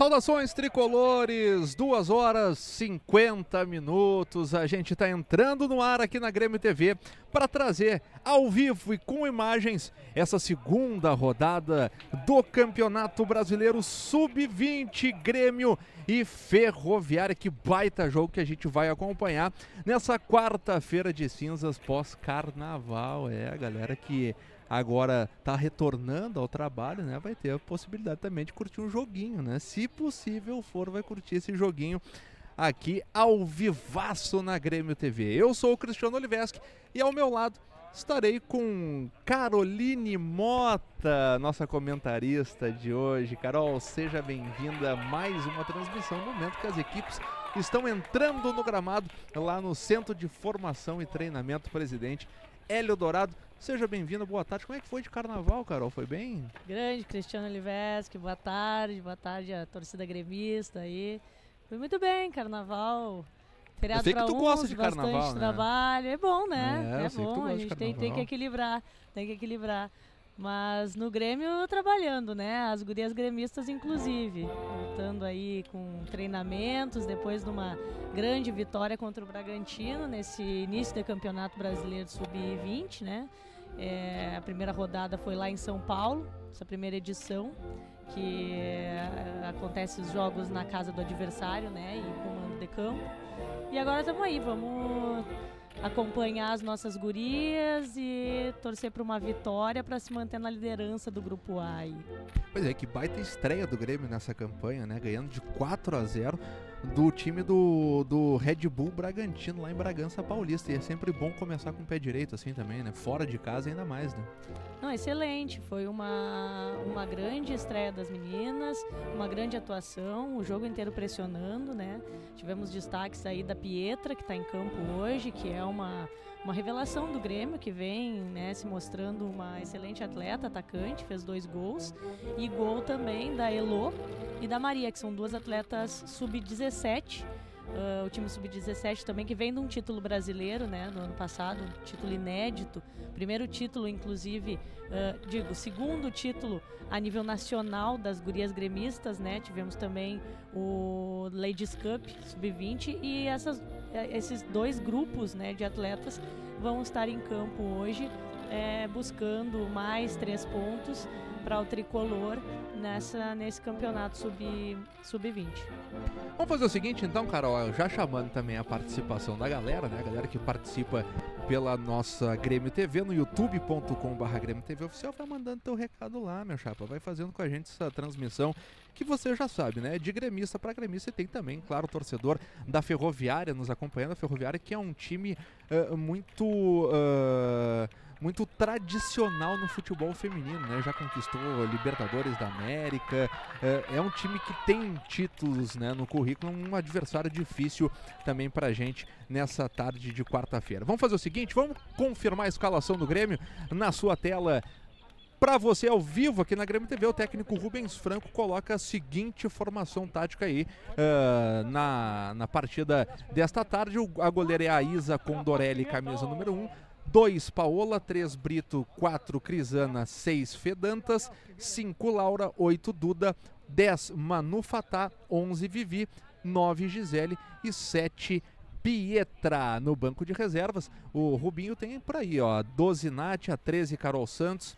Saudações tricolores, 2 horas 50 minutos. A gente está entrando no ar aqui na Grêmio TV para trazer ao vivo e com imagens essa segunda rodada do Campeonato Brasileiro Sub-20 Grêmio e Ferroviária. Que baita jogo que a gente vai acompanhar nessa quarta-feira de cinzas pós-carnaval. É, galera que agora está retornando ao trabalho, né, vai ter a possibilidade também de curtir um joguinho, né? Se possível for, vai curtir esse joguinho aqui ao vivaço na Grêmio TV. Eu sou o Cristiano Oliveski e ao meu lado estarei com Caroline Mota, nossa comentarista de hoje. Carol, seja bem-vinda a mais uma transmissão, no momento que as equipes estão entrando no gramado lá no Centro de Formação e Treinamento Presidente Hélio Dourado. Seja bem-vindo, boa tarde. Como é que foi de carnaval, Carol? Foi bem? Grande, Cristiano Oliveski, boa tarde, boa tarde a torcida gremista aí. Foi muito bem, carnaval. Feriado eu sei que tu uns, gosta de carnaval, né? trabalho. É bom, né? É, é bom, a gente tem, tem que equilibrar, tem que equilibrar. Mas no Grêmio trabalhando, né? As gurias gremistas, inclusive. lutando aí com treinamentos, depois de uma grande vitória contra o Bragantino nesse início do Campeonato Brasileiro Sub-20, né? É, a primeira rodada foi lá em São Paulo, essa primeira edição, que é, acontece os jogos na casa do adversário, né? E com o mando de campo. E agora estamos aí, vamos acompanhar as nossas gurias e torcer para uma vitória para se manter na liderança do grupo A. Pois é, que baita estreia do Grêmio nessa campanha, né? Ganhando de 4 a 0 do time do, do Red Bull Bragantino lá em Bragança Paulista. E é sempre bom começar com o pé direito assim também, né? Fora de casa ainda mais, né? Não, excelente. Foi uma, uma grande estreia das meninas, uma grande atuação, o jogo inteiro pressionando, né? Tivemos destaques aí da Pietra, que está em campo hoje, que é uma uma revelação do Grêmio que vem né, se mostrando uma excelente atleta, atacante, fez dois gols. E gol também da Elo e da Maria, que são duas atletas sub-17. Uh, ah, o time sub-17 também que vem de um título brasileiro, né, no ano passado, um título inédito, primeiro título, inclusive, uh, digo, segundo título a nível nacional das gurias gremistas, né, tivemos também o Ladies Cup Sub-20 e essas, eh, esses dois grupos né, de atletas vão estar em campo hoje é, buscando mais três pontos para o tricolor nessa, nesse campeonato sub-20. Sub Vamos fazer o seguinte então, Carol, já chamando também a participação da galera, né? A galera que participa pela nossa Grêmio TV no youtube.com.br Grêmio TV Oficial, vai mandando teu recado lá, meu chapa. Vai fazendo com a gente essa transmissão que você já sabe, né? De gremista para gremista e tem também, claro, o torcedor da Ferroviária nos acompanhando. A Ferroviária que é um time uh, muito. Uh muito tradicional no futebol feminino, né? Já conquistou Libertadores da América. É, é um time que tem títulos né, no currículo, um adversário difícil também pra gente nessa tarde de quarta-feira. Vamos fazer o seguinte, vamos confirmar a escalação do Grêmio na sua tela para você ao vivo aqui na Grêmio TV, o técnico Rubens Franco coloca a seguinte formação tática aí uh, na, na partida desta tarde. O, a goleira é a Isa Dorelli, camisa número 1. Um. 2 Paola, 3 Brito, 4 Crisana, 6 Fedantas, 5 Laura, 8 Duda, 10 Manu Fatá, 11 Vivi, 9 Gisele e 7 Pietra. No banco de reservas, o Rubinho tem por aí, ó, 12 Nátia, 13 Carol Santos,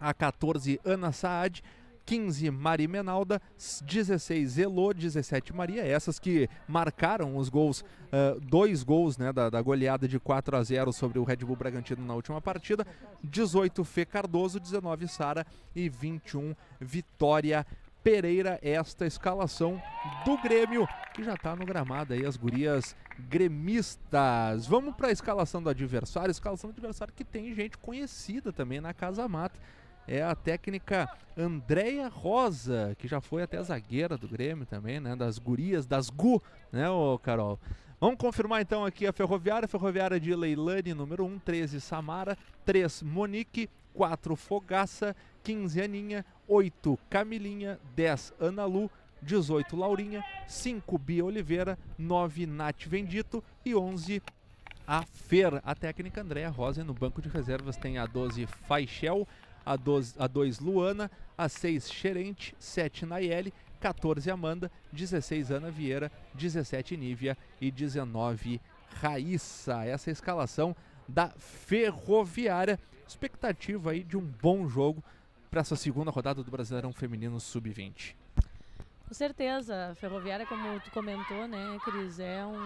a 14 Ana Saad, 15 Mari Menalda, 16 Elô, 17 Maria, essas que marcaram os gols, uh, dois gols né, da, da, goleada de 4 a 0 sobre o Red Bull Bragantino na última partida, 18 Fê Cardoso, 19 Sara e 21 Vitória Pereira, esta escalação do Grêmio, que já está no gramado aí, as gurias gremistas. Vamos para a escalação do adversário, escalação do adversário que tem gente conhecida também na Casa Mata é a técnica Andréia Rosa, que já foi até zagueira do Grêmio também, né? Das gurias, das gu, né, ô Carol? Vamos confirmar então aqui a Ferroviária. Ferroviária de Leilani, número 1, 13 Samara, 3 Monique, 4 Fogaça, 15 Aninha, 8 Camilinha, 10 Ana Lu, 18 Laurinha, 5 Bia Oliveira, 9 Nath Vendito e 11 a Fer. A técnica Andréia Rosa no banco de reservas tem a 12 Faixel, a 2 a dois, Luana, a 6 Xerente, 7 Nayeli, 14 Amanda, 16 Ana Vieira, 17 Nívia e 19 Raíssa. Essa é a escalação da Ferroviária. Expectativa aí de um bom jogo para essa segunda rodada do Brasileirão Feminino Sub-20. Com certeza, a Ferroviária, como tu comentou, né, Cris, é um,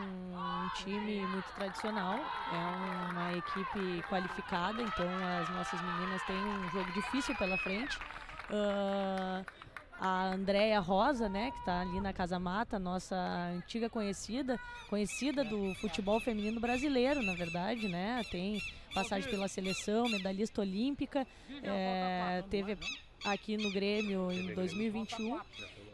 time muito tradicional, é uma equipe qualificada, então as nossas meninas têm um jogo difícil pela frente. Uh, a Andréia Rosa, né, que está ali na Casa Mata, nossa antiga conhecida, conhecida do futebol feminino brasileiro, na verdade, né, tem passagem pela seleção, medalhista olímpica, eh, é, teve aqui no Grêmio em 2021.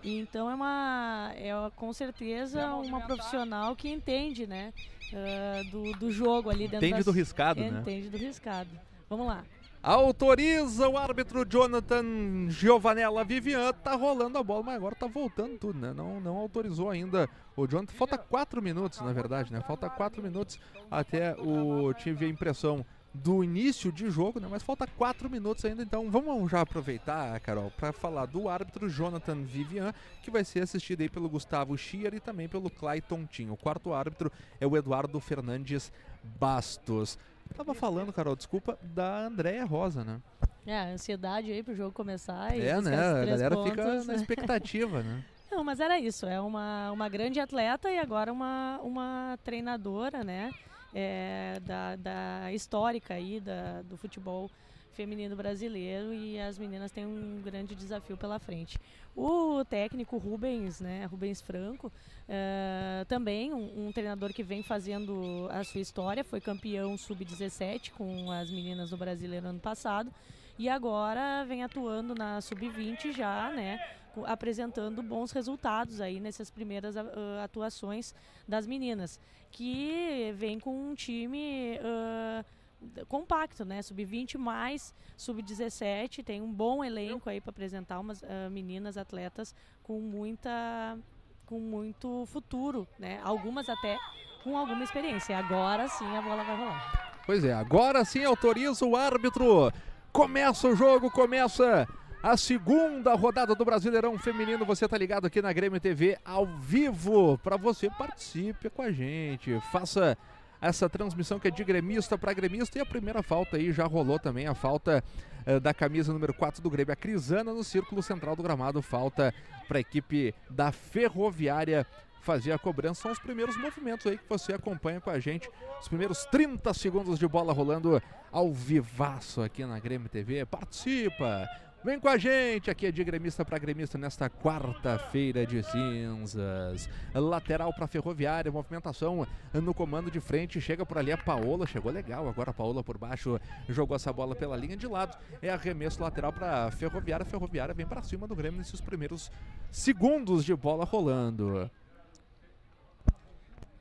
E então é uma, é com certeza uma profissional que entende, né, uh, do, do jogo ali dentro. Entende das, do riscado, entende né? Entende do riscado. Vamos lá. Autoriza o árbitro Jonathan Giovanella Vivian. Tá rolando a bola, mas agora tá voltando tudo, né? Não, não autorizou ainda o Jonathan. Falta quatro minutos, na verdade, né? Falta quatro minutos até o time ver a impressão do início de jogo, né? Mas falta 4 minutos ainda, então vamos já aproveitar, Carol, para falar do árbitro Jonathan Vivian, que vai ser assistido aí pelo Gustavo Schier e também pelo Clayton Tim. O quarto árbitro é o Eduardo Fernandes Bastos. Tava falando, Carol, desculpa, da Andréia Rosa, né? É, ansiedade aí pro jogo começar. é, né? A galera pontos, fica né? na expectativa, né? Não, mas era isso. É uma, uma grande atleta e agora uma, uma treinadora, né? é, da, da, histórica aí da, do futebol feminino brasileiro e as meninas têm um grande desafio pela frente. O técnico Rubens, né, Rubens Franco, é, também um, um, treinador que vem fazendo a sua história, foi campeão sub-17 com as meninas do brasileiro ano passado e agora vem atuando na sub-20 já, né, apresentando bons resultados aí nessas primeiras ah, atuações das meninas que vem com um time uh, compacto, né? Sub-20 mais sub-17, tem um bom elenco aí para apresentar umas uh, meninas atletas com muita com muito futuro, né? Algumas até com alguma experiência. Agora sim a bola vai rolar. Pois é, agora sim autoriza o árbitro. Começa o jogo, começa a segunda rodada do Brasileirão Feminino. Você tá ligado aqui na Grêmio TV ao vivo para você participe com a gente. Faça essa transmissão que é de gremista para gremista e a primeira falta aí já rolou também a falta eh, da camisa número 4 do Grêmio, a Crisana no círculo central do gramado, falta para a equipe da Ferroviária fazer a cobrança. São os primeiros movimentos aí que você acompanha com a gente. Os primeiros 30 segundos de bola rolando ao vivaço aqui na Grêmio TV. Participa! Vem com a gente, aqui é de gremista para gremista nesta quarta-feira de cinzas. Lateral para ferroviária, movimentação no comando de frente, chega por ali a Paola, chegou legal, agora a Paola por baixo jogou essa bola pela linha de lado, é arremesso lateral para ferroviária, ferroviária vem para cima do Grêmio nesses primeiros segundos de bola rolando.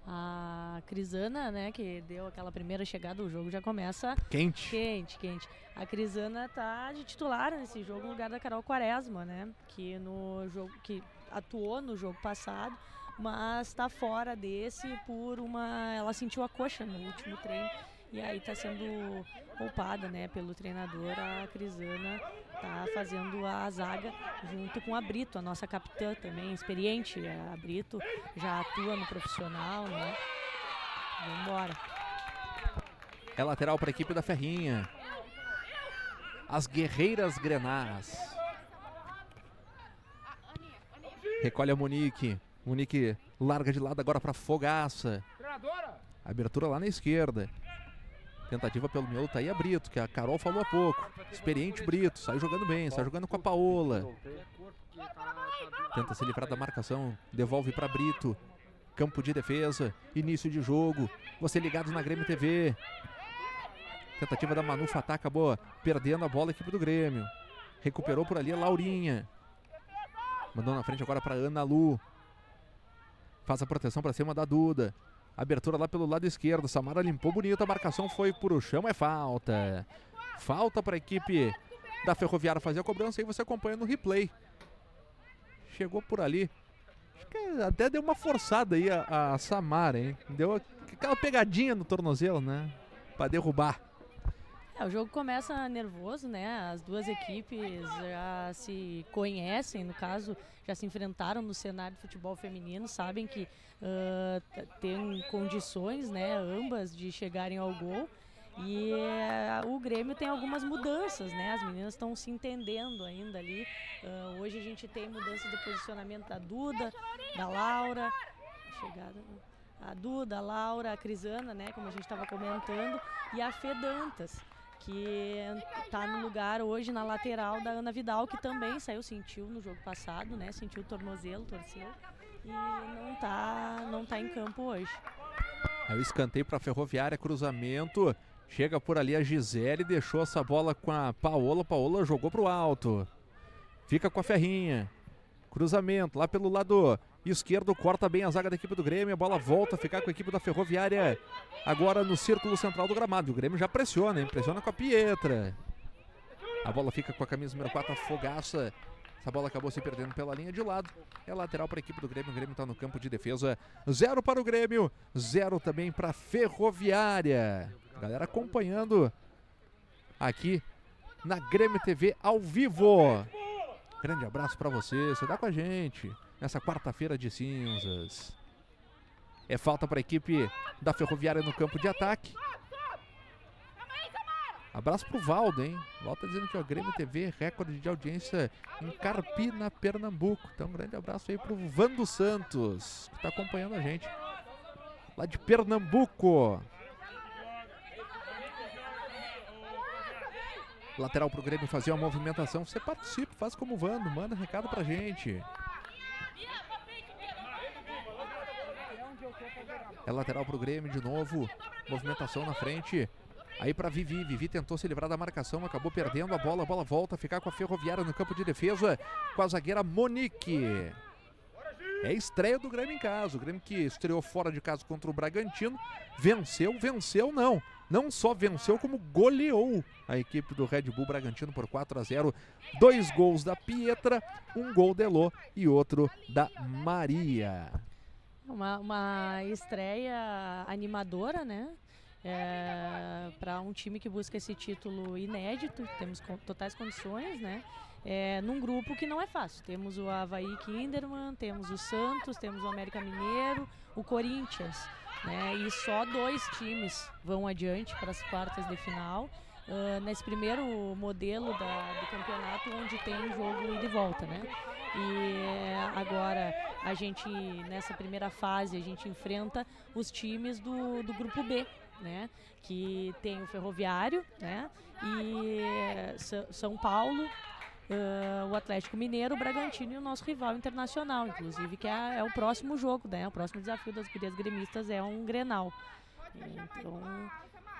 A Crisana, né, que deu aquela primeira chegada, o jogo já começa. Quente. Quente, quente. A Crisana tá de titular nesse jogo no lugar da Carol Quaresma, né? Que no jogo. que atuou no jogo passado, mas tá fora desse por uma. Ela sentiu a coxa no último treino e aí está sendo poupada né, pelo treinador, a Crisana está fazendo a zaga junto com a Brito, a nossa capitã também, experiente. A Brito já atua no profissional, né? Vamos embora. É lateral para a equipe da Ferrinha. As Guerreiras Grenás. Recolhe a Monique. Monique larga de lado agora para Fogaça. Abertura lá na esquerda. Tentativa pelo miolo tá aí a Brito, que a Carol falou há pouco. Experiente Brito, sai jogando bem, sai jogando com a Paola. Tenta se livrar da marcação, devolve para Brito. Campo de defesa, início de jogo. Você ligados na Grêmio TV. Tentativa da Manu Fatah acabou perdendo a bola a equipe do Grêmio. Recuperou por ali a Laurinha. Mandou na frente agora para Ana Lu. Faz a proteção para cima da Duda. Abertura lá pelo lado esquerdo. Samara limpou bonito. A marcação foi por o chão. É falta. Falta para a equipe da Ferroviária fazer a cobrança. Aí você acompanha no replay. Chegou por ali. Acho que até deu uma forçada aí a, a Samara, hein? Deu aquela pegadinha no tornozelo, né? Para derrubar. É, o jogo começa nervoso, né? As duas equipes já se conhecem, no caso, já se enfrentaram no cenário de futebol feminino, sabem que uh, ah, têm condições, né, ambas, de chegarem ao gol. E uh, o Grêmio tem algumas mudanças, né? As meninas estão se entendendo ainda ali. Uh, hoje a gente tem mudança de posicionamento da Duda, da Laura. A chegada a Duda, a Laura, a Crisana, né, como a gente estava comentando, e a Fedantas que está no lugar hoje na lateral da Ana Vidal, que também saiu, sentiu no jogo passado, né? Sentiu o tornozelo, torceu e não está não tá em campo hoje. Aí é o escanteio para a Ferroviária, cruzamento. Chega por ali a Gisele, deixou essa bola com a Paola. Paola jogou para o alto. Fica com a Ferrinha. Cruzamento lá pelo lado Esquerdo corta bem a zaga da equipe do Grêmio. A bola volta a ficar com a equipe da Ferroviária. Agora no círculo central do gramado. O Grêmio já pressiona, hein? Pressiona com a Pietra. A bola fica com a camisa número 4, a Fogaça. Essa bola acabou se perdendo pela linha de lado. É lateral para a equipe do Grêmio. O Grêmio está no campo de defesa. Zero para o Grêmio. Zero também para a Ferroviária. Galera acompanhando aqui na Grêmio TV ao vivo. Grande abraço para você. Você dá tá com a gente nessa quarta-feira de cinzas. É falta para a equipe da Ferroviária no campo de ataque. Abraço pro Valdo, hein? Valdo tá dizendo que o Grêmio TV recorde de audiência em Carpina, Pernambuco. Então, um grande abraço aí pro Vando Santos, que está acompanhando a gente lá de Pernambuco. Lateral pro Grêmio fazer uma movimentação. Você participa, faz como Vando, manda recado pra gente. É lateral pro Grêmio de novo. Movimentação na frente. Aí para Vivi. Vivi tentou se livrar da marcação, acabou perdendo a bola. A bola volta a ficar com a Ferroviária no campo de defesa com a zagueira Monique. É a estreia do Grêmio em casa. O Grêmio que estreou fora de casa contra o Bragantino. Venceu, venceu não não só venceu, como goleou a equipe do Red Bull Bragantino por 4 a 0. Dois gols da Pietra, um gol de Elô e outro da Maria. Uma, uma estreia animadora, né? É, para um time que busca esse título inédito, temos totais condições, né? É, num grupo que não é fácil. Temos o Havaí Kinderman, temos o Santos, temos o América Mineiro, o Corinthians. Né? E só dois times vão adiante para as quartas de final. Uh, nesse primeiro modelo da, do campeonato, onde tem jogo de volta, né? E eh, agora a gente, nessa primeira fase, a gente enfrenta os times do, do grupo B, né? Que tem o Ferroviário, né? E eh, São Paulo, uh, o Atlético Mineiro, o Bragantino e o nosso rival internacional, inclusive, que é, é o próximo jogo, né? O próximo desafio das gurias gremistas é um Grenal. Então,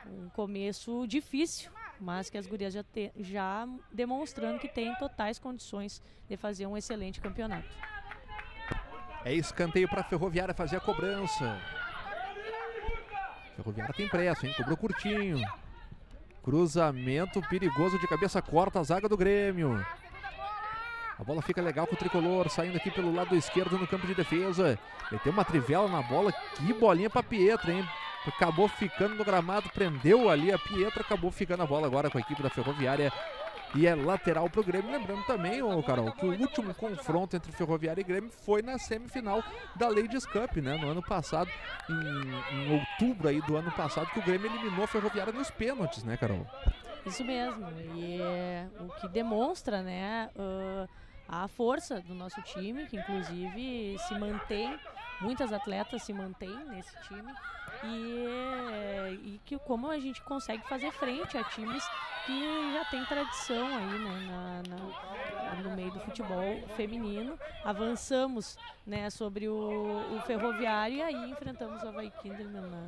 um começo difícil, mas que as gurias já, te, já demonstrando que têm totais condições de fazer um excelente campeonato. É escanteio para a Ferroviária fazer a cobrança. Ferroviária tem pressa, hein? Cobrou curtinho. Cruzamento perigoso de cabeça, corta a zaga do Grêmio. A bola fica legal com o tricolor, saindo aqui pelo lado esquerdo no campo de defesa. Meteu uma trivela na bola, que bolinha para Pietra, hein? Acabou ficando no gramado, prendeu ali a Pietra, acabou ficando a bola agora com a equipe da Ferroviária e é lateral o Grêmio. Lembrando também, ô Carol, que o último confronto entre Ferroviária e Grêmio foi na semifinal da Ladies Cup, né? No ano passado, em, em outubro aí do ano passado, que o Grêmio eliminou a Ferroviária nos pênaltis, né, Carol? Isso mesmo. E é o que demonstra, né, uh, a força do nosso time, que inclusive se mantém muitas atletas se mantêm nesse time e, e que como a gente consegue fazer frente a times que já tem tradição aí né, na, na, no meio do futebol feminino. Avançamos né, sobre o, o ferroviário e aí enfrentamos a Havaí na,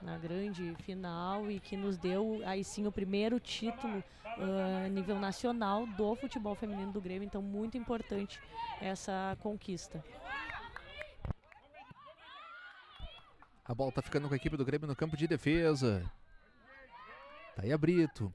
na grande final e que nos deu aí sim o primeiro título ah, a uh, nível nacional do futebol feminino do Grêmio. Então, muito importante essa conquista. A bola tá ficando com a equipe do Grêmio no campo de defesa. Tá aí a Brito.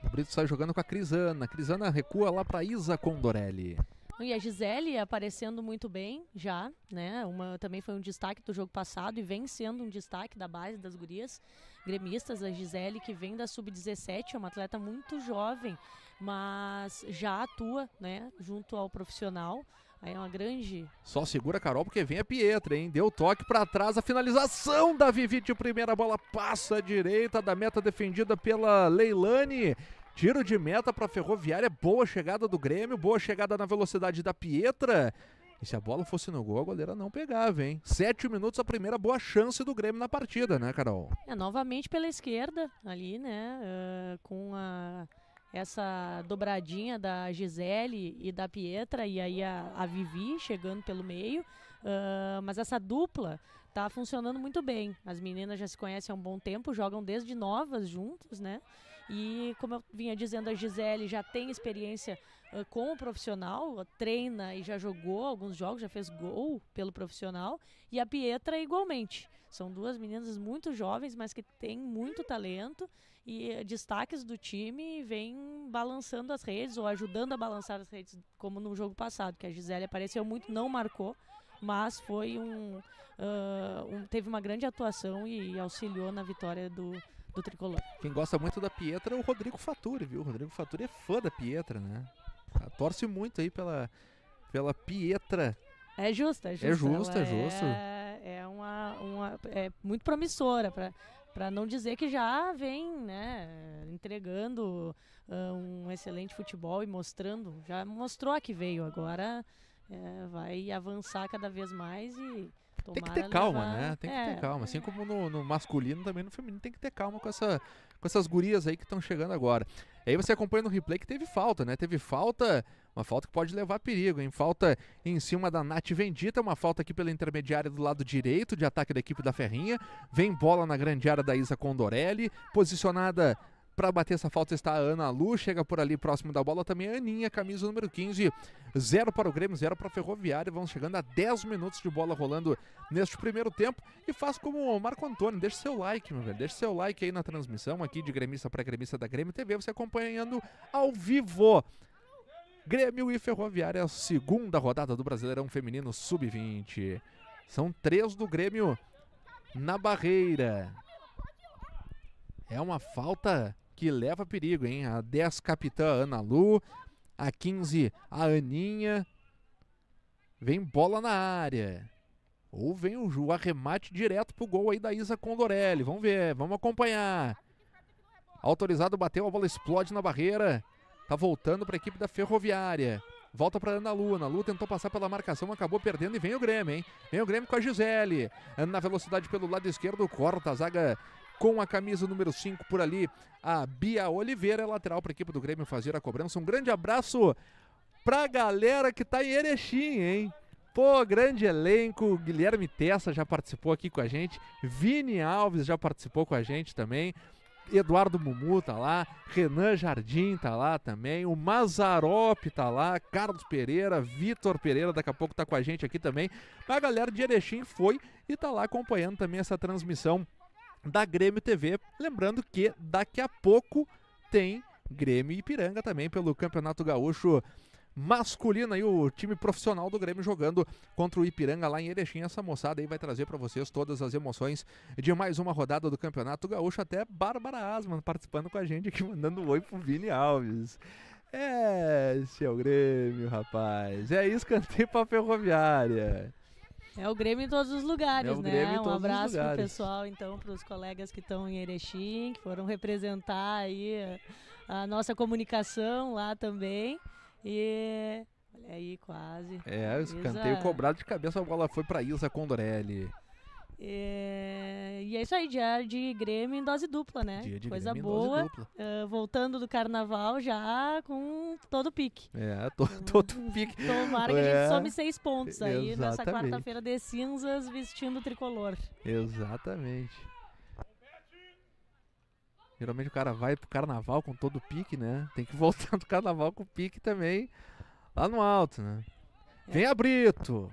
A Brito sai jogando com a Crisana. A Crisana recua lá para Isa Condorelli. E a Gisele aparecendo muito bem já, né? Uma, também foi um destaque do jogo passado e vem sendo um destaque da base das gurias gremistas. A Gisele, que vem da sub-17, é uma atleta muito jovem, mas já atua, né? Junto ao profissional. Aí é uma grande. Só segura a Carol porque vem a Pietra, hein? Deu toque para trás, a finalização da Vivite. Primeira bola passa à direita da meta defendida pela Leilane. Tiro de meta para Ferroviária. Boa chegada do Grêmio, boa chegada na velocidade da Pietra. E se a bola fosse no gol, a goleira não pegava, hein? Sete minutos, a primeira boa chance do Grêmio na partida, né, Carol? É, novamente pela esquerda, ali, né? Uh, com a essa dobradinha da Gisele e da Pietra e aí a, a Vivi chegando pelo meio. Uh, mas essa dupla tá funcionando muito bem. As meninas já se conhecem há um bom tempo, jogam desde novas juntos, né? E como eu vinha dizendo, a Gisele já tem experiência uh, com o profissional, treina e já jogou alguns jogos, já fez gol pelo profissional, e a Pietra igualmente. São duas meninas muito jovens, mas que têm muito talento e eh, destaques do time vem balançando as redes ou ajudando a balançar as redes, como no jogo passado, que a Gisele apareceu muito, não marcou, mas foi um, uh, um teve uma grande atuação e auxiliou na vitória do, do tricolor. Quem gosta muito da Pietra é o Rodrigo Faturi, viu? O Rodrigo Faturi é fã da Pietra, né? Ah, torce muito aí pela, pela Pietra. É justa, é, é justa. É justa, é justo. É, é uma, uma é muito promissora para para não dizer que já vem né, entregando uh, um excelente futebol e mostrando, já mostrou a que veio, agora é, vai avançar cada vez mais e tem que ter calma, né? Tem que é. ter calma. Assim é. como no, no, masculino, também no feminino tem que ter calma com, essa, com essas gurias aí que estão chegando agora. Aí você acompanha no replay que teve falta, né? Teve falta uma falta que pode levar perigo, hein? Falta em cima da Nath Vendita, uma falta aqui pela intermediária do lado direito de ataque da equipe da Ferrinha. Vem bola na grande área da Isa Condorelli, posicionada para bater essa falta está a Ana Lu, chega por ali próximo da bola também a Aninha, camisa número 15. Zero para o Grêmio, zero para a Ferroviária. Vão chegando a 10 minutos de bola rolando neste primeiro tempo. E faz como o Marco Antônio, deixa seu like, meu velho. Deixa seu like aí na transmissão aqui de gremista para gremista da Grêmio TV, você acompanhando ao vivo Grêmio e Ferroviária, a segunda rodada do Brasileirão Feminino Sub-20. São três do Grêmio na barreira. É uma falta que leva perigo, hein? A 10 capitã Ana Lu, a 15 a Aninha. Vem bola na área. Ou vem o, o arremate direto pro gol aí da Isa Condorelli. Vamos ver, vamos acompanhar. Autorizado bateu, a bola explode na barreira. Tá voltando para a equipe da Ferroviária. Volta para Ana Lu. Ana Lu tentou passar pela marcação, acabou perdendo e vem o Grêmio, hein? Vem o Grêmio com a Gisele. Na velocidade pelo lado esquerdo, corta a zaga com a camisa número 5 por ali. A Bia Oliveira, lateral para a equipe do Grêmio fazer a cobrança. Um grande abraço para a galera que está em Erechim, hein? Pô, grande elenco. Guilherme Tessa já participou aqui com a gente. Vini Alves já participou com a gente também. Eduardo Mumu tá lá, Renan Jardim tá lá também, o Mazarop tá lá, Carlos Pereira, Vitor Pereira daqui a pouco tá com a gente aqui também. A galera de Erechim foi e tá lá acompanhando também essa transmissão da Grêmio TV. Lembrando que daqui a pouco tem Grêmio e Ipiranga também pelo Campeonato Gaúcho masculina aí o time profissional do Grêmio jogando contra o Ipiranga lá em Erechim. Essa moçada aí vai trazer para vocês todas as emoções de mais uma rodada do Campeonato Gaúcho. Até Bárbara Asman participando com a gente aqui, mandando um oi pro Vini Alves. É, esse é o Grêmio, rapaz. É isso para pra ferroviária. É o Grêmio em todos os lugares, é né? um abraço pro pessoal, então, para os colegas que estão em Erechim, que foram representar aí a, a nossa comunicação lá também. E. Olha aí, quase. É, escanteio cobrado de cabeça, a bola foi para Isa Condorelli. É... E é isso aí, dia de Grêmio em dose dupla, né? Dia de Coisa Grêmio boa. Em dose dupla. Uh, voltando do carnaval já com todo o pique. É, to, todo o pique. Tomara que é, a gente some seis pontos aí exatamente. nessa quarta-feira de cinzas vestindo tricolor. Exatamente. Geralmente o cara vai pro carnaval com todo o pique, né? Tem que voltar do carnaval com o pique também lá no alto, né? É. Vem a Brito!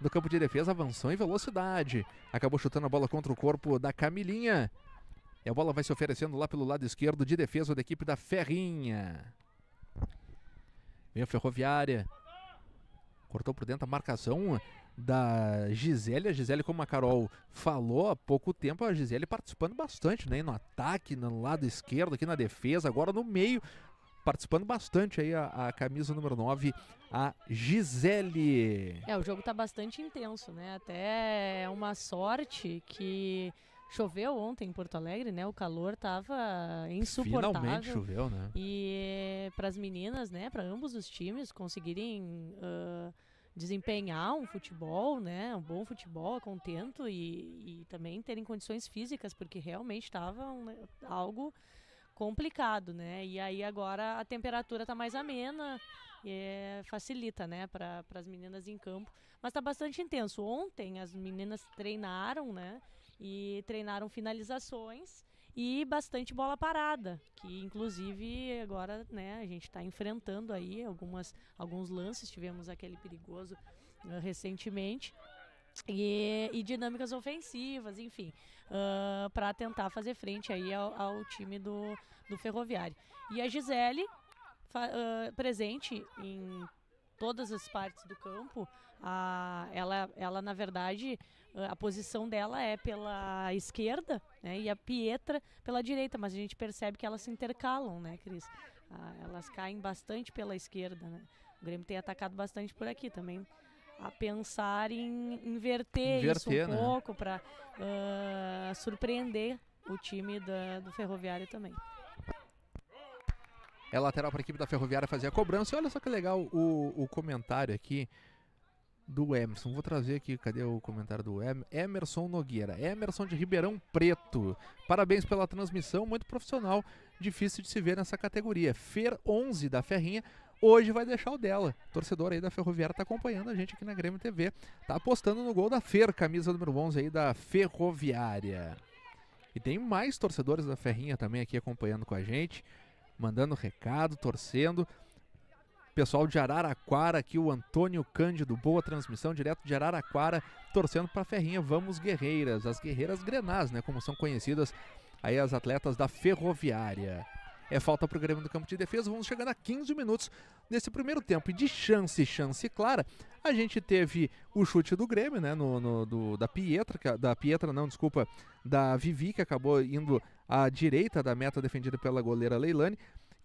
Do campo de defesa avançou em velocidade. Acabou chutando a bola contra o corpo da Camilinha. E a bola vai se oferecendo lá pelo lado esquerdo de defesa da equipe da Ferrinha. Vem a Ferroviária. Cortou por dentro a marcação da Gisele. A Gisele, como a Carol falou há pouco tempo, a Gisele participando bastante, né? No ataque, no lado esquerdo, aqui na defesa, agora no meio. Participando bastante aí a, a camisa número 9, a Gisele. É, o jogo tá bastante intenso, né? Até é uma sorte que Choveu ontem em Porto Alegre, né? O calor tava insuportável. Finalmente choveu, né? E para as meninas, né? Para ambos os times conseguirem uh, desempenhar um futebol, né, um bom futebol, contento e, e também terem condições físicas, porque realmente estava um, algo complicado, né? E aí agora a temperatura tá mais amena e é, facilita, né, para as meninas em campo. Mas tá bastante intenso. Ontem as meninas treinaram, né? E treinaram finalizações e bastante bola parada, que inclusive agora né, a gente está enfrentando aí algumas, alguns lances, tivemos aquele perigoso uh, recentemente. E, e, dinâmicas ofensivas, enfim, uh, ah, para tentar fazer frente aí ao, ao, time do, do Ferroviário. E a Gisele, uh, presente em todas as partes do campo. A, ela, ela, na verdade, a posição dela é pela esquerda né, e a Pietra pela direita, mas a gente percebe que elas se intercalam, né, Cris? Ah, elas caem bastante pela esquerda, né? O Grêmio tem atacado bastante por aqui também. A pensar em inverter, inverter isso um né? pouco para uh, ah, surpreender o time da, do Ferroviário também. É lateral para a equipe da Ferroviária fazer a cobrança. E olha só que legal o, o comentário aqui do Emerson. Vou trazer aqui, cadê o comentário do Emerson Nogueira? Emerson de Ribeirão Preto. Parabéns pela transmissão, muito profissional, difícil de se ver nessa categoria. Fer 11 da Ferrinha hoje vai deixar o dela. Torcedor aí da Ferroviária está acompanhando a gente aqui na Grêmio TV. Tá apostando no gol da Fer, camisa número 11 aí da Ferroviária. E tem mais torcedores da Ferrinha também aqui acompanhando com a gente, mandando recado, torcendo pessoal de Araraquara aqui, o Antônio Cândido, boa transmissão direto de Araraquara, torcendo para a Ferrinha. Vamos guerreiras, as guerreiras grenás, né, como são conhecidas aí as atletas da Ferroviária. É falta para o Grêmio do campo de defesa, vamos chegando a 15 minutos nesse primeiro tempo. E de chance, chance clara, a gente teve o chute do Grêmio, né, no, no do, da Pietra, da Pietra não, desculpa, da Vivi, que acabou indo à direita da meta defendida pela goleira Leilani.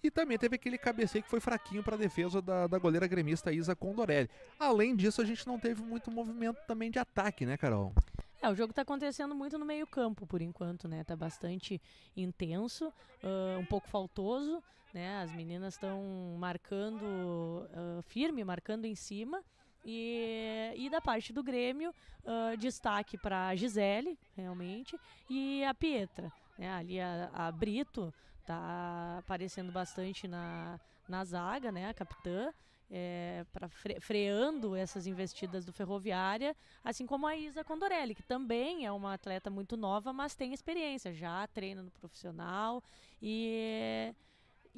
E também teve aquele cabeceio que foi fraquinho para a defesa da, da goleira gremista Isa Condorelli. Além disso, a gente não teve muito movimento também de ataque, né, Carol? É, o jogo está acontecendo muito no meio-campo por enquanto, né? Tá bastante intenso, uh, um pouco faltoso, né? As meninas estão marcando uh, firme, marcando em cima. E, e da parte do Grêmio, uh, destaque para a Gisele, realmente, e a Pietra. Né, ali a, a Brito tá aparecendo bastante na, na zaga, né, a capitã, é, para fre freando essas investidas do Ferroviária, assim como a Isa Condorelli, que também é uma atleta muito nova, mas tem experiência, já treina no profissional e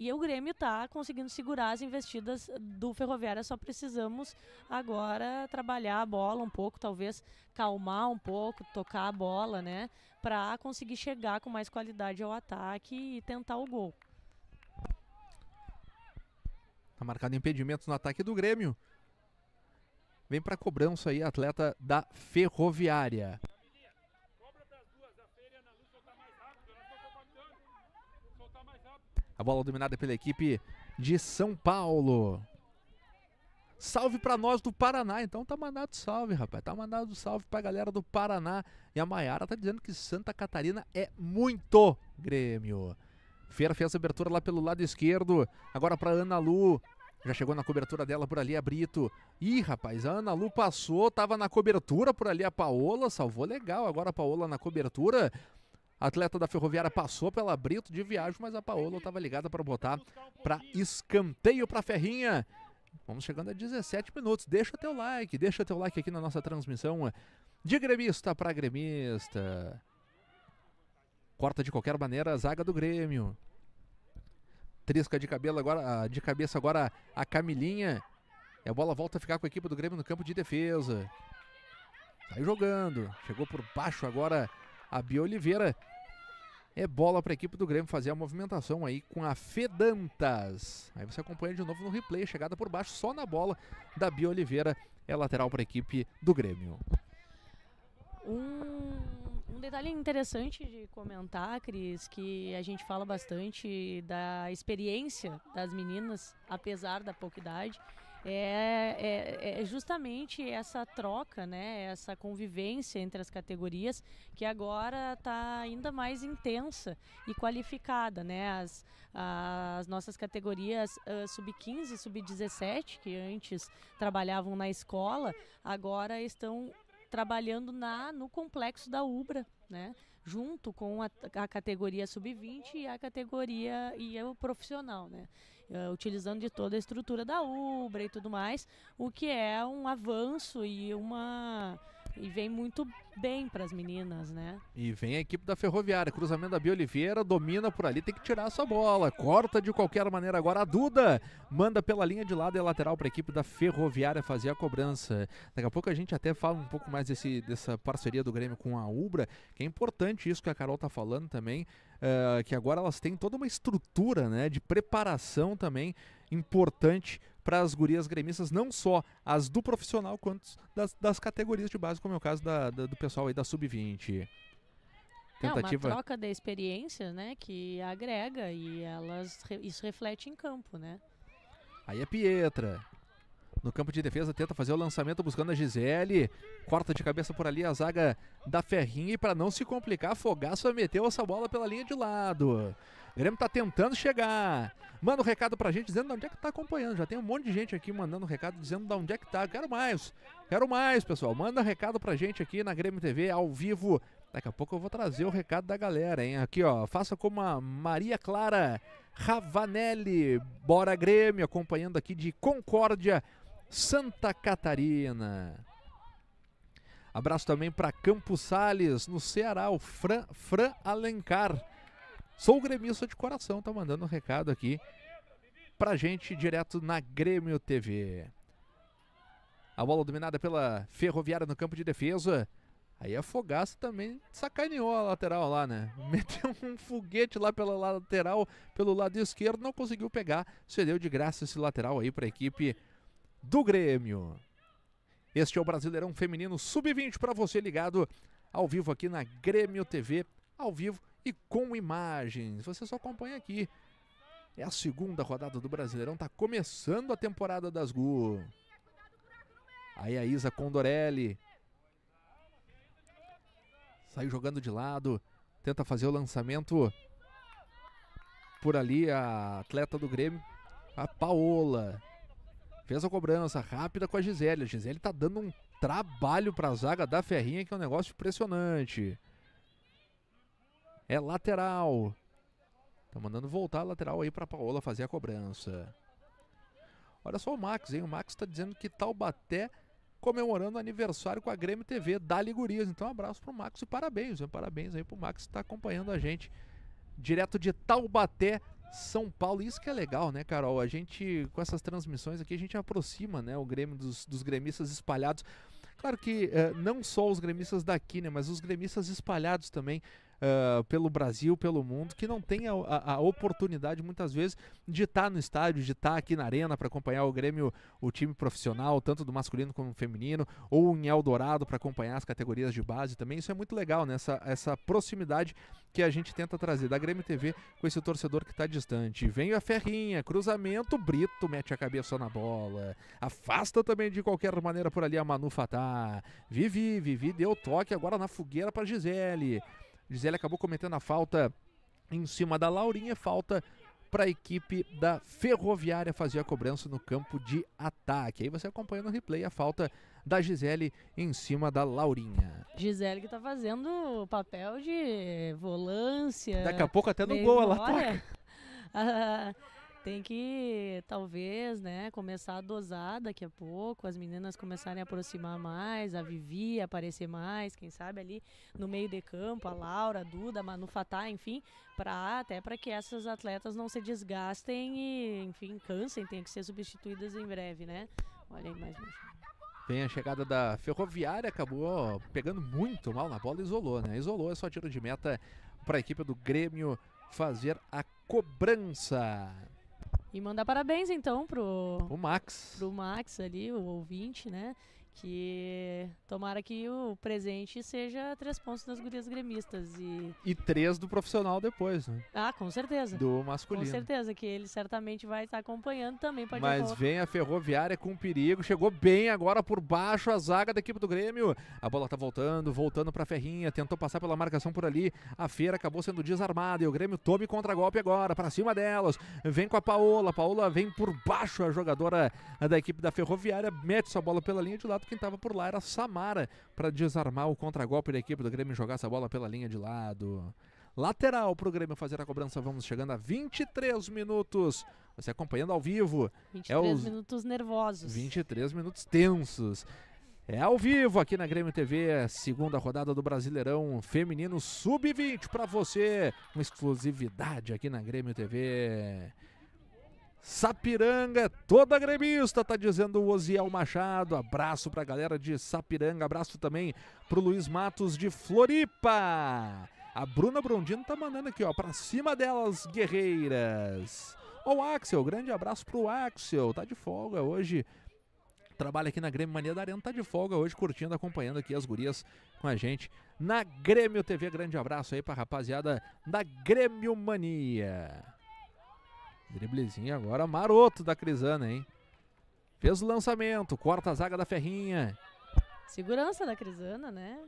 e o Grêmio está conseguindo segurar as investidas do Ferroviária, só precisamos agora trabalhar a bola um pouco, talvez calmar um pouco, tocar a bola, né? para conseguir chegar com mais qualidade ao ataque e tentar o gol. Tá marcado impedimentos no ataque do Grêmio. Vem para cobrança aí, atleta da Ferroviária. A bola dominada pela equipe de São Paulo. Salve para nós do Paraná. Então tá mandado salve, rapaz. Tá mandado salve pra galera do Paraná. E a Maiara tá dizendo que Santa Catarina é muito Grêmio. Feira fez a abertura lá pelo lado esquerdo. Agora para Ana Lu. Já chegou na cobertura dela por ali a Brito. Ih, rapaz, a Ana Lu passou, tava na cobertura por ali a Paola, salvou legal. Agora a Paola na cobertura. atleta da Ferroviária passou pela Brito de viagem, mas a Paola estava ligada para botar para escanteio para Ferrinha. Vamos chegando a 17 minutos. Deixa teu like, deixa teu like aqui na nossa transmissão é, de gremista para gremista. Corta de qualquer maneira a zaga do Grêmio. Trisca de cabelo agora, ah, de cabeça agora a Camilinha. E a bola volta a ficar com a equipe do Grêmio no campo de defesa. Saiu tá jogando. Chegou por baixo agora a Bia Oliveira. É bola para a equipe do Grêmio fazer a movimentação aí com a Fedantas. Aí você acompanha de novo no replay, chegada por baixo só na bola da Bia Oliveira, é lateral para a equipe do Grêmio. Um, um, detalhe interessante de comentar, Cris, que a gente fala bastante da experiência das meninas, apesar da pouca idade. É, é, é, é, justamente essa troca, né? Essa convivência entre as categorias que agora está ainda mais intensa e qualificada, né? As, as nossas categorias uh, sub-15 e sub-17 que antes trabalhavam na escola agora estão trabalhando na no complexo da Ubra, né? Junto com a, a categoria sub-20 e a categoria e o profissional, né? uh, utilizando de toda a estrutura da Ubra e tudo mais, o que é um avanço e uma e vem muito bem para as meninas, né? E vem a equipe da Ferroviária. Cruzamento da Bia Oliveira, domina por ali, tem que tirar essa bola. Corta de qualquer maneira agora a Duda. Manda pela linha de lado e é lateral para a equipe da Ferroviária fazer a cobrança. Daqui a pouco a gente até fala um pouco mais desse, dessa parceria do Grêmio com a Ubra, que é importante isso que a Carol tá falando também. Uh, que agora elas têm toda uma estrutura né, de preparação também importante para as gurias gremistas, não só as do profissional, quanto das, das categorias de base, como é o caso da, da, do pessoal aí da sub-20. Tentativa... É uma troca de experiência, né, que agrega e elas isso reflete em campo, né? Aí é Pietra. No campo de defesa tenta fazer o lançamento buscando a Gisele. Corta de cabeça por ali a zaga da Ferrinha e para não se complicar, Fogaça meteu essa bola pela linha de lado. Grêmio tá tentando chegar. Manda um recado pra gente dizendo de onde é que tá acompanhando. Já tem um monte de gente aqui mandando um recado dizendo de onde é que tá. Quero mais. Quero mais, pessoal. Manda um recado pra gente aqui na Grêmio TV ao vivo. Daqui a pouco eu vou trazer o recado da galera, hein? Aqui, ó. Faça como a Maria Clara Ravanelli. Bora Grêmio, acompanhando aqui de Concórdia, Santa Catarina. Abraço também para Campos Sales, no Ceará, o Fran, Fran Alencar. Sou o gremista de coração, tá mandando um recado aqui pra gente direto na Grêmio TV. A bola dominada pela Ferroviária no campo de defesa. Aí a Fogaça também sacaneou a lateral lá, né? Meteu um foguete lá pela lateral, pelo lado esquerdo, não conseguiu pegar. Cedeu de graça esse lateral aí para a equipe do Grêmio. Este é o Brasileirão Feminino Sub-20 para você ligado ao vivo aqui na Grêmio TV ao vivo e com imagens. Você só acompanha aqui. É a segunda rodada do Brasileirão, tá começando a temporada das GU. Aí a Isa Condorelli. Saiu jogando de lado, tenta fazer o lançamento por ali a atleta do Grêmio, a Paola. Fez a cobrança rápida com a Gisele. A Gisele tá dando um trabalho para a zaga da Ferrinha, que é um negócio impressionante. É lateral. Tá mandando voltar a lateral aí para Paola fazer a cobrança. Olha só o Max, hein? O Max tá dizendo que Taubaté comemorando aniversário com a Grêmio TV da Ligurias. Então, um abraço pro Max e parabéns, hein? Parabéns aí pro Max que tá acompanhando a gente direto de Taubaté, São Paulo. Isso que é legal, né, Carol? A gente, com essas transmissões aqui, a gente aproxima, né, o Grêmio dos, dos gremistas espalhados. Claro que eh, não só os gremistas daqui, né, mas os gremistas espalhados também uh, pelo Brasil, pelo mundo, que não tem a, a, a, oportunidade muitas vezes de estar tá no estádio, de estar tá aqui na arena para acompanhar o Grêmio, o time profissional, tanto do masculino como do feminino, ou em Eldorado para acompanhar as categorias de base também. Isso é muito legal, né? Essa, essa proximidade que a gente tenta trazer da Grêmio TV com esse torcedor que está distante. Vem a ferrinha, cruzamento, Brito mete a cabeça na bola. Afasta também de qualquer maneira por ali a Manu Fatah. Vivi, Vivi deu toque agora na fogueira para Gisele. Gisele acabou cometendo a falta em cima da Laurinha, falta para a equipe da Ferroviária fazer a cobrança no campo de ataque. Aí você acompanha no replay a falta da Gisele em cima da Laurinha. Gisele que está fazendo o papel de volância. Daqui a pouco até no gol ela toca. Ah, tem que, talvez, né, começar a dosar daqui a pouco, as meninas começarem a aproximar mais, a Vivi aparecer mais, quem sabe ali no meio de campo, a Laura, a Duda, a Manu Fatah, enfim, para até para que essas atletas não se desgastem e, enfim, cansem, tenham que ser substituídas em breve, né? Olha aí mais uma. Tem a chegada da Ferroviária, acabou pegando muito mal na bola, isolou, né? Isolou, é só tiro de meta para a equipe do Grêmio fazer a cobrança. E mandar parabéns então pro. O Max. Pro Max ali, o ouvinte, né? Que tomara que o presente seja três pontos das gurias gremistas. E, e três do profissional depois, né? Ah, com certeza. Do masculino. Com certeza, que ele certamente vai estar acompanhando também. para Mas vem a Ferroviária com perigo. Chegou bem agora por baixo a zaga da equipe do Grêmio. A bola tá voltando, voltando para Ferrinha. Tentou passar pela marcação por ali. A Feira acabou sendo desarmada. E o Grêmio tome contra-golpe agora, para cima delas. Vem com a Paola. Paola vem por baixo a jogadora da equipe da Ferroviária. Mete sua bola pela linha de lado quem estava por lá era Samara para desarmar o contragolpe da equipe do Grêmio e jogar essa bola pela linha de lado. Lateral para o Grêmio fazer a cobrança. Vamos chegando a 23 minutos. Você acompanhando ao vivo. 23 é os... minutos nervosos. 23 minutos tensos. É ao vivo aqui na Grêmio TV, segunda rodada do Brasileirão Feminino Sub-20 para você, uma exclusividade aqui na Grêmio TV. Sapiranga, é toda gremista, tá dizendo o Osiel Machado. Abraço pra galera de Sapiranga, abraço também pro Luiz Matos de Floripa. A Bruna Brondino tá mandando aqui, ó, pra cima delas, guerreiras. O Axel, grande abraço pro Axel, tá de folga hoje. Trabalha aqui na Grêmio Mania da Arena, tá de folga hoje, curtindo, acompanhando aqui as gurias com a gente na Grêmio TV. Grande abraço aí pra rapaziada da Grêmio Mania. Driblezinho agora maroto da Crisana, hein? Fez o lançamento, corta a zaga da Ferrinha. Segurança da Crisana, né?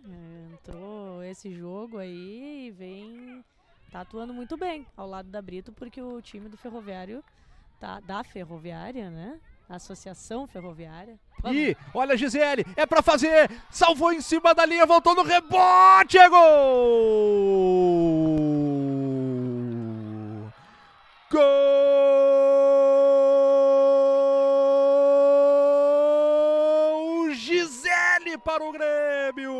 Entrou esse jogo aí e vem. Tá atuando muito bem ao lado da Brito, porque o time do Ferroviário, tá, da Ferroviária, né? Associação Ferroviária. Vamos. E olha a Gisele, é para fazer! Salvou em cima da linha, voltou no rebote! É gol! Gol! para o Grêmio!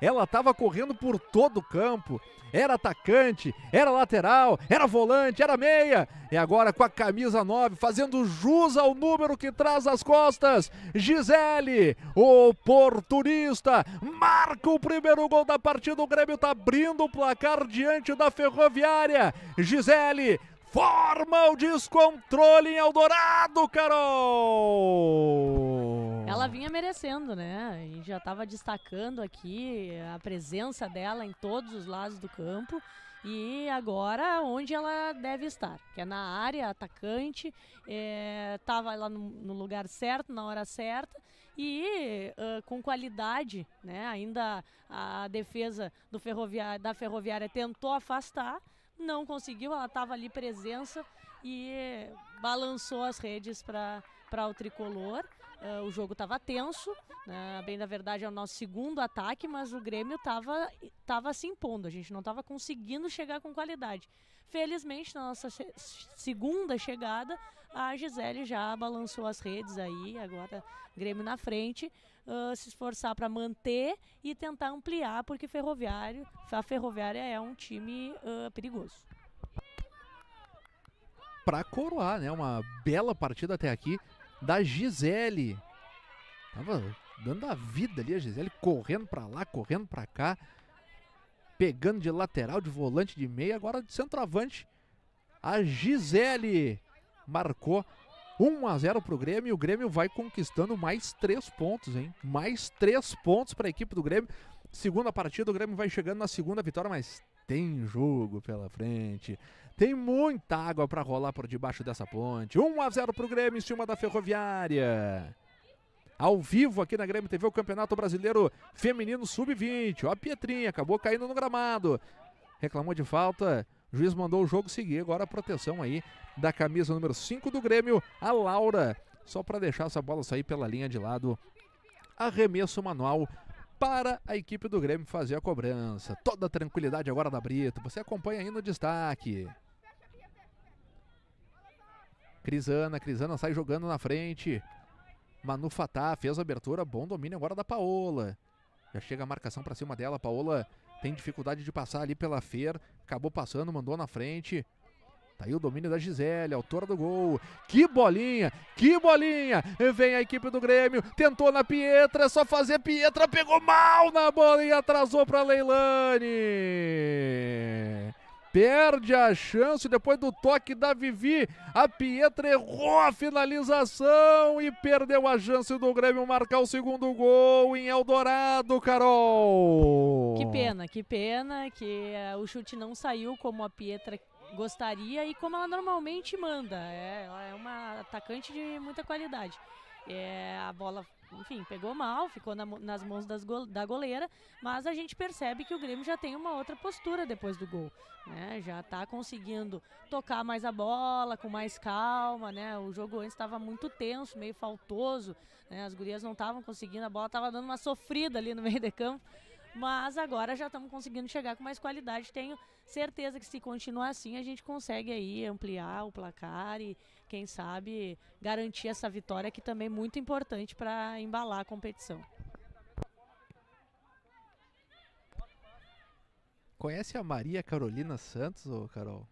Ela estava correndo por todo o campo. Era atacante, era lateral, era volante, era meia. E agora com a camisa 9, fazendo jus ao número que traz as costas. Gisele, oportunista, marca o primeiro gol da partida. O Grêmio está abrindo o placar diante da Ferroviária. Gisele, forma o descontrole em Eldorado, Carol! Ela vinha merecendo, né? A gente já estava destacando aqui a presença dela em todos os lados do campo. E agora, onde ela deve estar, que é na área, atacante, estava é, lá no, no, lugar certo, na hora certa e uh, com qualidade, né? Ainda a defesa do ferroviário, da Ferroviária tentou afastar, não conseguiu, ela estava ali presença e balançou as redes para o tricolor. Uh, o jogo estava tenso, né? bem da verdade é o nosso segundo ataque, mas o Grêmio estava tava se impondo, a gente não estava conseguindo chegar com qualidade. Felizmente, na nossa segunda chegada, a Gisele já balançou as redes aí, agora Grêmio na frente uh, se esforçar para manter e tentar ampliar, porque ferroviário, a Ferroviária é um time uh, perigoso. Para coroar, né? Uma bela partida até aqui da Gisele. Tava dando a vida ali a Gisele, correndo para lá, correndo para cá, pegando de lateral, de volante, de meia, agora de centroavante. A Gisele marcou 1 a 0 pro Grêmio e o Grêmio vai conquistando mais três pontos, hein? Mais três pontos para a equipe do Grêmio. Segunda partida, o Grêmio vai chegando na segunda vitória, mas tem jogo pela frente. Tem muita água para rolar por debaixo dessa ponte. 1 a 0 pro Grêmio em cima da Ferroviária. Ao vivo aqui na Grêmio TV, o Campeonato Brasileiro Feminino Sub-20. Ó, a Pietrinha acabou caindo no gramado. Reclamou de falta. O juiz mandou o jogo seguir. Agora a proteção aí da camisa número 5 do Grêmio, a Laura. Só para deixar essa bola sair pela linha de lado. Arremesso manual para a equipe do Grêmio fazer a cobrança. Toda a tranquilidade agora da Brito. Você acompanha aí no destaque. Crisana, Crisana sai jogando na frente. Manu Fatah fez a abertura, bom domínio agora da Paola. Já chega a marcação para cima dela, Paola tem dificuldade de passar ali pela Fer, acabou passando, mandou na frente. Tá aí o domínio da Gisele, autora do gol. Que bolinha, que bolinha! Vem a equipe do Grêmio, tentou na Pietra, é só fazer Pietra, pegou mal na bola e atrasou para Leilane perde a chance depois do toque da Vivi. A Pietra errou a finalização e perdeu a chance do Grêmio marcar o segundo gol em Eldorado, Carol. Que pena, que pena que uh, o chute não saiu como a Pietra gostaria e como ela normalmente manda. É, ela é uma atacante de muita qualidade. É, a bola, enfim, pegou mal, ficou na, nas mãos go, da goleira, mas a gente percebe que o Grêmio já tem uma outra postura depois do gol, né? Já está conseguindo tocar mais a bola, com mais calma, né? O jogo antes estava muito tenso, meio faltoso, né? As gurias não estavam conseguindo, a bola estava dando uma sofrida ali no meio de campo, mas agora já estamos conseguindo chegar com mais qualidade. Tenho certeza que se continuar assim, a gente consegue aí ampliar o placar e, quem sabe, garantir essa vitória que também é muito importante para embalar a competição. Conhece a Maria Carolina Santos, ou Carol?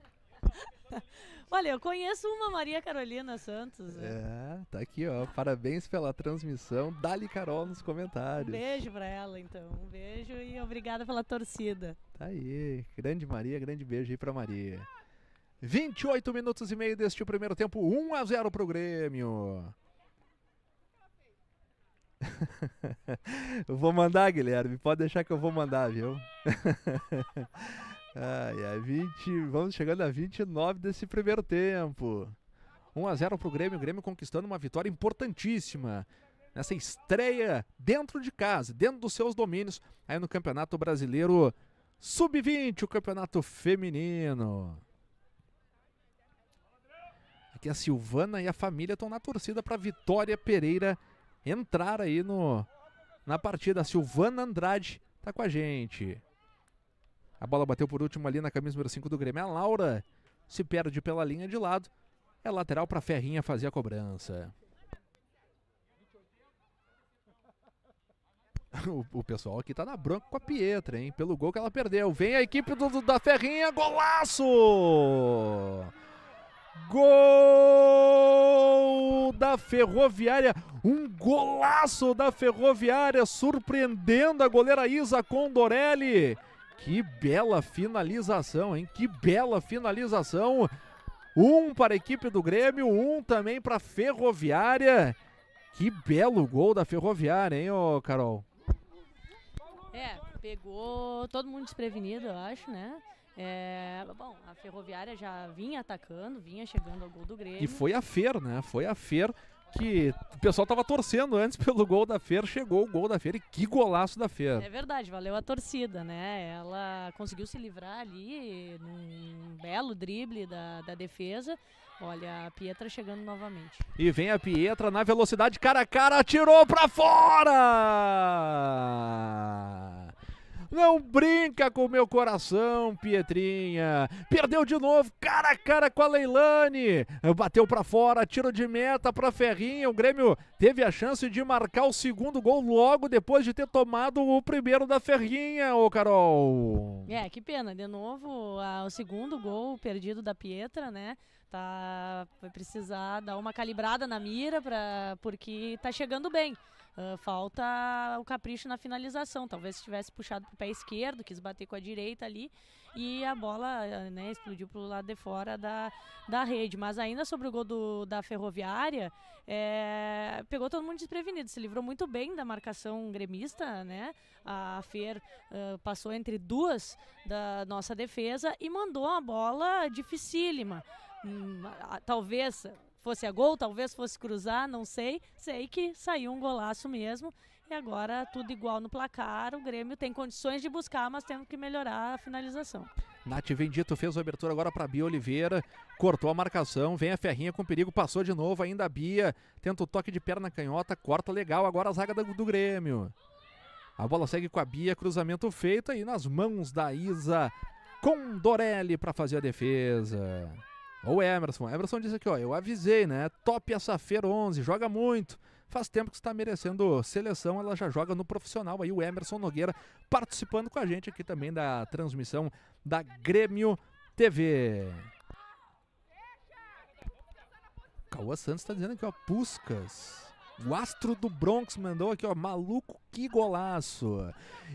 Olha, eu conheço uma Maria Carolina Santos. É, tá aqui, ó. Parabéns pela transmissão. Dali Carol nos comentários. Um beijo pra ela, então. Um beijo e obrigada pela torcida. Tá aí. Grande Maria, grande beijo aí pra Maria. 28 minutos e meio deste primeiro tempo, 1 a 0 para o Grêmio. vou mandar, Guilherme. Pode deixar que eu vou mandar, viu? ai, 20, vamos chegando a 29 desse primeiro tempo. 1 a 0 para o Grêmio. O Grêmio conquistando uma vitória importantíssima nessa estreia dentro de casa, dentro dos seus domínios, aí no Campeonato Brasileiro Sub-20, o Campeonato Feminino que a Silvana e a família estão na torcida para Vitória Pereira entrar aí no na partida. A Silvana Andrade tá com a gente. A bola bateu por último ali na camisa número 5 do Grêmio. A Laura se perde pela linha de lado. É lateral para Ferrinha fazer a cobrança. o, o, pessoal aqui tá na branca com a Pietra, hein? Pelo gol que ela perdeu. Vem a equipe do, do da Ferrinha, golaço! Gol da Ferroviária, um golaço da Ferroviária surpreendendo a goleira Isa Condorelli. Que bela finalização, hein? Que bela finalização. Um para a equipe do Grêmio, um também para a Ferroviária. Que belo gol da Ferroviária, hein, ô Carol? É, pegou todo mundo desprevenido, eu acho, né? É, bom, a Ferroviária já vinha atacando, vinha chegando ao gol do Grêmio. E foi a Fer, né? Foi a Fer que o pessoal estava torcendo antes pelo gol da Fer, chegou o gol da Fer e que golaço da Fer. É verdade, valeu a torcida, né? Ela conseguiu se livrar ali num belo drible da, da defesa. Olha a Pietra chegando novamente. E vem a Pietra na velocidade cara a cara, atirou para fora! Não brinca com o meu coração, Pietrinha. Perdeu de novo, cara a cara com a Leilani. Bateu para fora, tiro de meta para Ferrinha. O Grêmio teve a chance de marcar o segundo gol logo depois de ter tomado o primeiro da Ferrinha, ô Carol. É, que pena. De novo, o segundo gol perdido da Pietra, né? Tá, vai precisar dar uma calibrada na mira, pra, porque tá chegando bem. Uh, falta o capricho na finalização. Talvez se tivesse puxado para o pé esquerdo, quis bater com a direita ali e a bola ah, né, explodiu para o lado de fora da, da rede. Mas ainda sobre o gol do, da Ferroviária, é, pegou todo mundo desprevenido. Se livrou muito bem da marcação gremista. Né? A Fer uh, passou entre duas da nossa defesa e mandou uma bola dificílima. Hum, talvez fosse a gol, talvez fosse cruzar, não sei. Sei que saiu um golaço mesmo. E agora tudo igual no placar. O Grêmio tem condições de buscar, mas temos que melhorar a finalização. Nath Vendito fez a abertura agora para Bia Oliveira. Cortou a marcação, vem a Ferrinha com perigo, passou de novo, ainda a Bia. Tenta o toque de perna canhota, corta legal agora a zaga do, do Grêmio. A bola segue com a Bia, cruzamento feito aí nas mãos da Isa Condorelli para fazer a defesa. Ou Emerson. Emerson disse aqui, ó, eu avisei, né? Top essa feira 11, joga muito. Faz tempo que está merecendo seleção, ela já joga no profissional. Aí o Emerson Nogueira participando com a gente aqui também da transmissão da Grêmio TV. Cauã Santos está dizendo aqui, ó, Puscas. O Astro do Bronx mandou aqui, ó, maluco, que golaço.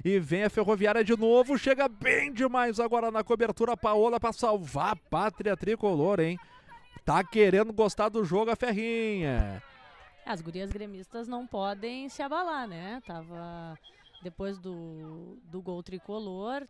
E vem a Ferroviária de novo, chega bem demais agora na cobertura Paola para salvar a pátria tricolor, hein? Tá querendo gostar do jogo a Ferrinha. As gurias gremistas não podem se abalar, né? Tava depois do, do gol tricolor,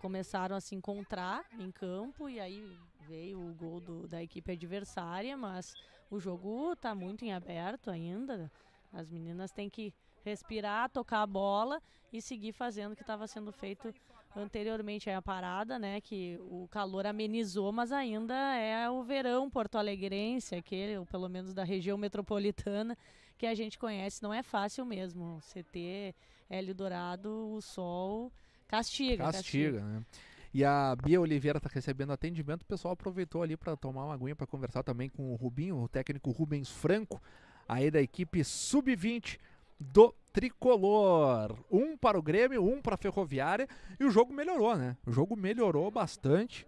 começaram a se encontrar em campo e aí veio o gol do, da equipe adversária, mas o jogo está muito em aberto ainda. As meninas têm que respirar, tocar a bola e seguir fazendo o que estava sendo feito anteriormente. É a parada, né? Que o calor amenizou, mas ainda é o verão porto-alegrense, aquele, ou pelo menos da região metropolitana, que a gente conhece. Não é fácil mesmo. CT, L Dourado, o sol castiga. Castiga, castiga. né? E a Bia Oliveira está recebendo atendimento. O pessoal aproveitou ali para tomar uma aguinha para conversar também com o Rubinho, o técnico Rubens Franco, aí da equipe sub-20 do Tricolor. Um para o Grêmio, um para a Ferroviária. E o jogo melhorou, né? O jogo melhorou bastante.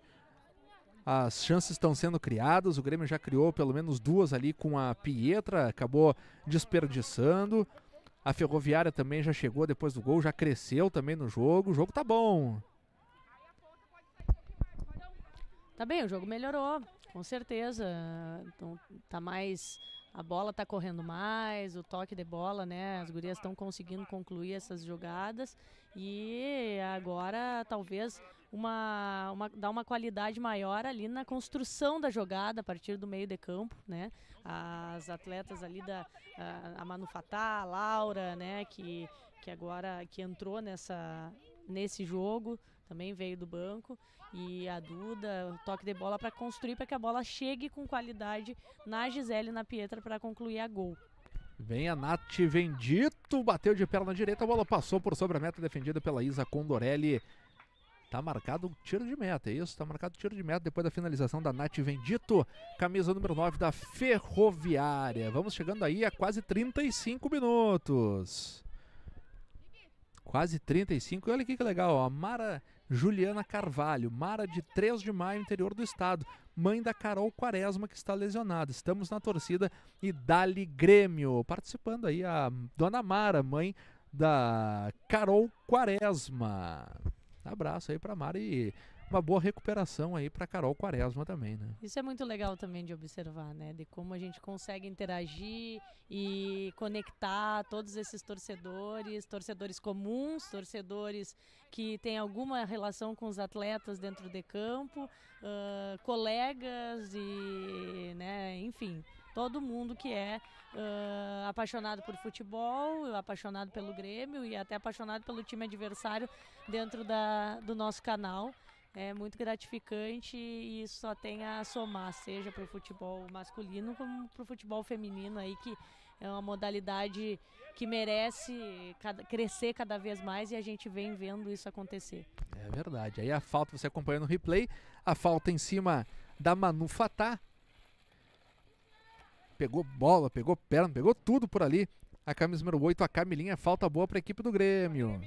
As chances estão sendo criadas. O Grêmio já criou pelo menos duas ali com a Pietra, acabou desperdiçando. A Ferroviária também já chegou depois do gol, já cresceu também no jogo. O jogo tá bom. Tá bem, o jogo melhorou, com certeza. Então, tá mais. A bola tá correndo mais, o toque de bola, né? As gurias estão conseguindo concluir essas jogadas e agora talvez uma, uma dar uma qualidade maior ali na construção da jogada a partir do meio de campo, né? As atletas ali da a, Manu Manufatá, a Laura, né, que que agora que entrou nessa nesse jogo também veio do banco, e a Duda, toque de bola para construir para que a bola chegue com qualidade na Gisele e na Pietra para concluir a gol. Vem a Nath Vendito, bateu de perna direita, a bola passou por sobre a meta defendida pela Isa Condorelli. Tá marcado um tiro de meta, é isso? Tá marcado um tiro de meta depois da finalização da Nath Vendito, camisa número 9 da Ferroviária. Vamos chegando aí a quase 35 minutos. Quase 35. E olha aqui que legal, ó. A Mara Juliana Carvalho, Mara de 3 de maio, interior do estado, mãe da Carol Quaresma, que está lesionada. Estamos na torcida e Dali Grêmio. Participando aí a dona Mara, mãe da Carol Quaresma. Abraço aí para Mara e uma boa recuperação aí para Carol Quaresma também, né? Isso é muito legal também de observar, né? De como a gente consegue interagir e conectar todos esses torcedores, torcedores comuns, torcedores que têm alguma relação com os atletas dentro de campo, uh, colegas e, né? Enfim, todo mundo que é uh, apaixonado por futebol, apaixonado pelo Grêmio e até apaixonado pelo time adversário dentro da, do nosso canal. É muito gratificante e isso só tem a somar, seja para o futebol masculino como para o futebol feminino aí, que é uma modalidade que merece cada, crescer cada vez mais e a gente vem vendo isso acontecer. É verdade. Aí a falta, você acompanhando no replay, a falta em cima da Manu Fatah. Pegou bola, pegou perna, pegou tudo por ali. A camisa número 8, a Camilinha, falta boa para a equipe do Grêmio.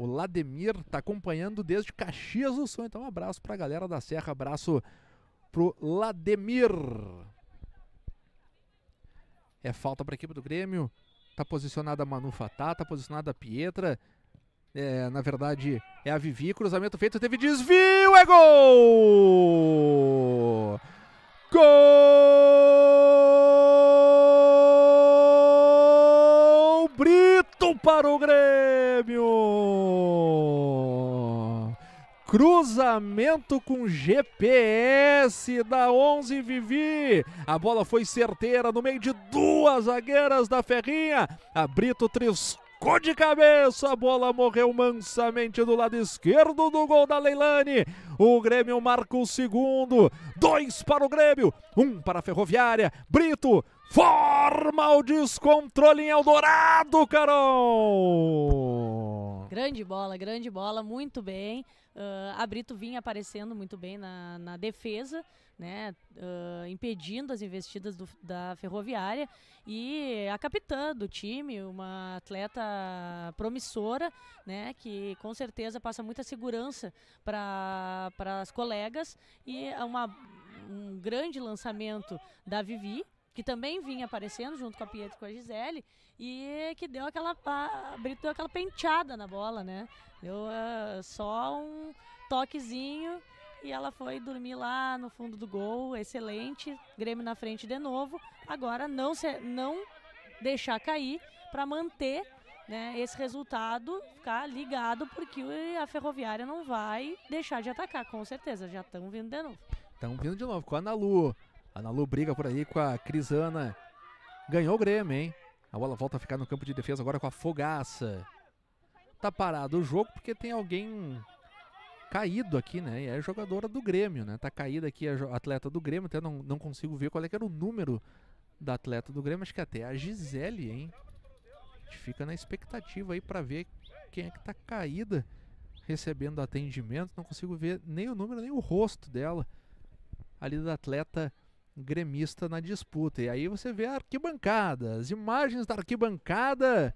O Lademir está acompanhando desde Caxias do Sul. Então, um abraço para a galera da Serra, abraço pro Lademir. É falta para a equipe do Grêmio. Tá posicionada a Manu Fatá, tá posicionada a Pietra. É, na verdade, é a Vivi. Cruzamento feito, teve desvio, é gol! Gol! para o Grêmio. Cruzamento com GPS da 11 Vivi. A bola foi certeira no meio de duas zagueiras da Ferrinha. A Brito triscou de cabeça. A bola morreu mansamente do lado esquerdo do gol da Leilani O Grêmio marca o segundo. Dois para o Grêmio, um para a Ferroviária. Brito Forma o descontrole em Eldorado, Carol! Grande bola, grande bola, muito bem. Uh, a Brito vinha aparecendo muito bem na, na defesa, né, uh, impedindo as investidas do, da Ferroviária. E a capitã do time, uma atleta promissora, né, que com certeza passa muita segurança para as colegas. E é uma, um grande lançamento da Vivi, que também vinha aparecendo junto com a Pietro e com a Gisele, e que deu aquela, deu aquela penteada na bola, né? Deu uh, só um toquezinho e ela foi dormir lá no fundo do gol, excelente. Grêmio na frente de novo. Agora não, se, não deixar cair para manter né, esse resultado, ficar ligado, porque a Ferroviária não vai deixar de atacar, com certeza. Já estão vindo de novo. Estão vindo de novo com a Ana Lu. A Nalu briga por aí com a Crisana. Ganhou o Grêmio, hein? A bola volta a ficar no campo de defesa agora com a Fogaça. Tá parado o jogo porque tem alguém caído aqui, né? E é jogadora do Grêmio, né? Tá caída aqui a atleta do Grêmio. Até não, não consigo ver qual é que era o número da atleta do Grêmio. Acho que até a Gisele, hein? A gente fica na expectativa aí para ver quem é que tá caída recebendo atendimento. Não consigo ver nem o número, nem o rosto dela ali da atleta gremista na disputa. E aí você vê a arquibancada as imagens da arquibancada.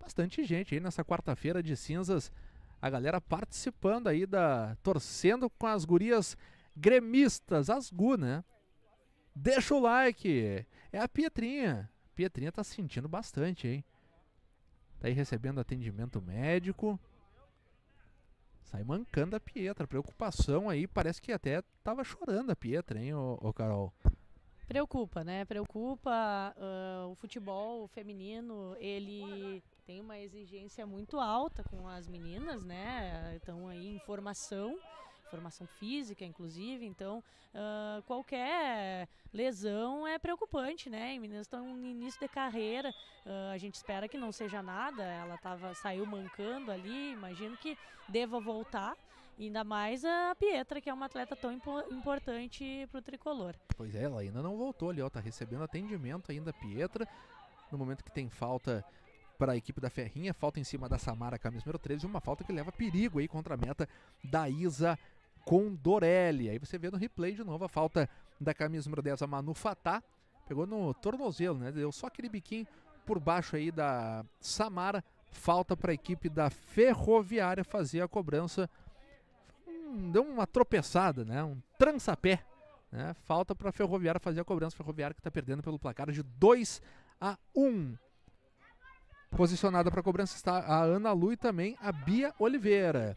Bastante gente aí nessa quarta-feira de cinzas. A galera participando aí da. torcendo com as gurias gremistas, as gu, né? Deixa o like. É a Pietrinha. Pietrinha tá sentindo bastante, hein? Tá aí recebendo atendimento médico. Sai mancando a Pietra. Preocupação aí. Parece que até tava chorando a Pietra, hein, ô, ô Carol? Preocupa, né? Preocupa uh, o futebol feminino, ele tem uma exigência muito alta com as meninas, né? Estão aí em formação, formação física, inclusive. Então, uh, qualquer lesão é preocupante, né? E meninas estão no início de carreira. Uh, a gente espera que não seja nada. Ela tava, saiu mancando ali. Imagino que deva voltar. Ainda mais a Pietra, que é uma atleta tão impo importante para o tricolor. Pois é, ela ainda não voltou ali, ó. Tá recebendo atendimento ainda a Pietra. No momento que tem falta para a equipe da Ferrinha, falta em cima da Samara, camisa número 13, uma falta que leva perigo aí contra a meta da Isa Condorelli. Aí você vê no replay de novo a falta da camisa número 10, a Manu Fatá. Pegou no tornozelo, né? Deu só aquele biquinho por baixo aí da Samara. Falta para a equipe da Ferroviária fazer a cobrança deu uma tropeçada, né? Um trançapé. Né? Falta para a Ferroviária fazer a cobrança. Ferroviária que está perdendo pelo placar de 2 a 1. Posicionada para a cobrança está a Ana Lu e também a Bia Oliveira.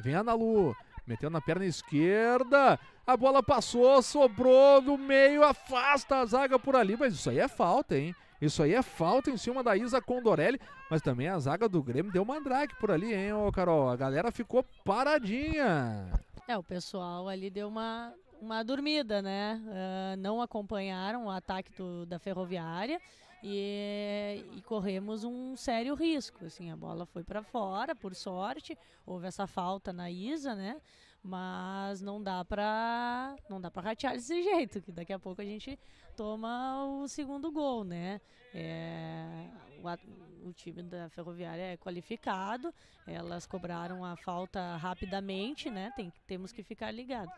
Vem a Ana Lu. Meteu na perna esquerda. A bola passou, sobrou no meio, afasta a zaga por ali. Mas isso aí é falta, hein? Isso aí é falta em cima da Isa Condorelli, mas também a zaga do Grêmio deu uma andrake por ali, hein, ô Carol? A galera ficou paradinha. É, o pessoal ali deu uma, uma dormida, né? Uh, não acompanharam o ataque do, da ferroviária e, e, corremos um sério risco. Assim, a bola foi para fora, por sorte, houve essa falta na Isa, né? Mas não dá pra. não dá pra ratear desse jeito, que daqui a pouco a gente toma o segundo gol, né? É, o, o time da Ferroviária é qualificado, elas cobraram a falta rapidamente, né? Tem, temos que ficar ligados.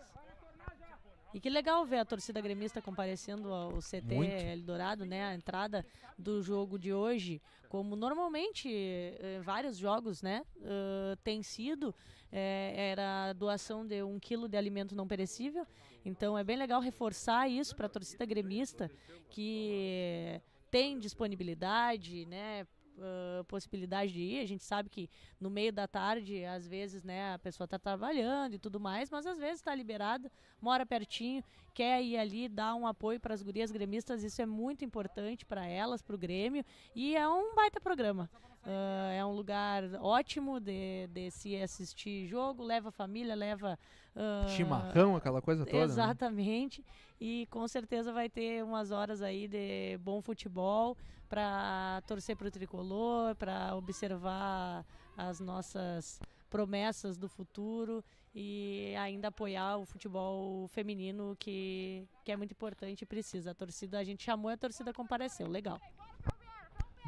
E que legal ver a torcida gremista comparecendo ao CT dourado, né? A entrada do jogo de hoje, como normalmente eh, vários jogos, né? Uh, tem sido, eh, era doação de um quilo de alimento não perecível. Então é bem legal reforçar isso para a torcida gremista que tem disponibilidade, né? Ah, possibilidade de ir. A gente sabe que no meio da tarde, às vezes, né, a pessoa está trabalhando e tudo mais, mas às vezes está liberada, mora pertinho, quer ir ali, dar um apoio para as gurias gremistas. Isso é muito importante para elas, para o Grêmio. E é um baita programa. Uh, é um lugar ótimo de, de se assistir jogo, leva família, leva. Uh, Chimarrão, aquela coisa toda. Né? Exatamente. Né? E com certeza vai ter umas horas aí de bom futebol para torcer para o tricolor, para observar as nossas promessas do futuro e ainda apoiar o futebol feminino que, que é muito importante e precisa. A torcida, a gente chamou e a torcida compareceu. Legal.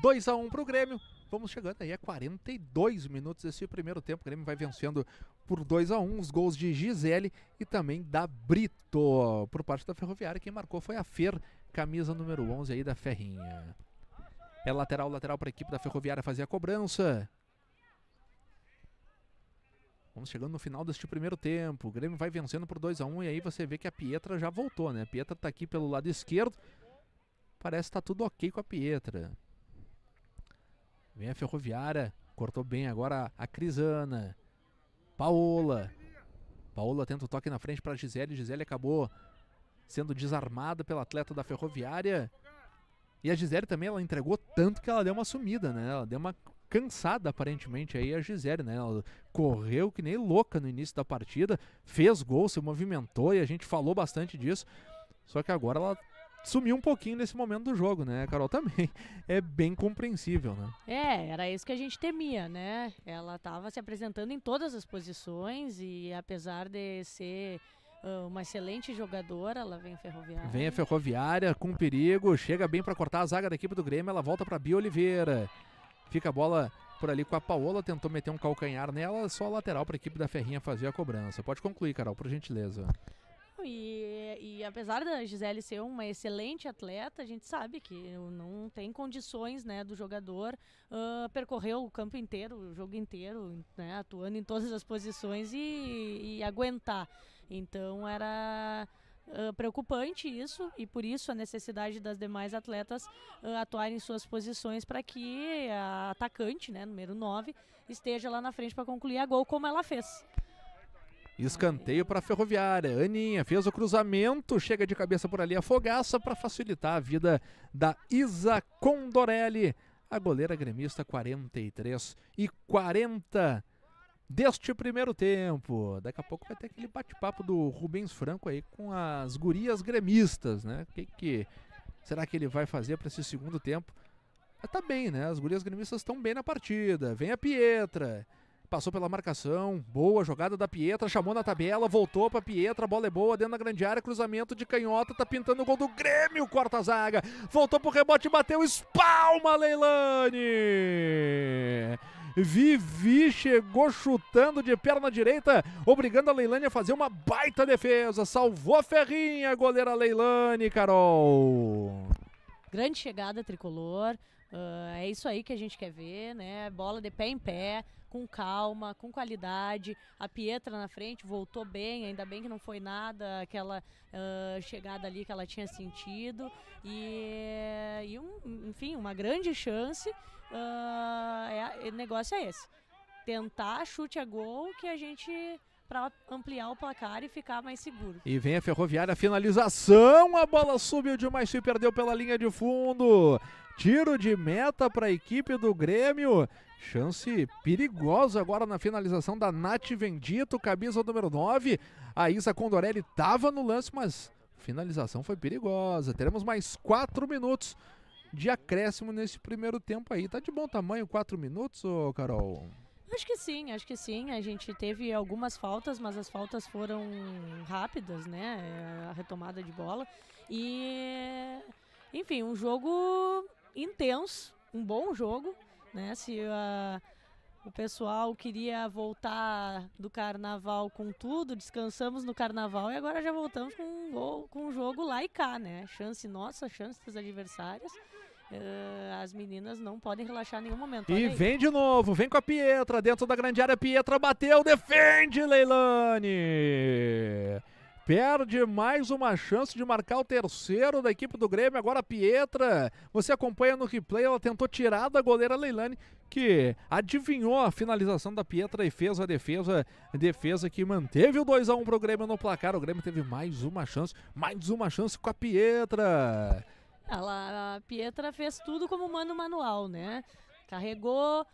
2 a 1 um para o Grêmio. Vamos chegando aí é a 42 minutos desse primeiro tempo. O Grêmio vai vencendo por 2 a 1 um, os gols de Gisele e também da Brito. Por parte da Ferroviária, quem marcou foi a Fer, camisa número 11 aí da Ferrinha. É lateral, lateral para a equipe da Ferroviária fazer a cobrança. Vamos chegando no final deste primeiro tempo. O Grêmio vai vencendo por 2 a 1 um, e aí você vê que a Pietra já voltou, né? A Pietra está aqui pelo lado esquerdo. Parece que está tudo ok com a Pietra. Vem a Ferroviária. Cortou bem agora a Crisana. Paola. Paola tenta o toque na frente para Gisele. Gisele acabou sendo desarmada pela atleta da Ferroviária. E a Gisele também, ela entregou tanto que ela deu uma sumida, né? Ela deu uma cansada aparentemente aí a Gisele, né? Ela correu que nem louca no início da partida, fez gol, se movimentou e a gente falou bastante disso. Só que agora ela sumiu um pouquinho nesse momento do jogo, né, Carol? Também é bem compreensível, né? É, era isso que a gente temia, né? Ela estava se apresentando em todas as posições e apesar de ser ah, uma excelente jogadora, ela vem a Ferroviária. Vem a Ferroviária com perigo, chega bem para cortar a zaga da equipe do Grêmio, ela volta para Bia Oliveira. Fica a bola por ali com a Paola, tentou meter um calcanhar nela, só a lateral para a equipe da Ferrinha fazer a cobrança. Pode concluir, Carol, por gentileza. E, e, apesar da Gisele ser uma excelente atleta, a gente sabe que não tem condições né, do jogador uh, percorrer o campo inteiro, o jogo inteiro, né, atuando em todas as posições e, e aguentar. Então era Uh, preocupante isso e por isso a necessidade das demais atletas uh, atuarem em suas posições para que a atacante, né, número 9, esteja lá na frente para concluir a gol como ela fez. Escanteio para a Ferroviária. Aninha fez o cruzamento, chega de cabeça por ali a fogaça para facilitar a vida da Isa Condorelli, a goleira gremista 43 e 40 deste primeiro tempo. Daqui a pouco vai ter aquele bate-papo do Rubens Franco aí com as gurias gremistas, né? O que, que será que ele vai fazer para esse segundo tempo? Mas tá bem, né? As gurias gremistas estão bem na partida. Vem a Pietra. Passou pela marcação, boa jogada da Pietra, chamou na tabela, voltou pra Pietra, a bola é boa, dentro da grande área, cruzamento de canhota, tá pintando o gol do Grêmio, corta a zaga, voltou pro rebote, bateu, espalma Leilane! Vivi chegou chutando de perna direita, obrigando a Leilane a fazer uma baita defesa. Salvou a Ferrinha, goleira Leilane, Carol. Grande chegada tricolor. Uh, é isso aí que a gente quer ver, né? Bola de pé em pé, com calma, com qualidade. A Pietra na frente voltou bem, ainda bem que não foi nada aquela uh, chegada ali que ela tinha sentido. E, e um, enfim, uma grande chance Uh, é, o negócio é esse. Tentar chute a gol que a gente para ampliar o placar e ficar mais seguro. E vem a Ferroviária, finalização, a bola subiu demais, se perdeu pela linha de fundo. Tiro de meta para a equipe do Grêmio. Chance perigosa agora na finalização da Nath Vendito, camisa número 9. A Isa Condorelli estava no lance, mas finalização foi perigosa. Teremos mais quatro minutos de acréscimo nesse primeiro tempo aí. Tá de bom tamanho, quatro minutos, ô Carol? Acho que sim, acho que sim. A gente teve algumas faltas, mas as faltas foram rápidas, né? A retomada de bola. E, enfim, um jogo intenso, um bom jogo, né? Se a, ah, o pessoal queria voltar do carnaval com tudo, descansamos no carnaval e agora já voltamos com um, gol, com um jogo lá e cá, né? Chance nossa, chance dos adversários. Uh, as meninas não podem relaxar em nenhum momento. E vem de novo, vem com a Pietra, dentro da grande área, Pietra bateu, defende Leilani. Perde mais uma chance de marcar o terceiro da equipe do Grêmio. Agora a Pietra, você acompanha no replay, ela tentou tirar da goleira Leilani, que adivinhou a finalização da Pietra e fez a defesa, defesa que manteve o 2 a 1 pro Grêmio no placar. O Grêmio teve mais uma chance, mais uma chance com a Pietra. Ela, a Pietra fez tudo como manda o manual, né? Carregou,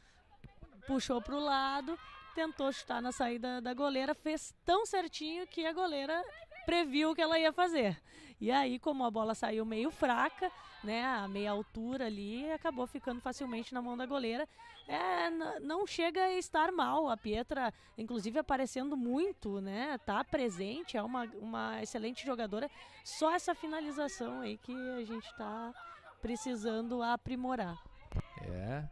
puxou para o lado, tentou chutar na saída da goleira, fez tão certinho que a goleira previu o que ela ia fazer. E aí, como a bola saiu meio fraca, né, a meia altura ali, acabou ficando facilmente na mão da goleira é, não chega a estar mal. A Pietra, inclusive, aparecendo muito, né? Tá presente, é uma, uma excelente jogadora. Só essa finalização aí que a gente está precisando aprimorar. É.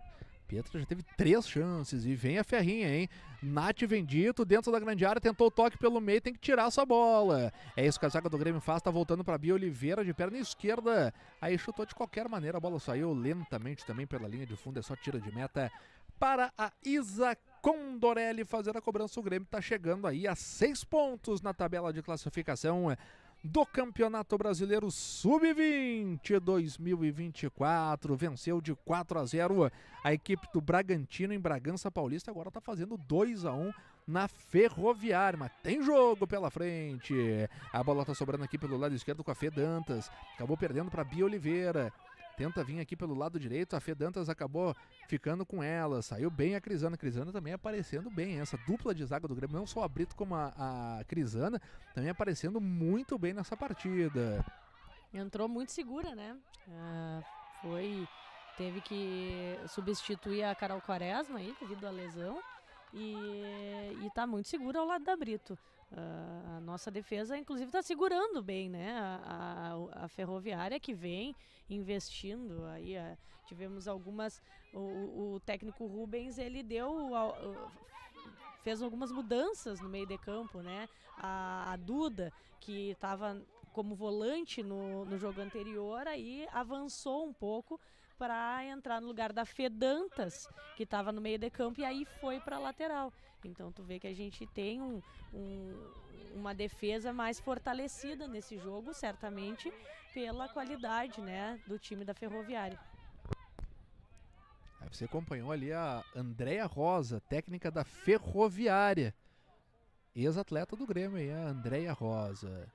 Pietra já teve três chances e vem a ferrinha, hein? Nath Vendito, dentro da grande área, tentou o toque pelo meio, tem que tirar essa bola. É isso que a zaga do Grêmio faz, tá voltando para Bia Oliveira de perna esquerda. Aí chutou de qualquer maneira, a bola saiu lentamente também pela linha de fundo, é só tira de meta para a Isa Condorelli fazer a cobrança. O Grêmio tá chegando aí a seis pontos na tabela de classificação do Campeonato Brasileiro Sub-20 2024. Venceu de 4 a 0 a equipe do Bragantino em Bragança Paulista. Agora está fazendo 2 a 1 na Ferroviária, mas tem jogo pela frente. A bola está sobrando aqui pelo lado esquerdo com a Fê Dantas. Acabou perdendo para Bia Oliveira tenta vir aqui pelo lado direito, a Fedantas acabou ficando com ela, saiu bem a Crisana, Crisana também aparecendo bem, essa dupla de zaga do Grêmio, não só a Brito como a, a Crisana, também aparecendo muito bem nessa partida. Entrou muito segura, né? Ah, foi, teve que substituir a Carol Quaresma aí, devido à lesão, e, e tá muito segura ao lado da Brito. Ah, a nossa defesa, inclusive, está segurando bem né? A, a, a, ferroviária que vem investindo. Aí a, tivemos algumas. O, o, técnico Rubens ele deu. fez algumas mudanças no meio de campo, né? A, Duda, que estava como volante no, no jogo anterior, aí avançou um pouco para entrar no lugar da Fedantas, que estava no meio de campo, e aí foi para a lateral. Então tu vê que a gente tem um, um, uma defesa mais fortalecida nesse jogo, certamente, pela qualidade né, do time da Ferroviária. Aí você acompanhou ali a Andréa Rosa, técnica da Ferroviária. Ex-atleta do Grêmio aí, a Andréia Rosa.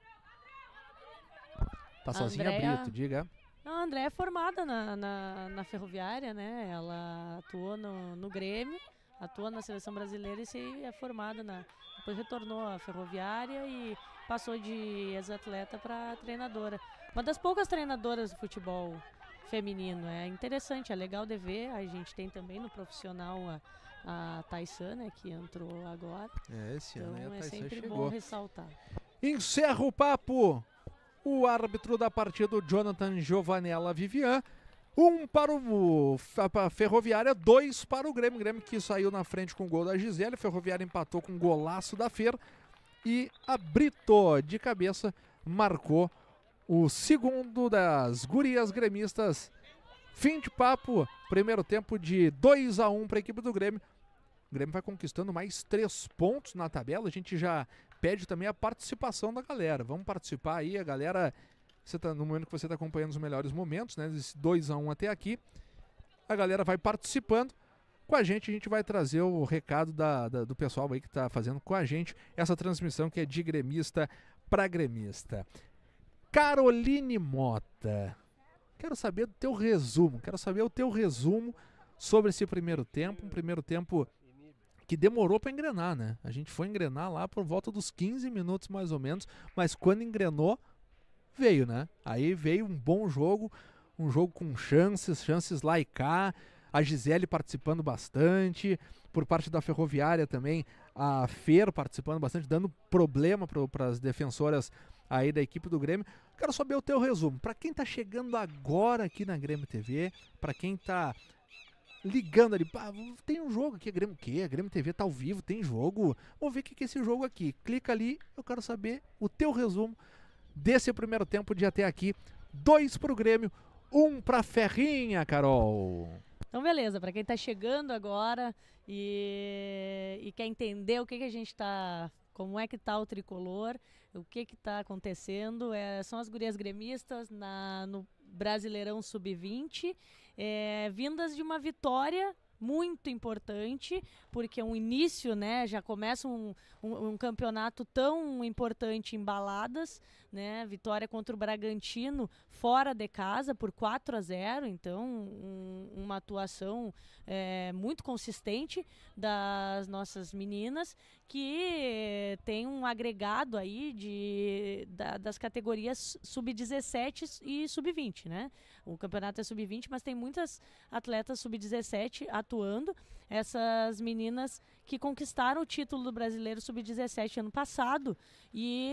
Tá sozinha, Andrea... Brito, diga. A André é formada na, na, na, ferroviária, né? Ela atuou no, no Grêmio, atuou na seleção brasileira e se é formada na. Depois retornou à ferroviária e passou de ex-atleta para treinadora. Uma das poucas treinadoras do futebol feminino. É interessante, é legal de ver. A gente tem também no profissional a, a Taisan, né, que entrou agora. É, esse então, ano é sempre chegou. bom ressaltar. Encerra o papo o árbitro da partida, Jonathan Giovanella Vivian. Um para o a Ferroviária, dois para o Grêmio. Grêmio que saiu na frente com o gol da Gisele. Ferroviária empatou com o golaço da Fer. E a Brito, de cabeça, marcou o segundo das gurias gremistas. Fim de papo, primeiro tempo de 2 a 1 para a equipe do Grêmio. O Grêmio vai conquistando mais três pontos na tabela. A gente já pede também a participação da galera. Vamos participar aí, a galera. Você tá, no momento que você está acompanhando os melhores momentos, né? Desse 2 a 1 um até aqui. A galera vai participando. Com a gente, a gente vai trazer o recado da, da, do pessoal aí que está fazendo com a gente essa transmissão que é de gremista para gremista. Caroline Mota, quero saber do teu resumo, quero saber o teu resumo sobre esse primeiro tempo, um primeiro tempo que demorou para engrenar, né? A gente foi engrenar lá por volta dos 15 minutos mais ou menos, mas quando engrenou, veio, né? Aí veio um bom jogo, um jogo com chances, chances lá e cá, a Gisele participando bastante, por parte da Ferroviária também, a Fer participando bastante, dando problema para as defensoras aí da equipe do Grêmio. Quero saber o teu resumo. Para quem está chegando agora aqui na Grêmio TV, para quem está ligando ali, tem um jogo aqui, é Grêmio que a é Grêmio TV tá ao vivo, tem jogo, vamos ver o que, que é esse jogo aqui. Clica ali, eu quero saber o teu resumo desse primeiro tempo de até aqui. Dois pro Grêmio, um pra Ferrinha, Carol. Então, beleza, para quem está chegando agora e, e, quer entender o que, que a gente está. Como é que tá o tricolor, o que que tá acontecendo, é, são as gurias gremistas na, no Brasileirão Sub-20 é, vindas de uma vitória muito importante, porque um início, né? Já começa um, um, um campeonato tão importante em baladas, né? Vitória contra o Bragantino fora de casa por 4 a 0. Então, um, uma atuação é, muito consistente das nossas meninas que tem um agregado aí de, da, das categorias sub-17 e sub-20, né? O campeonato é sub-20, mas tem muitas atletas sub-17 atuando essas meninas que conquistaram o título do Brasileiro Sub-17 ano passado e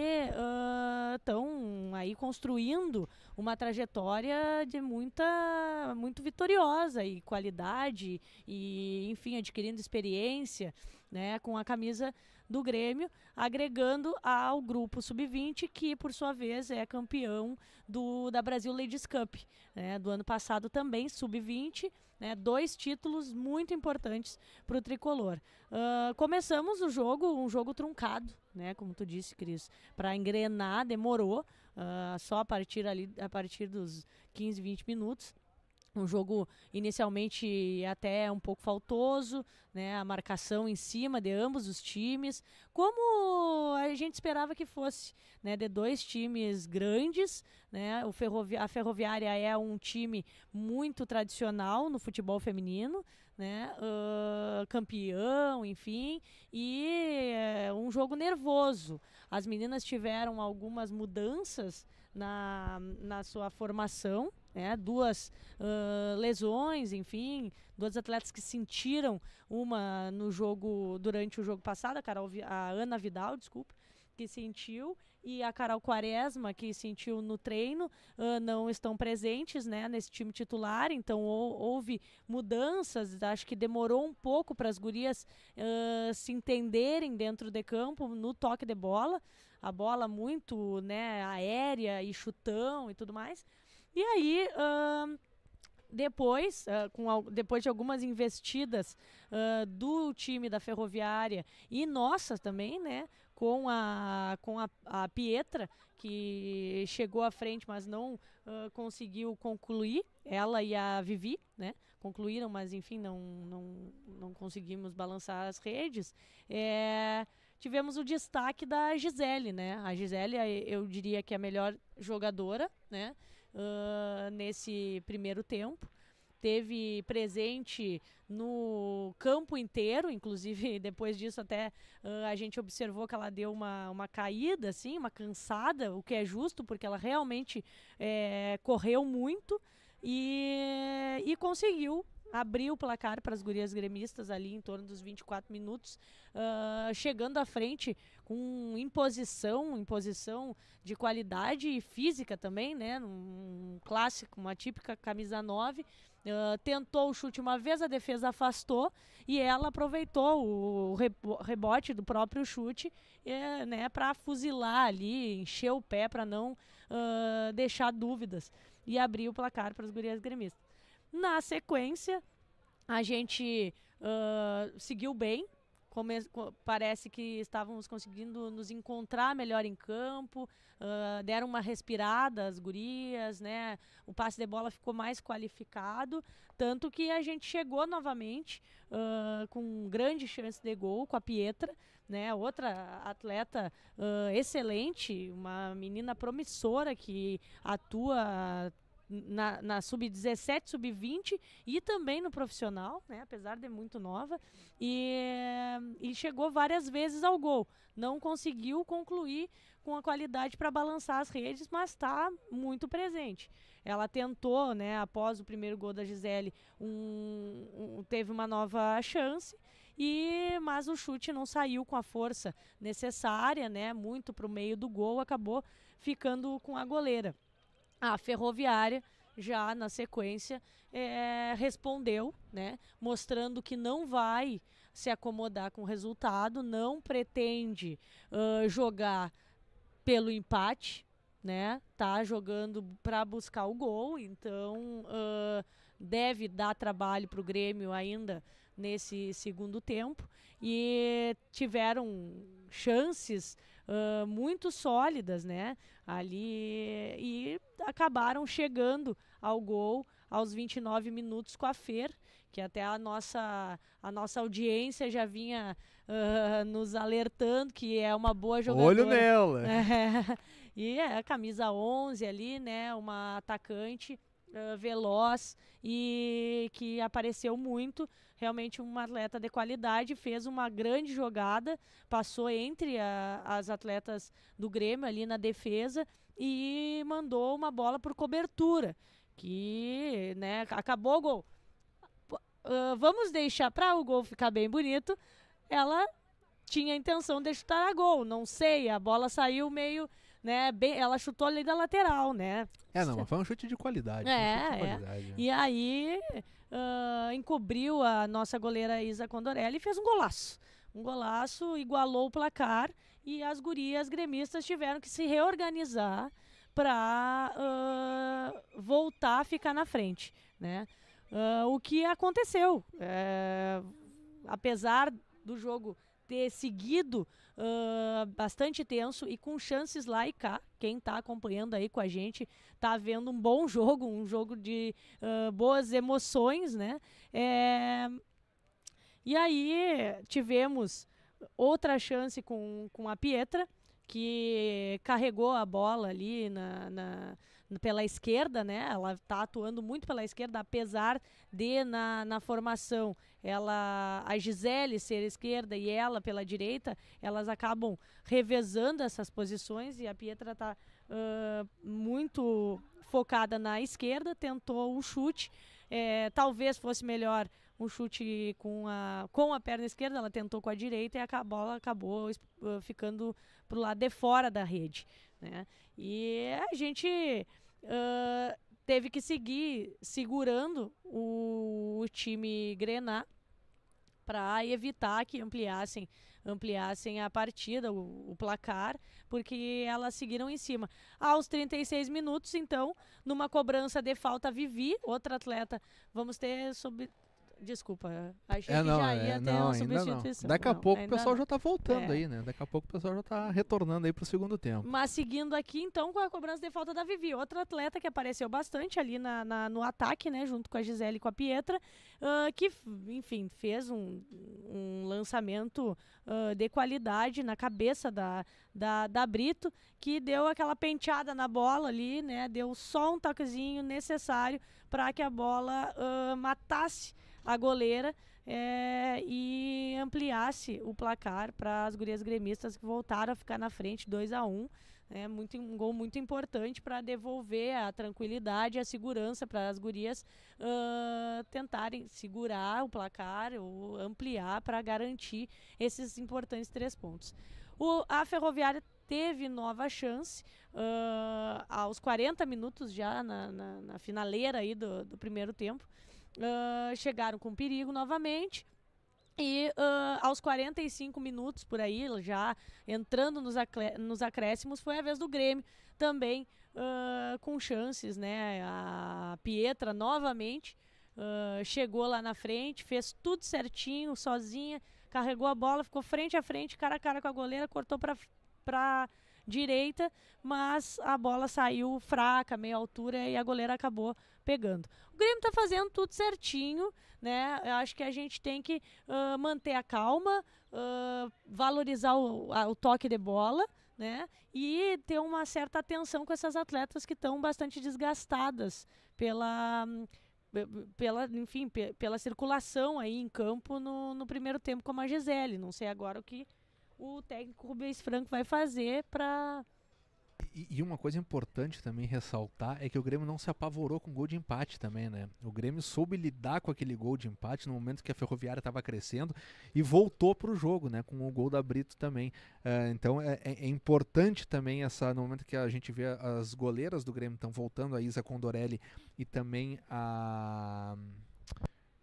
estão ah, uh, aí construindo uma trajetória de muita, muito vitoriosa e qualidade e, enfim, adquirindo experiência né, com a camisa do Grêmio, agregando ao grupo sub-20, que por sua vez é campeão do, da Brasil Ladies Cup, né, do ano passado também, sub-20, né, dois títulos muito importantes para o tricolor. Uh, começamos o jogo, um jogo truncado, né, como tu disse, Cris, para engrenar demorou, uh, só a partir, ali, a partir dos 15, 20 minutos um jogo inicialmente até um pouco faltoso, né? A marcação em cima de ambos os times, como a gente esperava que fosse, né? De dois times grandes, né? O ferrovi a Ferroviária é um time muito tradicional no futebol feminino, né? Uh, campeão, enfim, e eh, um jogo nervoso. As meninas tiveram algumas mudanças na, na sua formação né? Duas uh, lesões, enfim, duas atletas que sentiram uma no jogo durante o jogo passado, a, Carol, a Ana Vidal, desculpa, que sentiu e a Carol Quaresma que sentiu no treino uh, não estão presentes né, nesse time titular então ou, houve mudanças acho que demorou um pouco para as gurias uh, se entenderem dentro de campo no toque de bola a bola muito né aérea e chutão e tudo mais e aí. Uh, depois, uh, com, depois de algumas investidas uh, do time da Ferroviária e nossas também, né? Com a, com a, a Pietra, que chegou à frente, mas não uh, conseguiu concluir. Ela e a Vivi, né? Concluíram, mas enfim, não, não, não conseguimos balançar as redes. É, tivemos o destaque da Gisele, né? A Gisele, eu diria que é a melhor jogadora, né? uh, nesse primeiro tempo teve presente no campo inteiro, inclusive depois disso até uh, a gente observou que ela deu uma, uma caída, assim, uma cansada, o que é justo, porque ela realmente é, correu muito e, e conseguiu abriu o placar para as gurias gremistas ali em torno dos 24 minutos, uh, chegando à frente com imposição, imposição de qualidade e física também, né? Um clássico, uma típica camisa 9. Uh, ah, tentou o chute uma vez, a defesa afastou e ela aproveitou o rebote do próprio chute é, né, para fuzilar ali, encher o pé para não uh, deixar dúvidas e abrir o placar para as gurias gremistas. Na sequência, a gente uh, seguiu bem. Come parece que estávamos conseguindo nos encontrar melhor em campo, uh, deram uma respirada as gurias, né? O passe de bola ficou mais qualificado, tanto que a gente chegou novamente uh, com grande chance de gol com a Pietra, né? Outra atleta excelente, uma menina promissora que atua na, na sub-17, sub-20 e também no profissional, né? apesar de muito nova, e, e chegou várias vezes ao gol. Não conseguiu concluir com a qualidade para balançar as redes, mas está muito presente. Ela tentou, né, após o primeiro gol da Gisele, um, um, teve uma nova chance, e mas o chute não saiu com a força necessária, né, muito para o meio do gol, acabou ficando com a goleira a ferroviária já na sequência é, respondeu, né, mostrando que não vai se acomodar com o resultado, não pretende uh, jogar pelo empate, né, tá jogando para buscar o gol, então uh, deve dar trabalho para o Grêmio ainda nesse segundo tempo e tiveram chances uh, muito sólidas, né? Ali e acabaram chegando ao gol aos 29 minutos com a Fer, que até a nossa, a nossa audiência já vinha uh, nos alertando que é uma boa jogadora. Olho nela! É, e é a camisa 11 ali, né? Uma atacante uh, veloz e que apareceu muito realmente um atleta de qualidade, fez uma grande jogada, passou entre a, as atletas do Grêmio ali na defesa e mandou uma bola por cobertura, que né, acabou o gol. Uh, vamos deixar para o gol ficar bem bonito. Ela tinha a intenção de chutar a gol, não sei, a bola saiu meio né? Bem, ela chutou ali da lateral, né? É, não, mas foi um chute de qualidade. É, um é. de qualidade, é. E aí uh, encobriu a nossa goleira Isa Condorelli e fez um golaço. Um golaço, igualou o placar e as gurias gremistas tiveram que se reorganizar para uh, ah, voltar a ficar na frente, né? Uh, o que aconteceu, é, apesar do jogo ter seguido uh, bastante tenso e com chances lá e cá. Quem está acompanhando aí com a gente está vendo um bom jogo, um jogo de uh, boas emoções, né? É... E aí tivemos outra chance com, com a Pietra, que carregou a bola ali na, na pela esquerda, né? Ela está atuando muito pela esquerda, apesar de na, na formação ela a Gisele ser esquerda e ela pela direita, elas acabam revezando essas posições e a Pietra está uh, muito focada na esquerda, tentou um chute, é, talvez fosse melhor um chute com a, com a perna esquerda, ela tentou com a direita e a bola acabou uh, ficando para o lado de fora da rede. Né? E a gente ah, teve que seguir segurando o, o time Grená para evitar que ampliassem ampliassem a partida, o, o, placar, porque elas seguiram em cima. Aos 36 minutos, então, numa cobrança de falta Vivi, outra atleta, vamos ter sobre Desculpa, achei é, não, que já é, ia até ter não, uma substituição. Daqui a não, pouco o pessoal já está voltando é. aí, né? Daqui a pouco o pessoal já está retornando aí para o segundo tempo. Mas seguindo aqui, então, com a cobrança de falta da Vivi, outra atleta que apareceu bastante ali na, na no ataque, né? Junto com a Gisele e com a Pietra, uh, que, enfim, fez um, um lançamento uh, de qualidade na cabeça da, da, da Brito, que deu aquela penteada na bola ali, né? Deu só um toquezinho necessário para que a bola uh, matasse a goleira é, e ampliasse o placar para as gurias gremistas que voltaram a ficar na frente 2 a 1 um, é muito, um gol muito importante para devolver a tranquilidade e a segurança para as gurias uh, tentarem segurar o placar ou ampliar para garantir esses importantes três pontos. O, a Ferroviária teve nova chance uh, aos 40 minutos já na, na, na finaleira aí do, do primeiro tempo uh, chegaram com perigo novamente. E uh, aos 45 minutos por aí, já entrando nos, nos acréscimos, foi a vez do Grêmio também uh, com chances, né? A Pietra novamente uh, chegou lá na frente, fez tudo certinho, sozinha, carregou a bola, ficou frente a frente, cara a cara com a goleira, cortou para para direita, mas a bola saiu fraca, meia altura e a goleira acabou pegando. O Grêmio está fazendo tudo certinho, né? Eu acho que a gente tem que uh, manter a calma, uh, valorizar o, a, o toque de bola, né? E ter uma certa atenção com essas atletas que estão bastante desgastadas pela pela, enfim, pela circulação aí em campo no, no primeiro tempo como a Gisele. Não sei agora o que o técnico Rubens Franco vai fazer para e uma coisa importante também ressaltar é que o Grêmio não se apavorou com gol de empate também, né? O Grêmio soube lidar com aquele gol de empate no momento que a Ferroviária estava crescendo e voltou para o jogo, né? Com o gol da Brito também. Uh, então é, é, é, importante também essa no momento que a gente vê as goleiras do Grêmio estão voltando, a Isa Condorelli e também a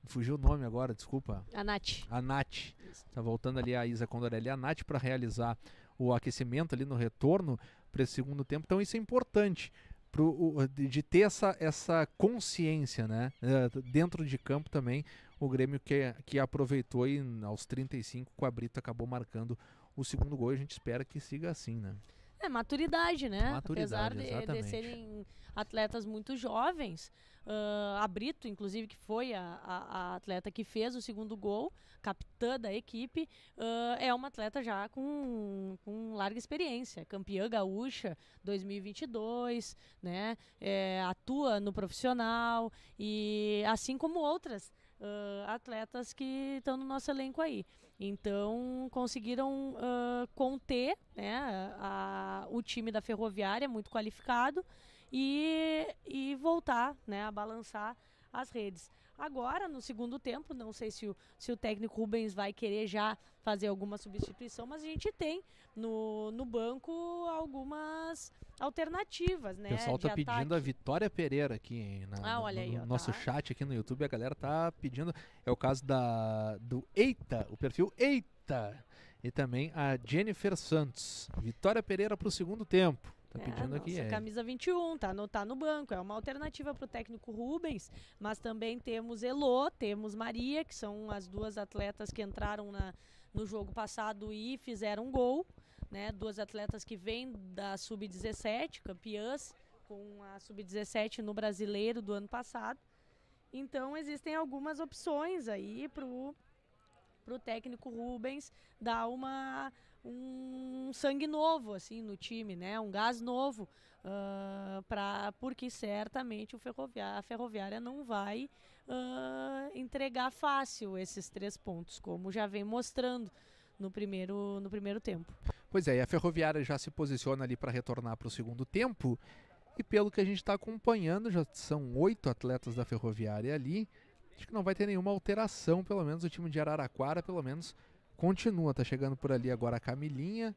Fugiu o nome agora, desculpa. A Nath. A Nath. Tá voltando ali a Isa Condorelli, a Nath para realizar o aquecimento ali no retorno para esse segundo tempo. Então isso é importante pro, de ter essa, essa consciência, né? É, dentro de campo também, o Grêmio que, que aproveitou e aos 35 com a Brito acabou marcando o segundo gol. A gente espera que siga assim, né? É maturidade, né? Maturidade, Apesar de, de serem atletas muito jovens. Uh, a Brito, inclusive, que foi a, a, a, atleta que fez o segundo gol, capitã da equipe, uh, é uma atleta já com, com larga experiência, campeã gaúcha 2022, né? É, atua no profissional e assim como outras Uh, atletas que estão no nosso elenco aí. Então, conseguiram uh, conter né, a, a, o time da Ferroviária, muito qualificado, e, e voltar né, a balançar as redes. Agora, no segundo tempo, não sei se o, se o técnico Rubens vai querer já fazer alguma substituição, mas a gente tem no, no banco algumas alternativas, né? O pessoal tá ataque. pedindo a Vitória Pereira aqui na, ah, olha no, aí, no ó, nosso tá. chat aqui no YouTube. A galera tá pedindo. É o caso da do Eita, o perfil Eita. E também a Jennifer Santos. Vitória Pereira para o segundo tempo. Tá é, pedindo aqui, nossa, é. camisa 21, tá no, tá no banco. É uma alternativa para o técnico Rubens, mas também temos Elô, temos Maria, que são as duas atletas que entraram na, no jogo passado e fizeram gol. Né? Duas atletas que vêm da Sub-17, campeãs com a Sub-17 no brasileiro do ano passado. Então existem algumas opções aí para o técnico Rubens dar uma um sangue novo assim no time, né? Um gás novo uh, ah, para porque certamente o ferroviária, a ferroviária não vai uh, entregar fácil esses três pontos, como já vem mostrando no primeiro no primeiro tempo. Pois é, e a ferroviária já se posiciona ali para retornar para o segundo tempo. E pelo que a gente está acompanhando, já são oito atletas da ferroviária ali. Acho que não vai ter nenhuma alteração, pelo menos o time de Araraquara, pelo menos continua, tá chegando por ali agora a Camilinha.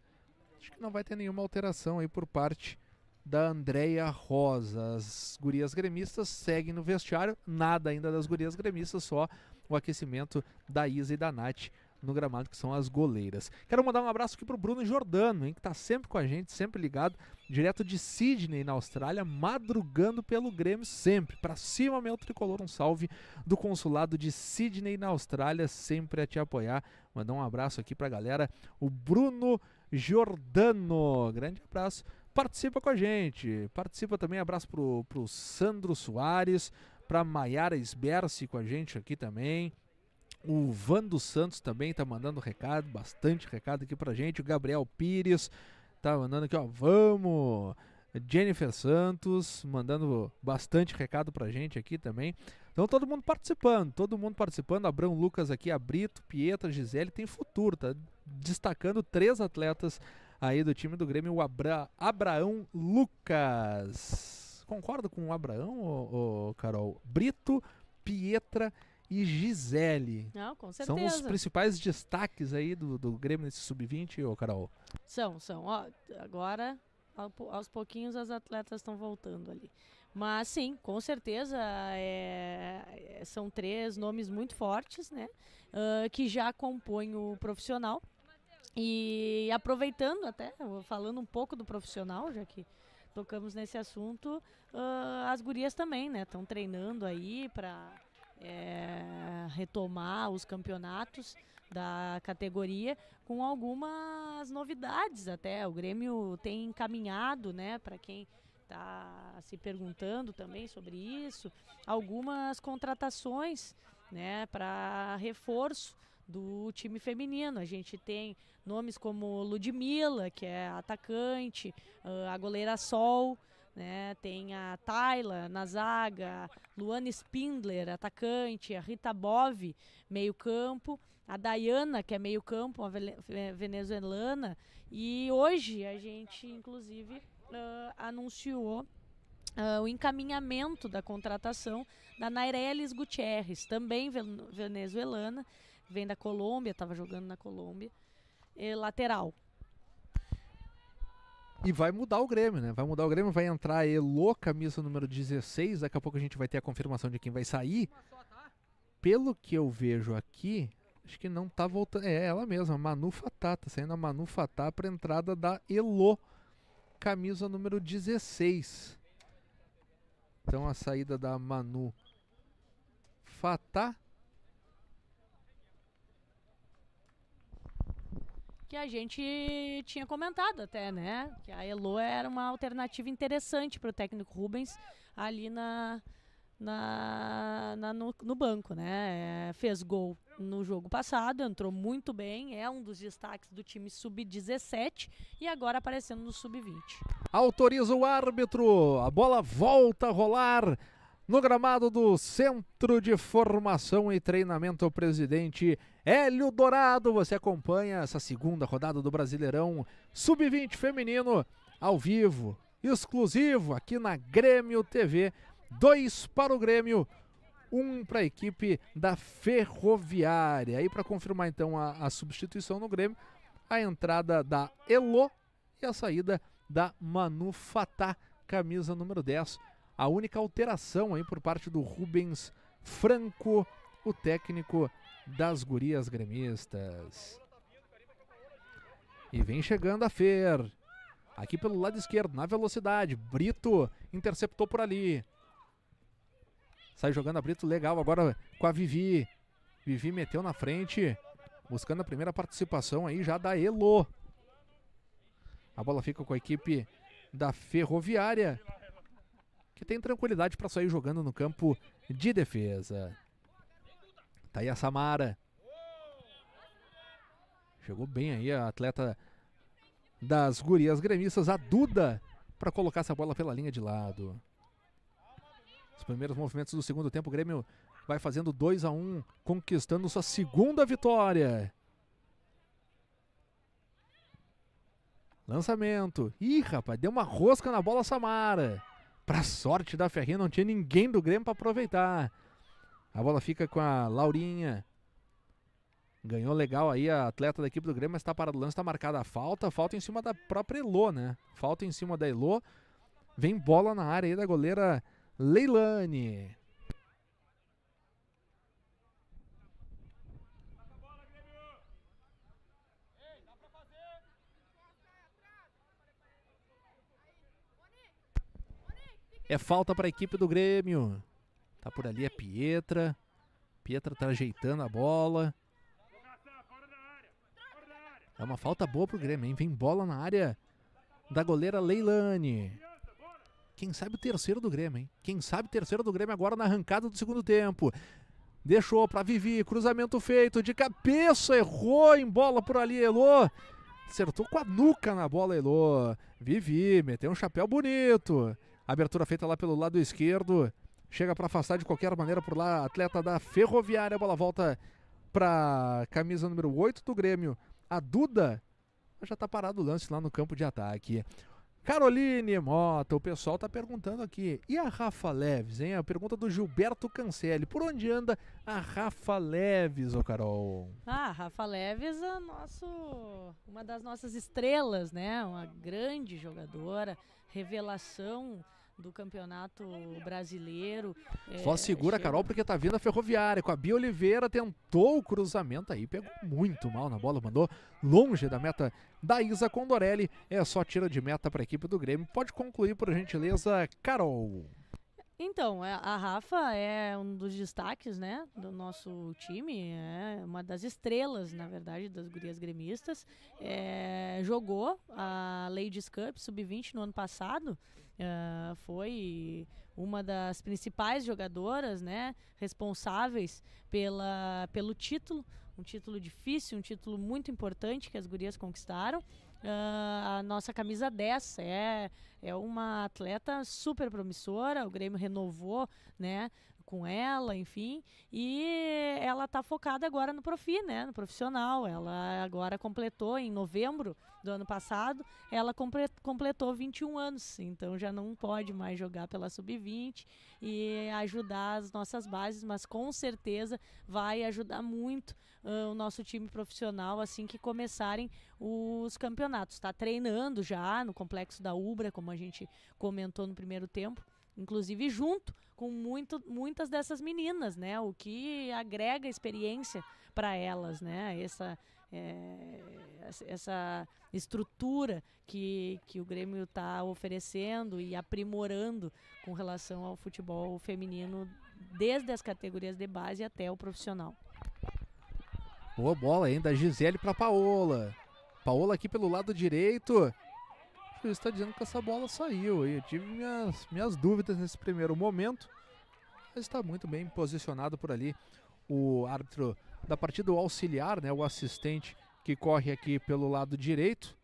Acho que não vai ter nenhuma alteração aí por parte da Andréia Rosa. As gurias gremistas seguem no vestiário, nada ainda das gurias gremistas, só o aquecimento da Isa e da Nath no gramado, que são as goleiras. Quero mandar um abraço aqui pro Bruno Jordano, hein, que tá sempre com a gente, sempre ligado, direto de Sydney, na Austrália, madrugando pelo Grêmio sempre. Para cima, meu tricolor, um salve do consulado de Sydney, na Austrália, sempre a te apoiar. Mandar um abraço aqui pra galera, o Bruno Jordano. Grande abraço. Participa com a gente. Participa também. Abraço pro, pro Sandro Soares, pra Maiara Esberce com a gente aqui também. O Vando Santos também tá mandando recado, bastante recado aqui pra gente. O Gabriel Pires tá mandando aqui, ó, vamos! Jennifer Santos mandando bastante recado pra gente aqui também. Então todo mundo participando, todo mundo participando. Abrão Lucas aqui, Brito, Pietra, Gisele, tem futuro, tá destacando três atletas aí do time do Grêmio, o Abra Abraão Lucas. Concorda com o Abraão, ô, ô, Carol? Brito, Pietra e e Gisele. Não, com certeza. São os principais destaques aí do, do Grêmio nesse sub-20, Carol? São, são. Ó, agora, aos pouquinhos, as atletas estão voltando ali. Mas sim, com certeza é, é são três nomes muito fortes, né? Uh, que já compõem o profissional. E aproveitando até, falando um pouco do profissional, já que tocamos nesse assunto, uh, as gurias também, né? Estão treinando aí para é, retomar os campeonatos da categoria com algumas novidades até. O Grêmio tem encaminhado, né, para quem está se perguntando também sobre isso, algumas contratações, né, para reforço do time feminino. A gente tem nomes como Ludmilla, que é atacante, ah, a goleira Sol, né? Tem a Tayla na zaga, Luana Spindler, atacante, a Rita Bove, meio-campo, a Dayana, que é meio-campo, uma venezuelana. E hoje a gente, inclusive, uh, anunciou Uh, o encaminhamento da contratação da Naireles Gutierrez, também venezuelana, vem da Colômbia, estava jogando na Colômbia, eh, lateral. E vai mudar o Grêmio, né? Vai mudar o Grêmio, vai entrar Elô, camisa número 16. Daqui a pouco a gente vai ter a confirmação de quem vai sair. Pelo que eu vejo aqui, acho que não tá voltando. É ela mesma, Manu Fatá. Tá saindo a Manu Fatá pra entrada da Elô, camisa número 16. Então a saída da Manu Fatá que a gente tinha comentado até, né? Que a Elo era uma alternativa interessante para o técnico Rubens ali na, na, na no, no, banco, né? É, fez gol no jogo passado, entrou muito bem, é um dos destaques do time sub-17 e agora aparecendo no sub-20. Autoriza o árbitro, a bola volta a rolar no gramado do Centro de Formação e Treinamento Presidente Hélio Dourado. Você acompanha essa segunda rodada do Brasileirão Sub-20 Feminino ao vivo, exclusivo aqui na Grêmio TV. Dois para o Grêmio, um para a equipe da Ferroviária. E para confirmar então a, a substituição no Grêmio, a entrada da Elo e a saída da Manu Fatah, camisa número 10. A única alteração aí por parte do Rubens Franco, o técnico das gurias gremistas. E vem chegando a Fer. Aqui pelo lado esquerdo, na velocidade. Brito interceptou por ali. Sai jogando a Brito legal agora com a Vivi. Vivi meteu na frente. Buscando a primeira participação aí já da Elo. A bola fica com a equipe da Ferroviária que tem tranquilidade para sair jogando no campo de defesa. Tá aí a Samara. Chegou bem aí a atleta das gurias gremistas, a Duda, para colocar essa bola pela linha de lado. Os primeiros movimentos do segundo tempo, o Grêmio vai fazendo 2 a 1 um, conquistando sua segunda vitória. Lançamento. Ih, rapaz, deu uma rosca na bola Samara. Pra sorte da Ferrinha, não tinha ninguém do Grêmio para aproveitar. A bola fica com a Laurinha. Ganhou legal aí a atleta da equipe do Grêmio, mas está parado o lance, está marcada a falta. Falta em cima da própria Elô, né? Falta em cima da Elô. Vem bola na área aí da goleira Leilane. É falta para a equipe do Grêmio. Tá por ali a é Pietra. Pietra tá ajeitando a bola. É uma falta boa pro Grêmio, hein? Vem bola na área da goleira Leilane. Quem sabe o terceiro do Grêmio, hein? Quem sabe o terceiro do Grêmio agora na arrancada do segundo tempo. Deixou para Vivi, cruzamento feito de cabeça, errou em bola por ali, Elô. Acertou com a nuca na bola, Elô. Vivi, meteu um chapéu bonito. Abertura feita lá pelo lado esquerdo. Chega para afastar de qualquer maneira por lá. Atleta da Ferroviária. A bola volta para camisa número 8 do Grêmio. A Duda já está parado o lance lá no campo de ataque. Caroline Mota, o pessoal está perguntando aqui. E a Rafa Leves, hein? A pergunta do Gilberto Cancelli. Por onde anda a Rafa Leves, ô Carol? Ah, a Rafa Leves é nosso, uma das nossas estrelas, né? Uma grande jogadora revelação do campeonato brasileiro. Só é, segura chega... Carol porque tá vindo a ferroviária. Com a Bia Oliveira tentou o cruzamento aí, pegou muito mal na bola, mandou longe da meta da Isa Condorelli. É só tira de meta para a equipe do Grêmio. Pode concluir, por gentileza, Carol. Então, é, a Rafa é um dos destaques, né, do nosso time, é uma das estrelas, na verdade, das gurias gremistas. É, jogou a Ladies Cup Sub-20 no ano passado, é, foi uma das principais jogadoras, né, responsáveis pela, pelo título, um título difícil, um título muito importante que as gurias conquistaram. Uh, a nossa camisa 10 é, é uma atleta super promissora, o Grêmio renovou, né, com ela, enfim, e ela está focada agora no profi, né, no profissional. Ela agora completou em novembro do ano passado, ela completou 21 anos, então já não pode mais jogar pela sub-20 e ajudar as nossas bases, mas com certeza vai ajudar muito uh, o nosso time profissional assim que começarem os campeonatos. Está treinando já no complexo da Ubra, como a gente comentou no primeiro tempo inclusive junto com muito, muitas dessas meninas, né? O que agrega experiência para elas, né? Essa, é, essa estrutura que, que o Grêmio está oferecendo e aprimorando com relação ao futebol feminino, desde as categorias de base até o profissional. Boa bola ainda, a Gisele para Paola. Paola aqui pelo lado direito. O juiz está dizendo que essa bola saiu. Eu tive minhas, minhas dúvidas nesse primeiro momento. Mas está muito bem posicionado por ali o árbitro da partida, o auxiliar, né, o assistente que corre aqui pelo lado direito.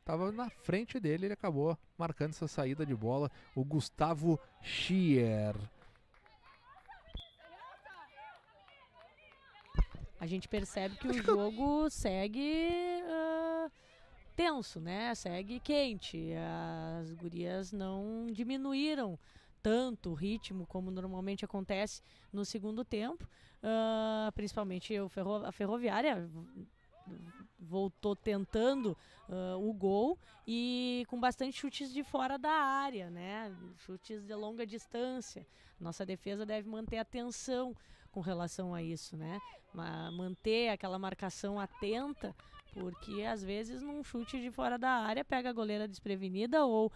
Estava na frente dele, ele acabou marcando essa saída de bola, o Gustavo Schier. a gente percebe que o jogo segue uh, tenso, né? Segue quente. As gurias não diminuíram tanto o ritmo como normalmente acontece no segundo tempo. Uh, principalmente o ferro, a Ferroviária voltou tentando uh, o gol e com bastante chutes de fora da área, né? Chutes de longa distância. Nossa defesa deve manter a tensão com relação a isso, né? manter aquela marcação atenta, porque às vezes num chute de fora da área pega a goleira desprevenida ou uh,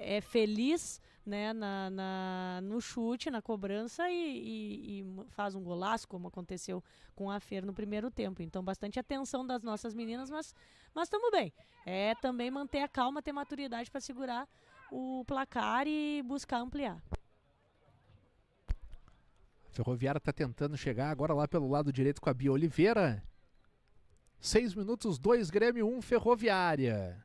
é feliz né, na, na, no chute, na cobrança e, e, e, faz um golaço, como aconteceu com a Fer no primeiro tempo. Então, bastante atenção das nossas meninas, mas estamos bem. É também manter a calma, ter maturidade para segurar o placar e buscar ampliar. Ferroviária está tentando chegar agora lá pelo lado direito com a Bia Oliveira. Seis minutos, dois Grêmio, um Ferroviária.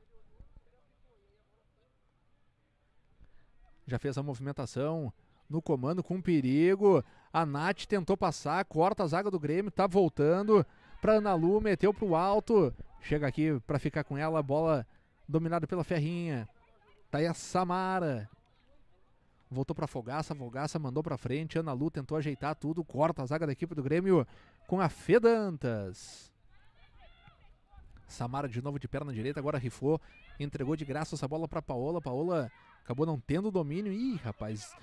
Já fez a movimentação no comando com perigo. A Nath tentou passar, corta a zaga do Grêmio, tá voltando para Ana Lu, meteu o alto. Chega aqui para ficar com ela, bola dominada pela Ferrinha. Tá aí a Samara voltou pra Fogaça, Fogaça mandou pra frente, Ana Lu tentou ajeitar tudo, corta a zaga da equipe do Grêmio com a Fedantas. Samara de novo de perna direita, agora rifou, entregou de graça essa bola para Paola. Paola acabou não tendo domínio. Ih, rapaz,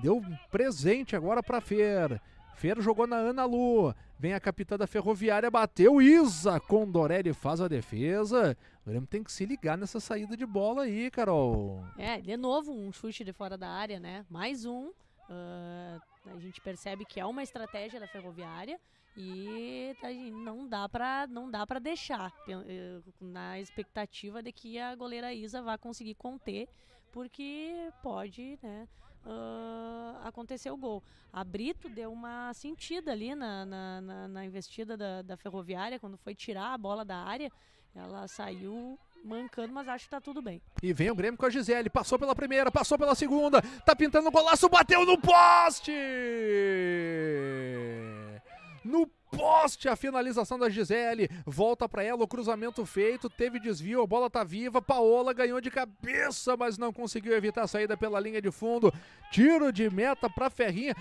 deu um presente agora para Fer. Fer jogou na Ana Lu. Vem a capitã da Ferroviária, bateu Isa. Condorelli faz a defesa. O Grêmio tem que se ligar nessa saída de bola aí, Carol. É, de novo um chute de fora da área, né? Mais um. Uh, a gente percebe que é uma estratégia da Ferroviária e não dá para não dá para deixar na expectativa de que a goleira Isa vá conseguir conter, porque pode, né? uh, aconteceu o gol. A Brito deu uma sentida ali na, na, na, na investida da, da, Ferroviária, quando foi tirar a bola da área, ela saiu mancando, mas acho que tá tudo bem. E vem o Grêmio com a Gisele, passou pela primeira, passou pela segunda, tá pintando o golaço, bateu no poste! no poste, a finalização da Gisele. Volta para ela, o cruzamento feito, teve desvio, a bola tá viva. Paola ganhou de cabeça, mas não conseguiu evitar a saída pela linha de fundo. Tiro de meta para Ferrinha.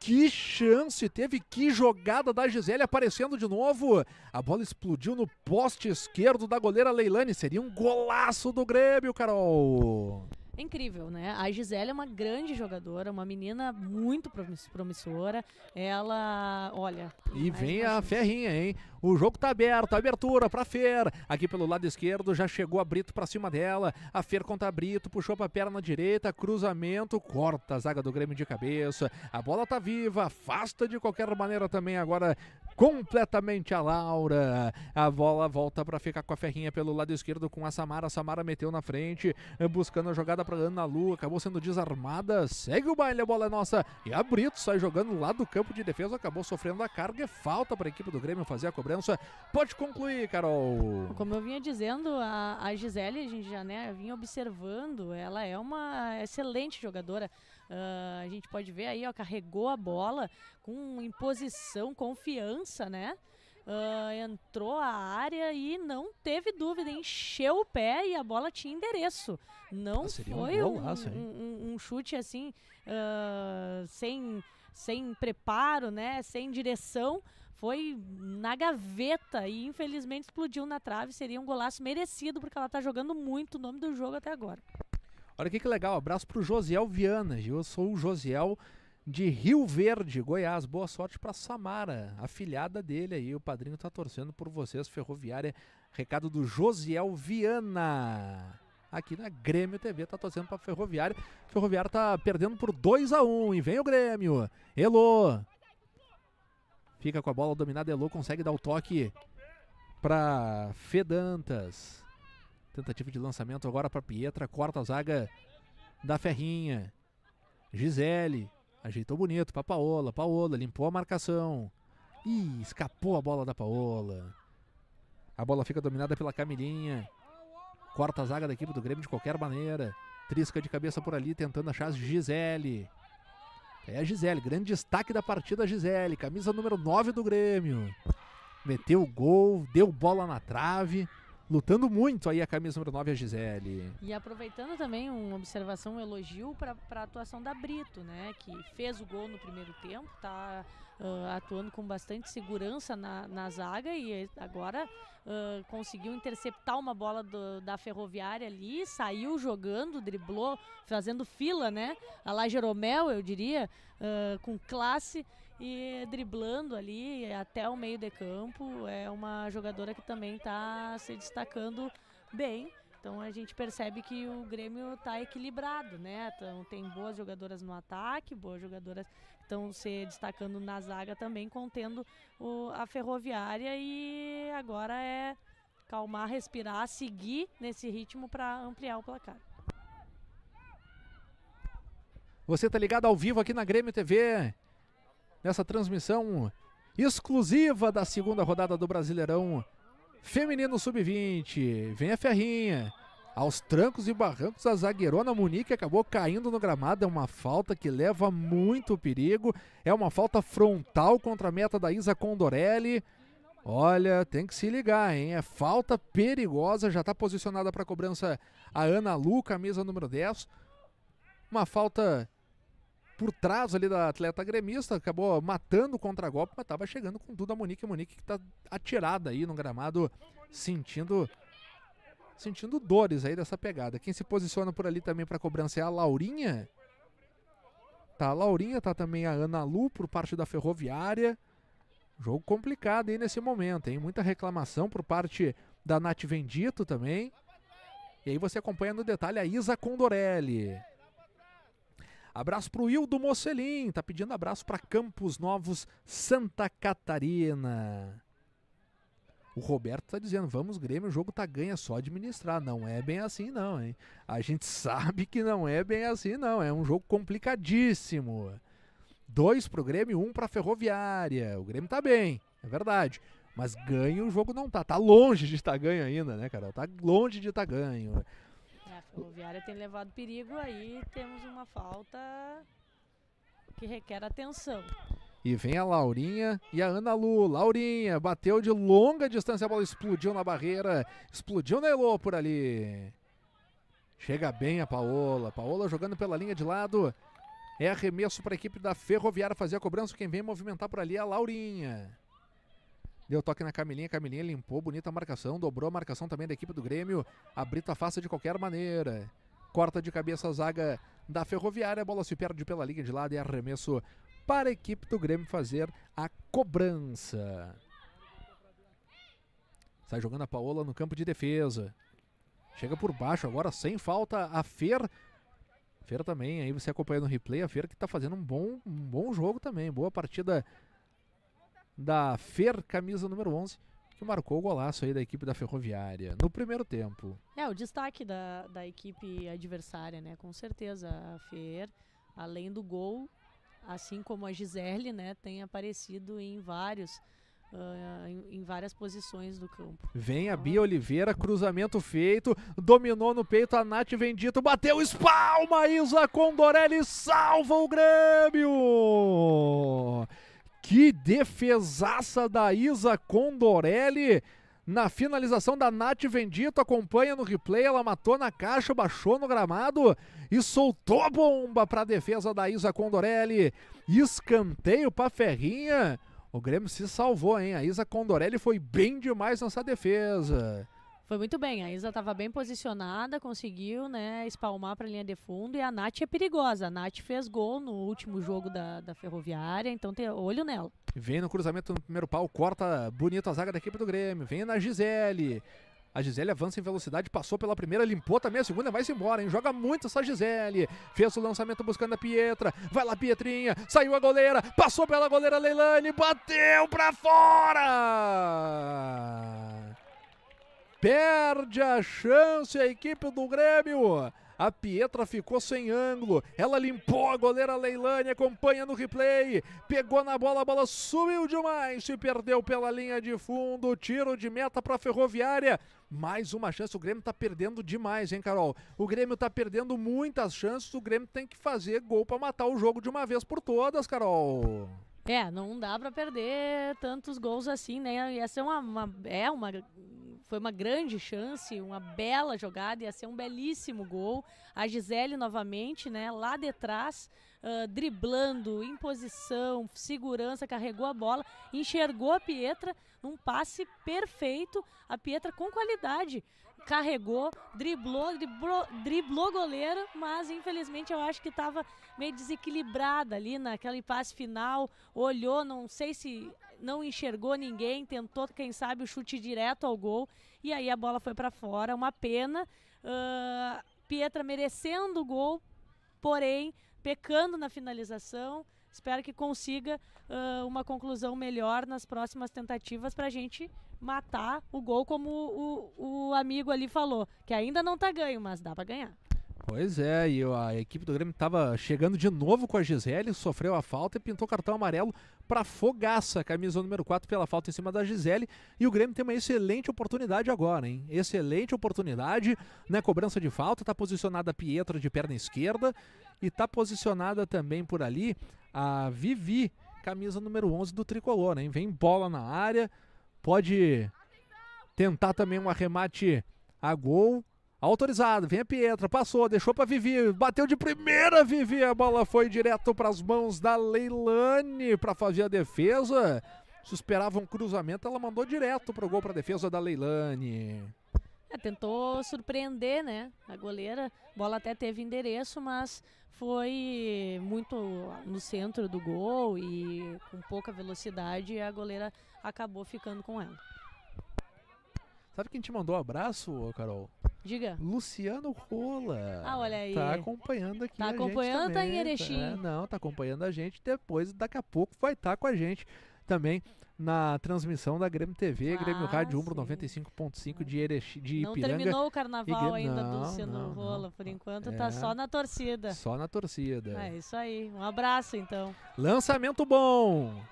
Que chance teve, que jogada da Gisele aparecendo de novo. A bola explodiu no poste esquerdo da goleira Leilani. Seria um golaço do Grêmio, Carol. É incrível, né? A Gisele é uma grande jogadora, uma menina muito promissora. Ela, olha. E vem a, a ferrinha, hein? O jogo tá aberto, abertura para Fer. Aqui pelo lado esquerdo já chegou a Brito para cima dela. A Fer contra a Brito, puxou para perna direita, cruzamento, corta a zaga do Grêmio de cabeça. A bola tá viva, afasta de qualquer maneira também agora completamente a Laura. A bola volta para ficar com a Ferrinha pelo lado esquerdo com a Samara. A Samara meteu na frente, buscando a jogada para Ana Lu, acabou sendo desarmada. Segue o baile, a bola é nossa. E a Brito sai jogando lá do campo de defesa, acabou sofrendo a carga. e Falta para a equipe do Grêmio fazer a cobrança cobrança. Pode concluir, Carol. Como eu vinha dizendo, a, a Gisele, a gente já né, vinha observando, ela é uma excelente jogadora. Uh, a gente pode ver aí, ó, carregou a bola com imposição, confiança, né? Uh, entrou a área e não teve dúvida, encheu o pé e a bola tinha endereço. Não ah, foi um, golaço, um, um, um, chute assim, uh, sem, sem preparo, né, sem direção, foi na gaveta e infelizmente explodiu na trave. Seria um golaço merecido, porque ela tá jogando muito o nome do jogo até agora. Olha que, legal, abraço pro Josiel Viana. Eu sou o Josiel de Rio Verde, Goiás. Boa sorte para Samara, a filhada dele aí. O padrinho tá torcendo por vocês, Ferroviária. Recado do Josiel Viana. Aqui na Grêmio TV tá torcendo para Ferroviária. Ferroviária tá perdendo por 2 a 1 um, e vem o Grêmio. Elô. Fica com a bola dominada, Elo consegue dar o toque para Fedantas. Tentativa de lançamento agora para Pietra, corta a zaga da Ferrinha. Gisele ajeitou bonito para Paola. Paola limpou a marcação. Ih, escapou a bola da Paola. A bola fica dominada pela Camilinha. Corta a zaga da equipe do Grêmio de qualquer maneira. Trisca de cabeça por ali, tentando achar Gisele. É a Gisele, grande destaque da partida Gisele, camisa número 9 do Grêmio. Meteu o gol, deu bola na trave, lutando muito aí a camisa número 9 a Gisele. E aproveitando também uma observação, um elogio para a atuação da Brito, né, que fez o gol no primeiro tempo, tá uh, atuando com bastante segurança na, na zaga e agora conseguiu interceptar uma bola do, da ferroviária ali, saiu jogando, driblou, fazendo fila, né? A lá Jeromel, eu diria, uh, com classe e driblando ali até o meio de campo. É uma jogadora que também está se destacando bem. Então a gente percebe que o Grêmio está equilibrado, né? Então, tem boas jogadoras no ataque, boas jogadoras estão se destacando na zaga também, contendo o, a ferroviária e agora é calmar, respirar, seguir nesse ritmo para ampliar o placar. Você está ligado ao vivo aqui na Grêmio TV, nessa transmissão exclusiva da segunda rodada do Brasileirão Feminino Sub-20. Vem a ferrinha. Aos trancos e barrancos, a zagueirona Munique acabou caindo no gramado. É uma falta que leva muito perigo. É uma falta frontal contra a meta da Isa Condorelli. Olha, tem que se ligar, hein? É falta perigosa. Já está posicionada para cobrança a Ana Lu, camisa número 10. Uma falta por trás ali da atleta gremista, acabou matando o contragolpe, mas estava chegando com tudo a Monique. Monique que está atirada aí no gramado, sentindo sentindo dores aí dessa pegada. Quem se posiciona por ali também para cobrança é a Laurinha. Tá a Laurinha, tá também a Ana Lu por parte da Ferroviária. Jogo complicado aí nesse momento, hein? Muita reclamação por parte da Nath Vendito também. E aí você acompanha no detalhe a Isa Condorelli. Abraço para o Hildo Mocelin, tá pedindo abraço para Campos Novos, Santa Catarina. O Roberto tá dizendo, vamos Grêmio, o jogo tá ganha só administrar. Não é bem assim não, hein? A gente sabe que não é bem assim não, é um jogo complicadíssimo. Dois pro Grêmio, um pra Ferroviária. O Grêmio tá bem, é verdade. Mas ganho o jogo não tá. Tá longe de estar tá ganho ainda, né, Carol? Tá longe de estar tá ganho. É, a Ferroviária tem levado perigo, aí temos uma falta que requer atenção. E vem a Laurinha e a Ana Lu. Laurinha bateu de longa distância, a bola explodiu na barreira, explodiu na Elô por ali. Chega bem a Paola. Paola jogando pela linha de lado. É arremesso para a equipe da Ferroviária fazer a cobrança. Quem vem movimentar por ali é a Laurinha. Deu toque na Camilinha, Camilinha limpou, bonita a marcação, dobrou a marcação também da equipe do Grêmio. A Brita faça de qualquer maneira. Corta de cabeça a zaga da Ferroviária, a bola se perde pela linha de lado e é arremesso para a equipe do Grêmio fazer a cobrança. Sai jogando a Paola no campo de defesa. Chega por baixo agora, sem falta, a Fer. Fer também, aí você acompanha no replay, a Fer que está fazendo um bom, um bom jogo também. Boa partida da Fer, camisa número 11 que marcou o golaço aí da equipe da Ferroviária no primeiro tempo. É, o destaque da, da equipe adversária, né? Com certeza, a Fer, além do gol, assim como a Gisele, né, tem aparecido em vários Uh, em, em, várias posições do campo. Vem a então, Bia Oliveira, cruzamento feito, dominou no peito a Nath Vendito, bateu, espalma, Isa Condorelli salva o Grêmio! Que defesaça da Isa Condorelli! na finalização da Nath Vendito, acompanha no replay, ela matou na caixa, baixou no gramado e soltou a bomba para a defesa da Isa Condorelli. Escanteio para Ferrinha. O Grêmio se salvou, hein? A Isa Condorelli foi bem demais nessa defesa. Foi muito bem. A Isa estava bem posicionada, conseguiu né, espalmar para a linha de fundo. E a Nath é perigosa. A Nath fez gol no último jogo da, da Ferroviária, então tem olho nela. Vem no cruzamento no primeiro pau, corta bonito a zaga da equipe do Grêmio. Vem na Gisele. A Gisele avança em velocidade, passou pela primeira, limpou também a segunda, vai-se embora, hein? Joga muito essa Gisele. Fez o lançamento buscando a Pietra. Vai lá, Pietrinha. Saiu a goleira, passou pela goleira Leilane, bateu pra fora! Perde a chance a equipe do Grêmio. A Pietra ficou sem ângulo. Ela limpou a goleira Leilane, acompanha no replay. Pegou na bola, a bola subiu demais. Se perdeu pela linha de fundo. Tiro de meta para a Ferroviária. Mais uma chance. O Grêmio está perdendo demais, hein, Carol? O Grêmio está perdendo muitas chances. O Grêmio tem que fazer gol para matar o jogo de uma vez por todas, Carol. É, não dá para perder tantos gols assim, né? Ia ser uma, uma, é uma foi uma grande chance, uma bela jogada, ia ser um belíssimo gol. A Gisele novamente, né, lá de trás, uh, driblando, em posição, segurança, carregou a bola, enxergou a Pietra num passe perfeito, a Pietra com qualidade carregou, driblou, driblou, driblou goleiro, mas infelizmente eu acho que estava meio desequilibrada ali naquele passe final, olhou, não sei se não enxergou ninguém, tentou, quem sabe, o chute direto ao gol, e aí a bola foi para fora, uma pena. Uh, Pietra merecendo o gol, porém pecando na finalização. Espero que consiga uh, uma conclusão melhor nas próximas tentativas para a gente matar o gol, como o, o amigo ali falou, que ainda não tá ganho, mas dá para ganhar. Pois é, e a equipe do Grêmio estava chegando de novo com a Gisele, sofreu a falta e pintou cartão amarelo para Fogaça, camisa número 4 pela falta em cima da Gisele. E o Grêmio tem uma excelente oportunidade agora, hein? Excelente oportunidade na né? cobrança de falta. Está posicionada a Pietra de perna esquerda e está posicionada também por ali a Vivi, camisa número 11 do Tricolor, hein? Vem bola na área, Pode tentar também um arremate a gol. Autorizado, vem a Pietra, passou, deixou para Vivi, bateu de primeira Vivi, a bola foi direto para as mãos da Leilane para fazer a defesa. Se esperava um cruzamento, ela mandou direto para o gol para defesa da Leilane. É, tentou surpreender, né? A goleira, a bola até teve endereço, mas foi muito no centro do gol e com pouca velocidade a goleira acabou ficando com ela. Sabe quem te mandou um abraço, Carol? Diga. Luciano Rola. Ah, olha aí. Tá acompanhando aqui. Tá acompanhando, tá em tá? Erechim. É, não, tá acompanhando a gente. Depois, daqui a pouco, vai estar tá com a gente também na transmissão da Grêmio TV, ah, Grêmio Rádio Umbro 95.5 de Erechim, de Não Ipiranga, terminou o carnaval ainda do Luciano Rola, por enquanto tá é, tá só na torcida. Só na torcida. É isso aí. Um abraço então. Lançamento bom.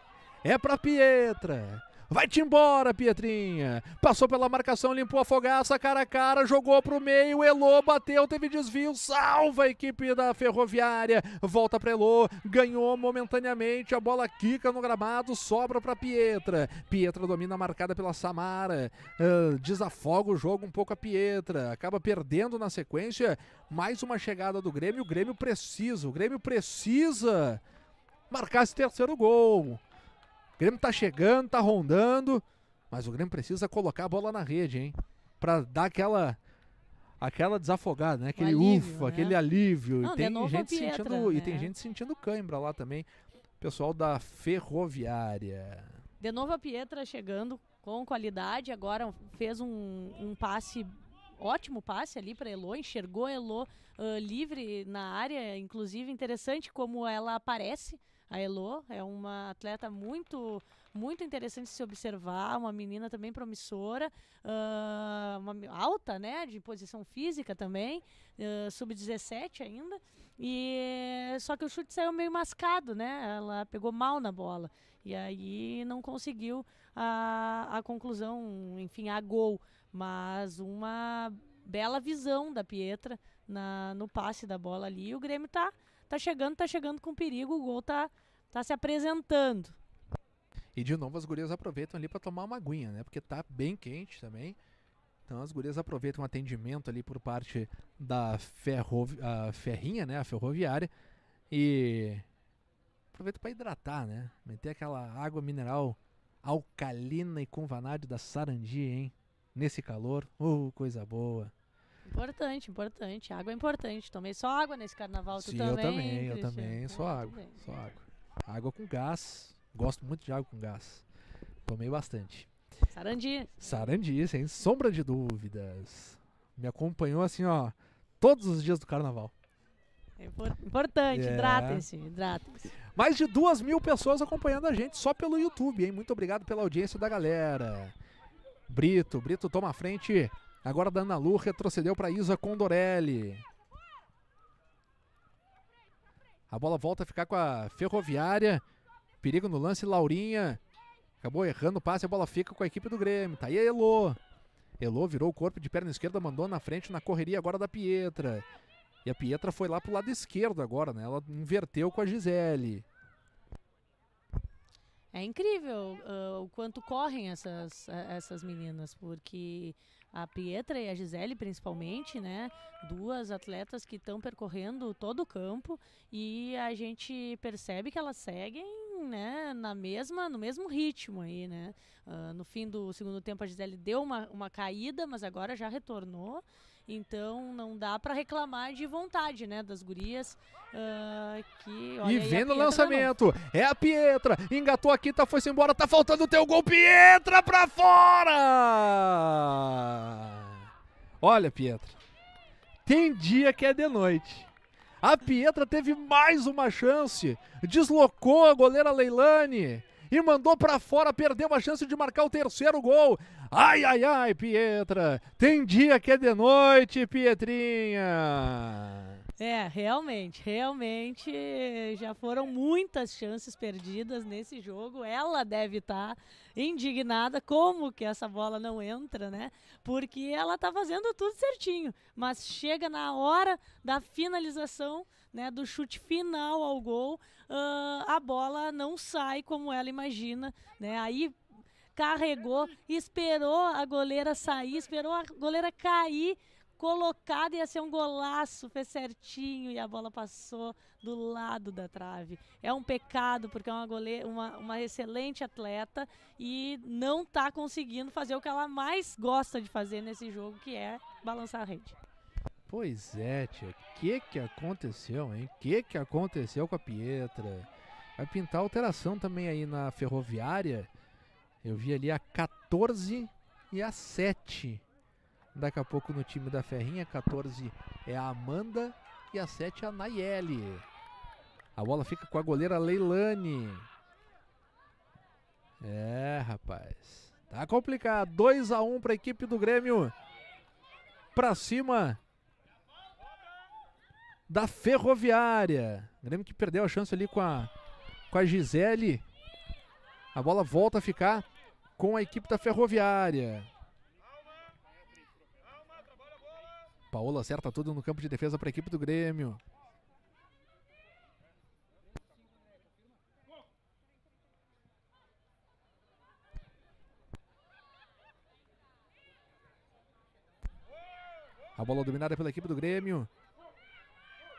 É pra Pietra. Vai-te embora, Pietrinha. Passou pela marcação, limpou a fogaça, cara a cara, jogou pro meio, Elô bateu, teve desvio, salva a equipe da Ferroviária. Volta pra Elô, ganhou momentaneamente, a bola quica no gramado, sobra pra Pietra. Pietra domina marcada pela Samara. Uh, desafoga o jogo um pouco a Pietra. Acaba perdendo na sequência. Mais uma chegada do Grêmio. O Grêmio precisa, o Grêmio precisa marcar esse terceiro gol. O Grêmio tá chegando, tá rondando, mas o Grêmio precisa colocar a bola na rede, hein? Pra dar aquela aquela desafogada, né? Aquele alívio, ufa, né? aquele alívio. Não, e tem gente Pietra, sentindo né? e tem gente sentindo cãibra lá também. Pessoal da Ferroviária. De novo a Pietra chegando com qualidade, agora fez um, um passe ótimo passe ali para Elo, enxergou Elo uh, livre na área, inclusive interessante como ela aparece a Elo, é uma atleta muito, muito interessante se observar, uma menina também promissora, uh, uma alta, né, de posição física também, uh, ah, sub-17 ainda, e só que o chute saiu meio mascado, né, ela pegou mal na bola, e aí não conseguiu a, a conclusão, enfim, a gol, mas uma bela visão da Pietra na, no passe da bola ali. E o Grêmio está tá chegando, tá chegando com perigo, o gol tá, tá se apresentando. E de novo as gurias aproveitam ali para tomar uma aguinha, né? Porque tá bem quente também. Então as gurias aproveitam o atendimento ali por parte da ferro a ferrinha, né, a ferroviária e aproveita para hidratar, né? Meter aquela água mineral alcalina e com vanádio da Sarandi, hein? Nesse calor, uh, coisa boa. Importante, importante. Água é importante. Tomei só água nesse carnaval. Sim, tu também, eu também, Christian? eu também. Só ah, água, só água. Água com gás. Gosto muito de água com gás. Tomei bastante. Sarandi. Sarandi, sem sombra de dúvidas. Me acompanhou assim, ó, todos os dias do carnaval. É importante, é. hidratem-se, hidratem-se. Mais de duas mil pessoas acompanhando a gente só pelo YouTube, hein? Muito obrigado pela audiência da galera. Brito, Brito toma a frente Agora da Ana Lu retrocedeu para Isa Condorelli. A bola volta a ficar com a Ferroviária. Perigo no lance, Laurinha. Acabou errando o passe, a bola fica com a equipe do Grêmio. Tá aí a Elô. Elô virou o corpo de perna esquerda, mandou na frente na correria agora da Pietra. E a Pietra foi lá pro lado esquerdo agora, né? Ela inverteu com a Gisele. É incrível uh, o quanto correm essas, essas meninas, porque a Pietra e a Gisele, principalmente, né? Duas atletas que estão percorrendo todo o campo e a gente percebe que elas seguem, né? Na mesma, no mesmo ritmo aí, né? Uh, no fim do segundo tempo a Gisele deu uma, uma caída, mas agora já retornou. Então não dá para reclamar de vontade, né, das gurias. Uh, que, olha, e vendo o lançamento, é a Pietra, engatou a quinta, tá, foi-se embora, tá faltando o teu gol, Pietra pra fora! Olha, Pietra, tem dia que é de noite. A Pietra teve mais uma chance, deslocou a goleira Leilane, e mandou para fora, perdeu a chance de marcar o terceiro gol. Ai, ai, ai, Pietra. Tem dia que é de noite, Pietrinha. É, realmente, realmente já foram muitas chances perdidas nesse jogo. Ela deve estar. Tá indignada como que essa bola não entra, né? Porque ela tá fazendo tudo certinho, mas chega na hora da finalização, né, do chute final ao gol, uh, a bola não sai como ela imagina, né? Aí carregou, esperou a goleira sair, esperou a goleira cair colocada, ia ser um golaço, fez certinho e a bola passou do lado da trave. É um pecado, porque é uma, goleira uma, uma excelente atleta e não está conseguindo fazer o que ela mais gosta de fazer nesse jogo, que é balançar a rede. Pois é, tia, o que que aconteceu, hein? O que que aconteceu com a Pietra? Vai pintar alteração também aí na ferroviária. Eu vi ali a 14 e a 7 Daqui a pouco no time da Ferrinha, 14 é a Amanda e a 7 é a Nayeli. A bola fica com a goleira Leilane. É, rapaz. Tá complicado. 2 a 1 um para a equipe do Grêmio. Para cima da Ferroviária. O Grêmio que perdeu a chance ali com a, com a Gisele. A bola volta a ficar com a equipe da Ferroviária. Paola acerta tudo no campo de defesa para a equipe do Grêmio. A bola dominada pela equipe do Grêmio.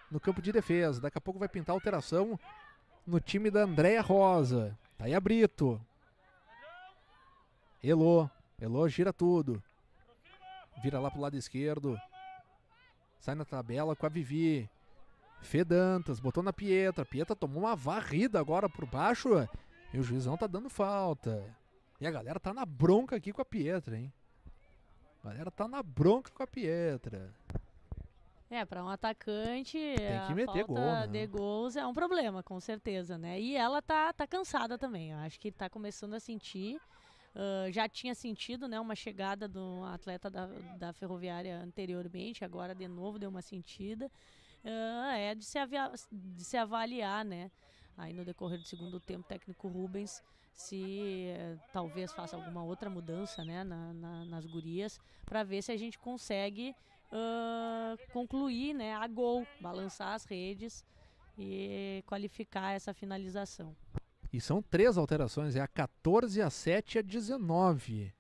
No campo de defesa. Daqui a pouco vai pintar alteração no time da Andréa Rosa. Tá aí a Brito. Elô. Elô gira tudo. Vira lá pro lado esquerdo. Sai na tabela com a Vivi. Fedantas, botou na Pietra. Pietra tomou uma varrida agora por baixo. E o juizão tá dando falta. E a galera tá na bronca aqui com a Pietra, hein? A galera tá na bronca com a Pietra. É, para um atacante, Tem que meter gol, né? de gols é um problema, com certeza, né? E ela tá, tá cansada também. Eu acho que tá começando a sentir ah, já tinha sentido né, uma chegada do atleta da, da ferroviária anteriormente, agora de novo deu uma sentida. Uh, é de se, de se avaliar, né? Aí no decorrer do segundo tempo, o técnico Rubens se uh, talvez faça alguma outra mudança né, na, na, nas gurias para ver se a gente consegue ah, concluir né, a gol, balançar as redes e qualificar essa finalização. E são três alterações, é a 14, a 7 e a 19.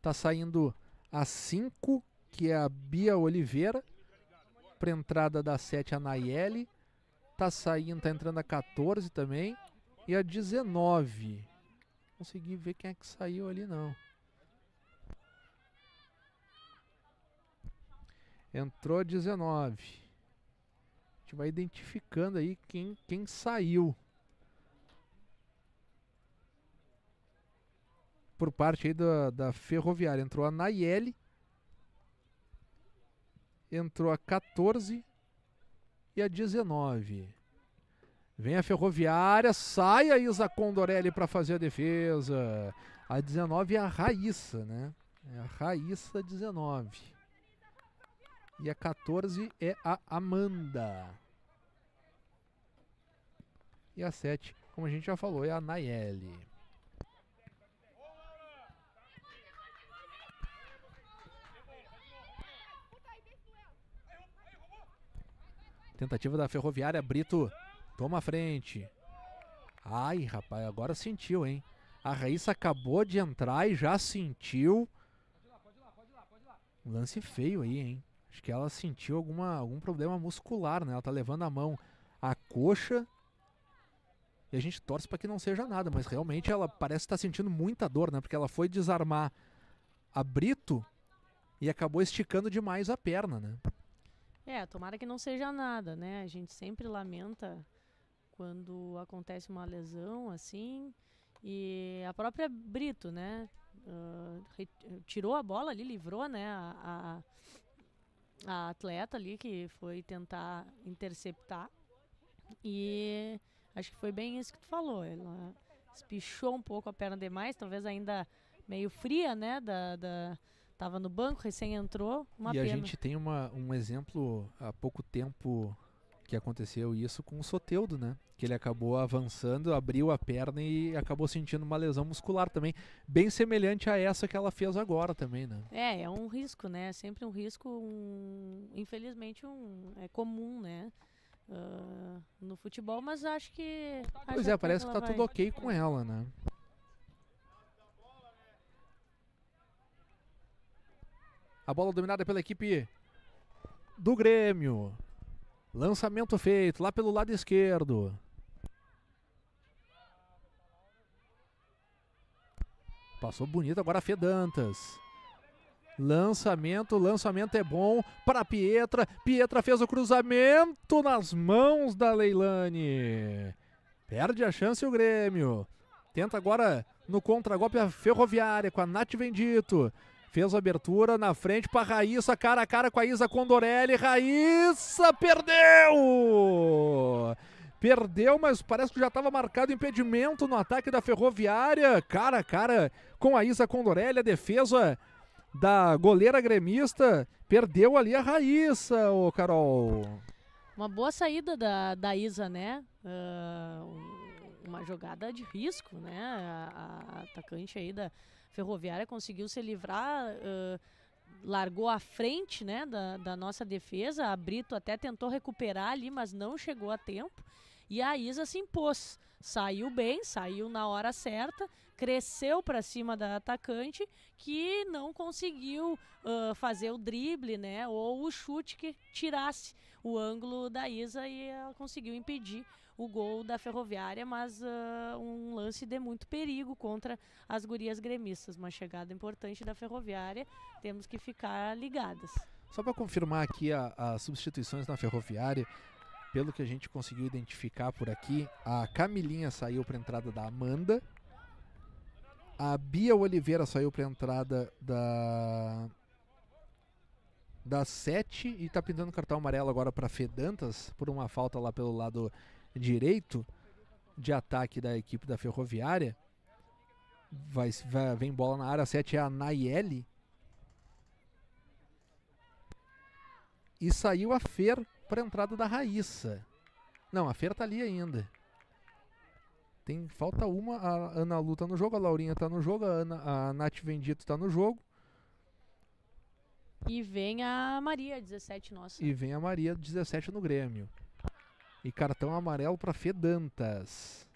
Tá saindo a 5, que é a Bia Oliveira, para entrada da 7 a Nayeli. Tá saindo, tá entrando a 14 também e a 19. Não consegui ver quem é que saiu ali não. Entrou 19. A gente vai identificando aí quem, quem saiu. por parte aí da, da Ferroviária. Entrou a Nayeli. Entrou a 14 e a 19. Vem a Ferroviária, sai a Isa Condorelli para fazer a defesa. A 19 é a Raíssa, né? É a Raíssa 19. E a 14 é a Amanda. E a 7, como a gente já falou, é a Nayeli. Tentativa da Ferroviária, Brito toma a frente. Ai, rapaz, agora sentiu, hein? A Raíssa acabou de entrar e já sentiu. Um lance feio aí, hein? Acho que ela sentiu alguma, algum problema muscular, né? Ela tá levando a mão à coxa. E a gente torce para que não seja nada, mas realmente ela parece estar tá sentindo muita dor, né? Porque ela foi desarmar a Brito e acabou esticando demais a perna, né? É, tomara que não seja nada, né? A gente sempre lamenta quando acontece uma lesão assim. E a própria Brito, né? Uh, tirou a bola ali, livrou, né? A, a, a, atleta ali que foi tentar interceptar. E acho que foi bem isso que tu falou. Ela espichou um pouco a perna demais, talvez ainda meio fria, né? Da, da Tava no banco, recém entrou, uma e pena. E a gente tem uma, um exemplo há pouco tempo que aconteceu isso com o Soteudo, né? Que ele acabou avançando, abriu a perna e acabou sentindo uma lesão muscular também, bem semelhante a essa que ela fez agora também, né? É, é um risco, né? É sempre um risco, um... infelizmente um é comum, né? Uh, no futebol, mas acho que. Pois é, parece que, está tá vai... tudo ok com ela, né? A bola dominada pela equipe do Grêmio. Lançamento feito lá pelo lado esquerdo. Passou bonito agora Fedantas. Lançamento, lançamento é bom para Pietra. Pietra fez o cruzamento nas mãos da Leilane. Perde a chance o Grêmio. Tenta agora no contra-golpe a Ferroviária com a Nath Vendito. Fez a abertura na frente para Raíssa, cara a cara com a Isa Condorelli. Raíssa perdeu! Perdeu, mas parece que já estava marcado impedimento no ataque da Ferroviária. Cara a cara com a Isa Condorelli, a defesa da goleira gremista. Perdeu ali a Raíssa, ô Carol. Uma boa saída da, da Isa, né? Uh, uma jogada de risco, né? A, a atacante aí da, Ferroviária conseguiu se livrar, uh, largou à frente né, da, da nossa defesa. A Brito até tentou recuperar ali, mas não chegou a tempo. E a Isa se impôs. Saiu bem, saiu na hora certa, cresceu para cima da atacante, que não conseguiu uh, fazer o drible, né? Ou o chute que tirasse o ângulo da Isa e ela conseguiu impedir o gol da Ferroviária, mas uh, um lance de muito perigo contra as gurias gremistas. Uma chegada importante da Ferroviária, temos que ficar ligadas. Só para confirmar aqui as substituições na Ferroviária, pelo que a gente conseguiu identificar por aqui, a Camilinha saiu para entrada da Amanda. A Bia Oliveira saiu para entrada da da 7 e está pintando cartão amarelo agora para Fedantas por uma falta lá pelo lado direito de ataque da equipe da Ferroviária. Vai, vai, vem bola na área, 7 é a Nayeli. E saiu a Fer para entrada da Raíssa. Não, a Fer tá ali ainda. Tem, falta uma, a Ana Lu tá no jogo, a Laurinha tá no jogo, a, Ana, a Nath Vendito tá no jogo. E vem a Maria, 17, nossa. E vem a Maria, 17 no Grêmio. E cartão amarelo para Fedantas.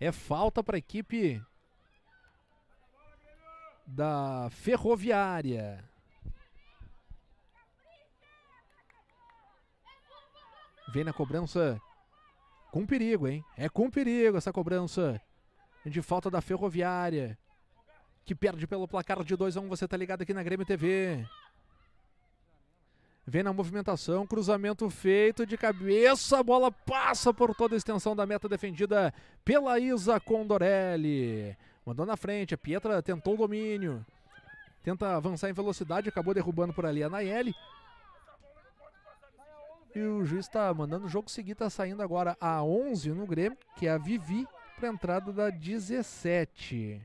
É falta para a equipe da Ferroviária. Vem na cobrança com perigo, hein? É com perigo essa cobrança de falta da Ferroviária. Que perde pelo placar de 2 a 1, um, você tá ligado aqui na Grêmio TV. Vem na movimentação, cruzamento feito de cabeça, a bola passa por toda a extensão da meta defendida pela Isa Condorelli. Mandou na frente, a Pietra tentou o domínio. Tenta avançar em velocidade, acabou derrubando por ali a Nayeli. E o juiz está mandando o jogo seguir, está saindo agora a 11 no Grêmio, que é a Vivi, para a entrada da 17.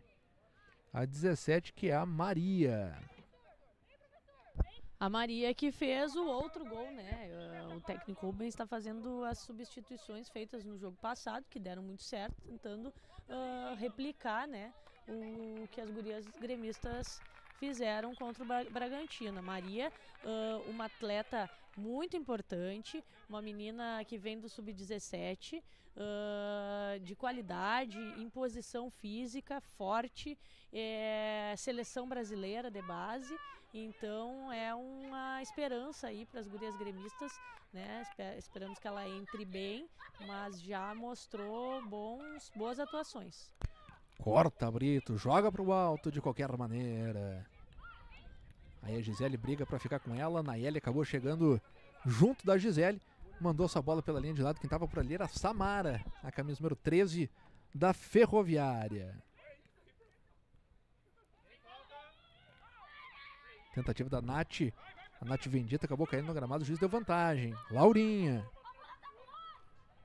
A 17 que é a Maria a Maria que fez o outro gol, né? Ah, o técnico Rubens está fazendo as substituições feitas no jogo passado, que deram muito certo, tentando uh, replicar, né? O que as gurias gremistas fizeram contra o Bragantino. Maria, uh, uma atleta muito importante, uma menina que vem do sub-17, uh, de qualidade, imposição física, forte, é, seleção brasileira de base então é uma esperança aí para as gurias gremistas, né? Esperamos que ela entre bem, mas já mostrou bons, boas atuações. Corta, Brito, joga para o alto de qualquer maneira. Aí a Gisele briga para ficar com ela, Nayeli acabou chegando junto da Gisele, mandou essa bola pela linha de lado, quem estava por ali era a Samara, a camisa número 13 da Ferroviária. Tentativa da Nath. A Nath Vendita acabou caindo no gramado. O juiz deu vantagem. Laurinha.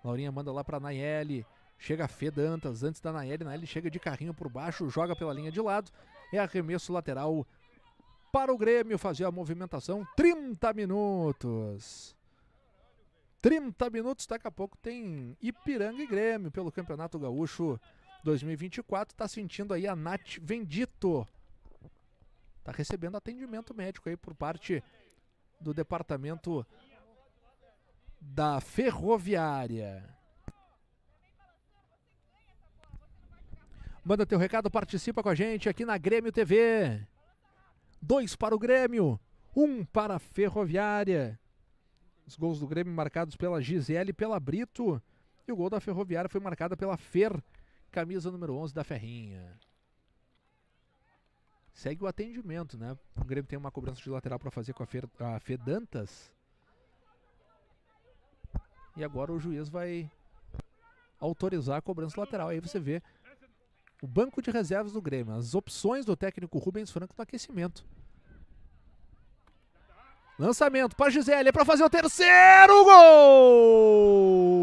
Laurinha manda lá para Nayeli. Chega a Fê Dantas antes da Nayeli. Nayeli chega de carrinho por baixo, joga pela linha de lado. É arremesso lateral para o Grêmio fazer a movimentação. 30 minutos. 30 minutos, daqui a pouco tem Ipiranga e Grêmio pelo Campeonato Gaúcho 2024. Tá sentindo aí a Nath Vendito está recebendo atendimento médico aí por parte do departamento da Ferroviária. Manda teu recado, participa com a gente aqui na Grêmio TV. Dois para o Grêmio, um para a Ferroviária. Os gols do Grêmio marcados pela Gisele e pela Brito. E o gol da Ferroviária foi marcado pela Fer, camisa número 11 da Ferrinha segue o atendimento, né? O Grêmio tem uma cobrança de lateral para fazer com a, Fer, a Fedantas. E agora o juiz vai autorizar a cobrança lateral. Aí você vê o banco de reservas do Grêmio, as opções do técnico Rubens Franco no aquecimento. Lançamento para Gisele, é para fazer o terceiro gol!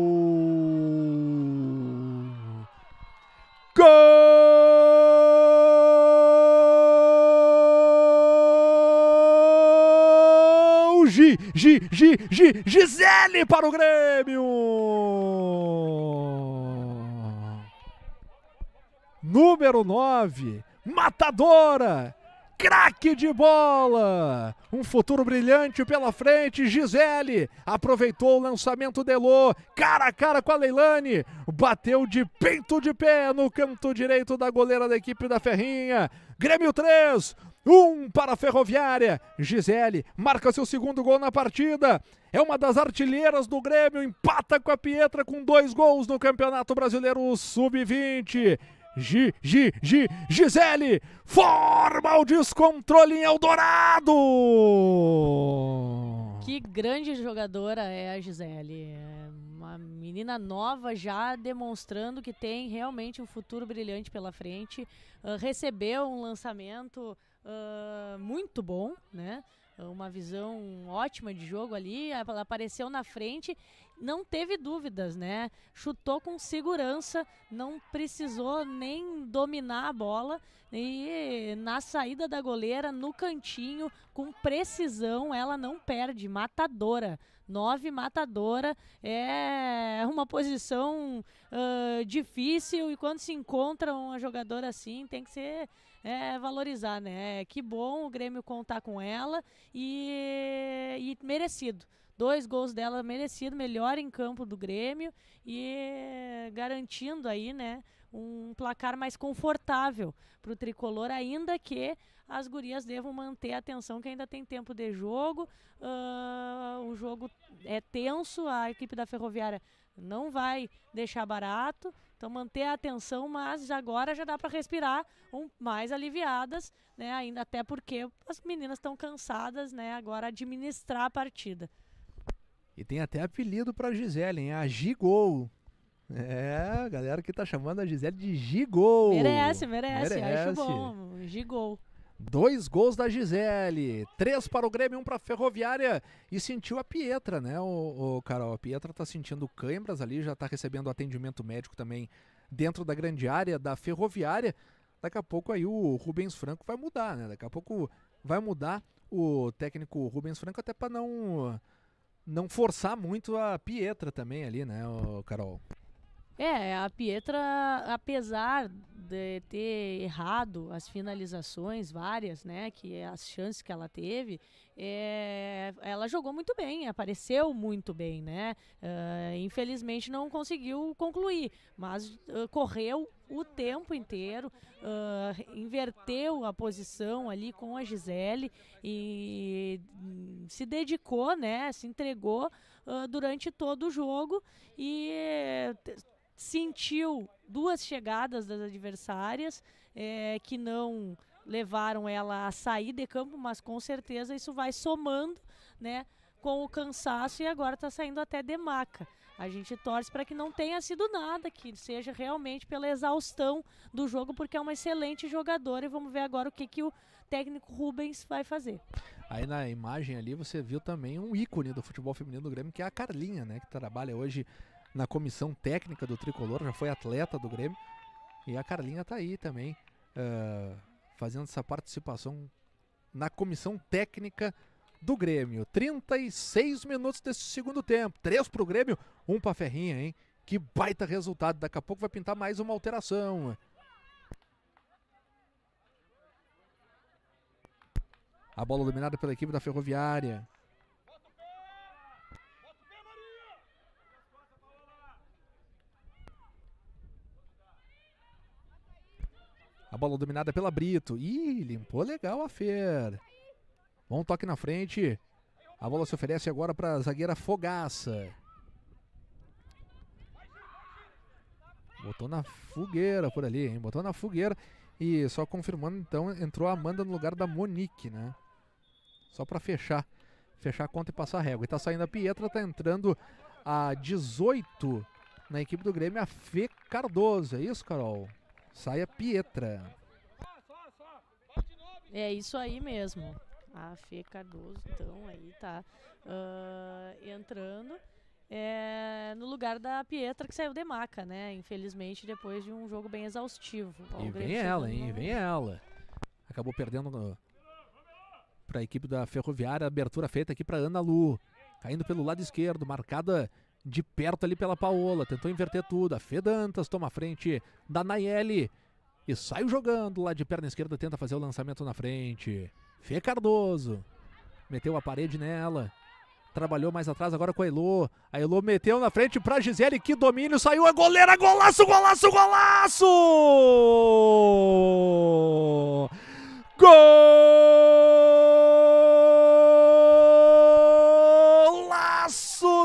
G, G, G, Gisele para o Grêmio! Número 9, matadora! craque de bola! Um futuro brilhante pela frente. Gisele aproveitou o lançamento Delô, cara a cara com a Leilani, bateu de peito de pé no canto direito da goleira da equipe da Ferrinha. Grêmio 3, um para a Ferroviária. Gisele marca seu segundo gol na partida. É uma das artilheiras do Grêmio. Empata com a Pietra com dois gols no Campeonato Brasileiro Sub-20. Gi, Gi, Gi, Gisele forma o descontrole em Eldorado! Que grande jogadora é a Gisele. É uma menina nova já demonstrando que tem realmente um futuro brilhante pela frente. Uh, recebeu um lançamento uh, muito bom, né? Uma visão ótima de jogo ali. Ela apareceu na frente, não teve dúvidas, né? Chutou com segurança, não precisou nem dominar a bola. E na saída da goleira, no cantinho, com precisão, ela não perde. Matadora. Nove matadora é uma posição uh, difícil e quando se encontra uma jogadora assim tem que ser é, valorizar, né? Que bom o Grêmio contar com ela e, e merecido dois gols dela merecido, melhor em campo do Grêmio e garantindo aí, né, um placar mais confortável para o tricolor, ainda que as gurias devam manter a atenção que ainda tem tempo de jogo. Uh, o jogo é tenso, a equipe da Ferroviária não vai deixar barato. Então manter a atenção, mas agora já dá para respirar um, mais aliviadas, né? Ainda até porque as meninas estão cansadas, né? Agora administrar a partida. E tem até apelido para Gisele, hein? A Gigol. É, a galera que tá chamando a Gisele de Gigol. Merece, merece, merece. acho bom. Gigol. Dois gols da Gisele, três para o Grêmio, um para a Ferroviária e sentiu a Pietra, né, o, o Carol? A Pietra está sentindo câimbras ali, já está recebendo atendimento médico também dentro da grande área da Ferroviária. Daqui a pouco aí o Rubens Franco vai mudar, né? Daqui a pouco vai mudar o técnico Rubens Franco até para não não forçar muito a Pietra também ali, né, o Carol? É, a Pietra, apesar de ter errado as finalizações várias, né, que é as chances que ela teve, é, ela jogou muito bem, apareceu muito bem, né? Uh, infelizmente não conseguiu concluir, mas uh, correu o tempo inteiro, uh, inverteu a posição ali com a Gisele e se dedicou, né, se entregou uh, durante todo o jogo e eh, sentiu duas chegadas das adversárias é, que não levaram ela a sair de campo, mas com certeza isso vai somando, né? Com o cansaço e agora está saindo até de maca. A gente torce para que não tenha sido nada, que seja realmente pela exaustão do jogo, porque é uma excelente jogadora e vamos ver agora o que, que o técnico Rubens vai fazer. Aí na imagem ali você viu também um ícone do futebol feminino do Grêmio, que é a Carlinha, né? Que trabalha hoje na comissão técnica do Tricolor, já foi atleta do Grêmio. E a Carlinha está aí também, uh, fazendo essa participação na comissão técnica do Grêmio. 36 minutos desse segundo tempo. Três para o Grêmio, um para a Ferrinha, hein? Que baita resultado. Daqui a pouco vai pintar mais uma alteração. A bola dominada pela equipe da Ferroviária. A bola dominada pela Brito. Ih, limpou legal a Fer. Bom toque na frente. A bola se oferece agora para a zagueira Fogaça. Botou na fogueira por ali, hein? Botou na fogueira. E só confirmando, então, entrou a Amanda no lugar da Monique, né? Só para fechar. Fechar a conta e passar a régua. E tá saindo a Pietra, tá entrando a 18 na equipe do Grêmio, a Fê Cardoso. É isso, Carol? Saia Pietra. É isso aí mesmo. A Fê Cardoso, então, aí tá uh, entrando é, no lugar da Pietra, que saiu de maca, né? Infelizmente, depois de um jogo bem exaustivo. E vem ela, hein? Vem ela. Acabou perdendo ah, para a equipe da Ferroviária. Abertura feita aqui para Ana Lu. Caindo pelo lado esquerdo, marcada de perto ali pela Paola, tentou inverter tudo. A Fedantas toma a frente da Nayeli e saiu jogando lá de perna esquerda, tenta fazer o lançamento na frente. Fê Cardoso meteu a parede nela. Trabalhou mais atrás agora com a Elô. A Elô meteu na frente pra Gisele. Que domínio. Saiu a goleira. Golaço, golaço, golaço! Gol!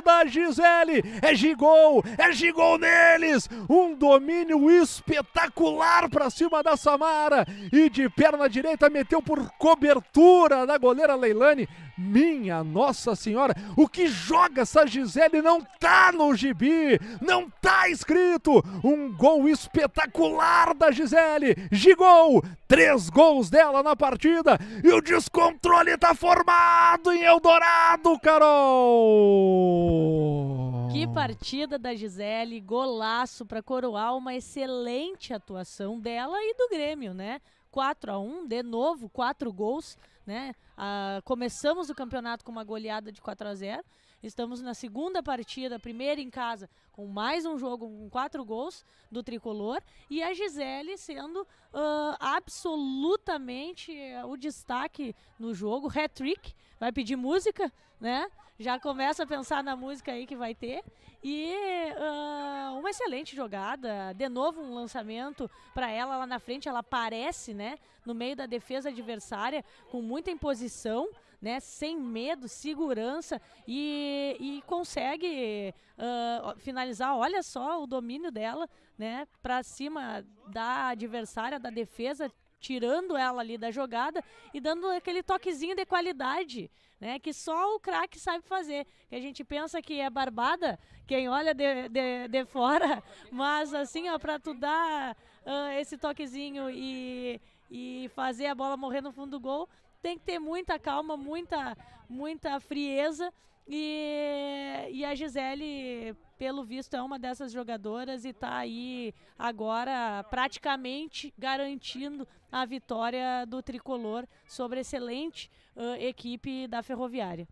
da Gisele. É Gigol, é Gigol neles. Um domínio espetacular para cima da Samara. E de perna direita meteu por cobertura da goleira Leilani minha Nossa Senhora, o que joga essa Gisele não tá no gibi, não tá escrito. Um gol espetacular da Gisele. Gigol, três gols dela na partida e o descontrole tá formado em Eldorado, Carol. Que partida da Gisele, golaço para coroar uma excelente atuação dela e do Grêmio, né? 4 a 1 de novo, quatro gols né? Ah, começamos o campeonato com uma goleada de 4 a 0 Estamos na segunda partida, primeira em casa, com mais um jogo com quatro gols do tricolor. E a Gisele sendo uh, absolutamente eh, o destaque no jogo. Hat-trick, vai pedir música, né? já começa a pensar na música aí que vai ter. E uh, uma excelente jogada, de novo um lançamento para ela lá na frente. Ela aparece, né, no meio da defesa adversária, com muita imposição, né, sem medo, segurança e, e consegue uh, finalizar. Olha só o domínio dela, né, para cima da adversária, da defesa tirando ela ali da jogada e dando aquele toquezinho de qualidade, né? Que só o craque sabe fazer. Que a gente pensa que é barbada, quem olha de, de, de fora, mas assim, ó, para tu dar uh, esse toquezinho e, e fazer a bola morrer no fundo do gol, tem que ter muita calma, muita, muita frieza e, e a Gisele, pelo visto, é uma dessas jogadoras e está aí agora praticamente garantindo a vitória do tricolor sobre a excelente uh, equipe da Ferroviária.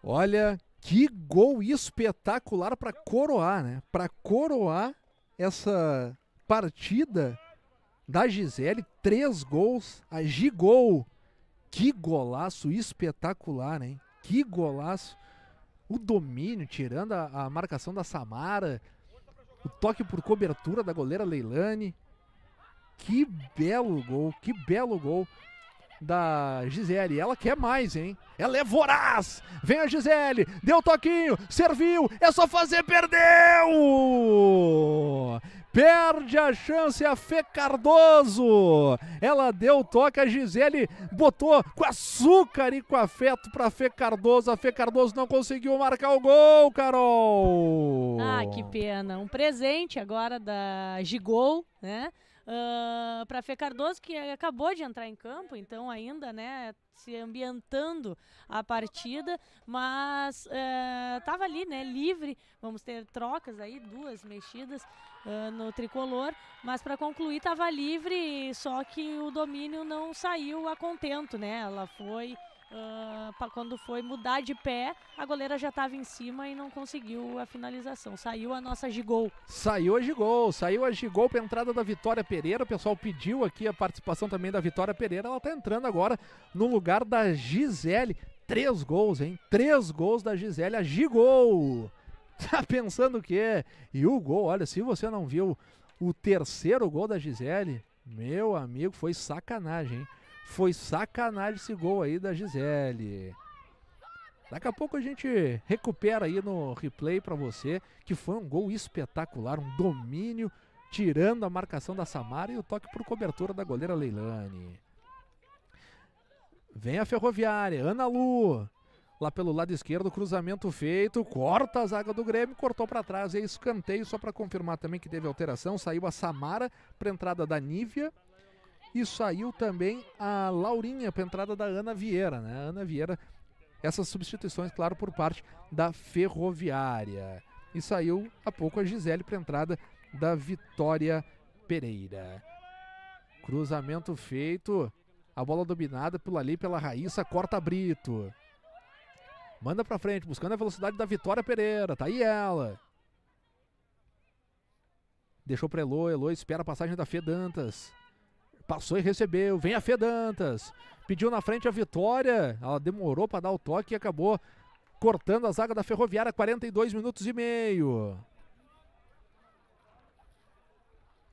Olha que gol espetacular para coroar, né? Para coroar essa partida da Gisele, três gols, a Gigol. Que golaço espetacular, hein? Que golaço! O domínio, tirando a, a marcação da Samara, o toque por cobertura da goleira Leilane. Que belo gol, que belo gol da Gisele. Ela quer mais, hein? Ela é voraz! Vem a Gisele, deu toquinho, serviu, é só fazer, perdeu! Perde a chance a Fê Cardoso. Ela deu toque, a Gisele botou com açúcar e com afeto para Fê Cardoso. A Fê Cardoso não conseguiu marcar o gol, Carol. Ah, que pena. Um presente agora da Gigol, né? uh, ah, para Fê Cardoso, que acabou de entrar em campo, então ainda, né, se ambientando a partida, mas estava eh, uh, ali, né, livre. Vamos ter trocas aí, duas mexidas uh, no tricolor, mas para concluir estava livre, só que o domínio não saiu a contento, né? Ela foi uh, quando foi mudar de pé, a goleira já estava em cima e não conseguiu a finalização. Saiu a nossa Gigol. Saiu a Gigol, saiu a Gigol para entrada da Vitória Pereira. O pessoal pediu aqui a participação também da Vitória Pereira. Ela está entrando agora no lugar da Gisele. Três gols, hein? Três gols da Gisele. A Gigol! Tá pensando o quê? E o gol, olha, se você não viu o terceiro gol da Gisele, meu amigo, foi sacanagem, hein? Foi sacanagem esse gol aí da Gisele. Daqui a pouco a gente recupera aí no replay para você, que foi um gol espetacular, um domínio, tirando a marcação da Samara e o toque por cobertura da goleira Leilane. Vem a Ferroviária, Ana Lu. Lá pelo lado esquerdo, cruzamento feito, corta a zaga do Grêmio, cortou para trás, é escanteio, só para confirmar também que teve alteração, saiu a Samara para entrada da Nívia e saiu também a Laurinha para entrada da Ana Vieira, né? Ana Vieira, essas substituições, claro, por parte da Ferroviária. E saiu há pouco a Gisele para entrada da Vitória Pereira. Cruzamento feito. A bola dominada ali pela Raíssa, corta Brito. Manda para frente, buscando a velocidade da Vitória Pereira. Tá aí ela. Deixou para Elo, Elo espera a passagem da Fedantas. Passou e recebeu. Vem a Fedantas. Pediu na frente a vitória. Ela demorou para dar o toque e acabou cortando a zaga da Ferroviária. 42 minutos e meio.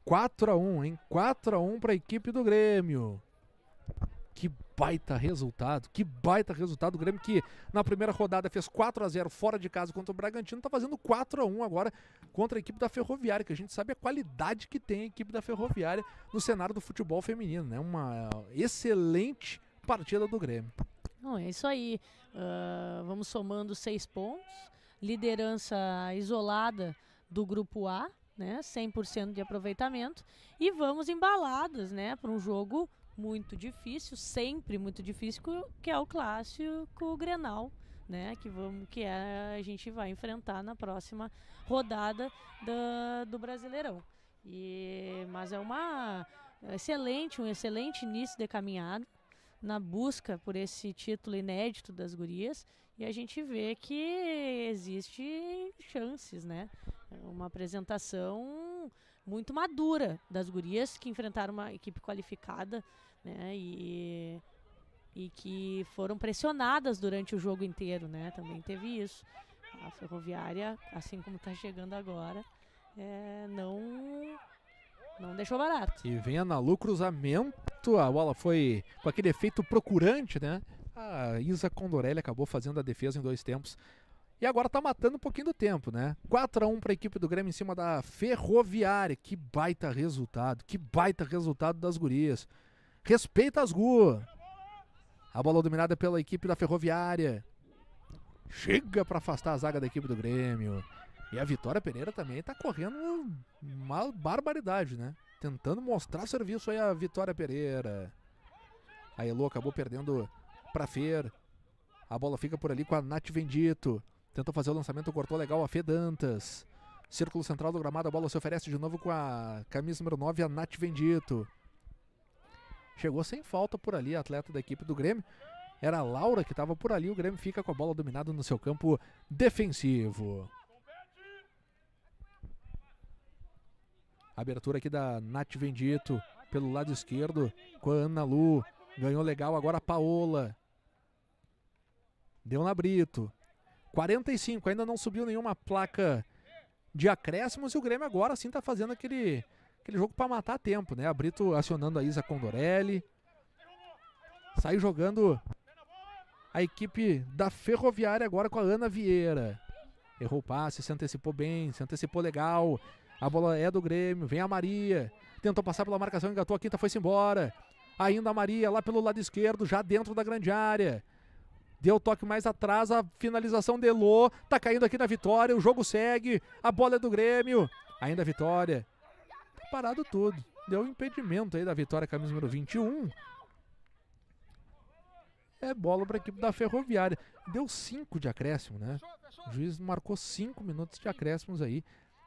4 a 1 hein? 4 a 1 para a equipe do Grêmio. Que baita resultado, que baita resultado. O Grêmio que na primeira rodada fez 4 a 0 fora de casa contra o Bragantino, está fazendo 4 a 1 agora contra a equipe da Ferroviária, que a gente sabe a qualidade que tem a equipe da Ferroviária no cenário do futebol feminino, né? Uma excelente partida do Grêmio. Não, é isso aí. Uh, vamos somando seis pontos. Liderança isolada do grupo A, né? 100% de aproveitamento. E vamos embaladas, né? Para um jogo muito difícil, sempre muito difícil, que é o clássico Grenal, né? Que, vamos, que é, a gente vai enfrentar na próxima rodada do Brasileirão. E, mas é uma excelente, um excelente início de caminhada na busca por esse título inédito das gurias e a gente vê que existe chances, né? Uma apresentação muito madura das gurias que enfrentaram uma equipe qualificada né? E, e que foram pressionadas durante o jogo inteiro, né? Também teve isso. A Ferroviária, assim como está chegando agora, é, não não deixou barato. E vem a Nalu cruzamento, a bola foi com aquele efeito procurante, né? A Isa Condorelli acabou fazendo a defesa em dois tempos. E agora tá matando um pouquinho do tempo, né? 4 a 1 para a equipe do Grêmio em cima da Ferroviária. Que baita resultado, que baita resultado das gurias. Respeita as Gu. A bola dominada pela equipe da Ferroviária. Chega para afastar a zaga da equipe do Grêmio. E a Vitória Pereira também está correndo uma barbaridade, né? Tentando mostrar serviço aí a Vitória Pereira. A Elo acabou perdendo para Fer. A bola fica por ali com a Nath Vendito. Tentou fazer o lançamento, cortou legal a Fê Dantas. Círculo central do gramado, a bola se oferece de novo com a camisa número 9, a Nath Vendito. Chegou sem falta por ali, atleta da equipe do Grêmio. Era a Laura que estava por ali. O Grêmio fica com a bola dominada no seu campo defensivo. Abertura aqui da Nath Vendito pelo lado esquerdo com a Ana Lu. Ganhou legal agora a Paola. Deu na Brito. 45, ainda não subiu nenhuma placa de acréscimos e o Grêmio agora sim está fazendo aquele Aquele jogo para matar tempo, né? A Brito acionando a Isa Condorelli. Sai jogando a equipe da Ferroviária agora com a Ana Vieira. Errou o passe, se antecipou bem, se antecipou legal. A bola é do Grêmio, vem a Maria. Tentou passar pela marcação, engatou a quinta, foi-se embora. Ainda a Maria lá pelo lado esquerdo, já dentro da grande área. Deu toque mais atrás, a finalização delou. Tá caindo aqui na vitória, o jogo segue. A bola é do Grêmio. Ainda a vitória parado tudo. Deu um impedimento aí da vitória, camisa número 21. É bola para a equipe da Ferroviária. Deu 5 de acréscimo, né? O juiz marcou 5 minutos de acréscimos aí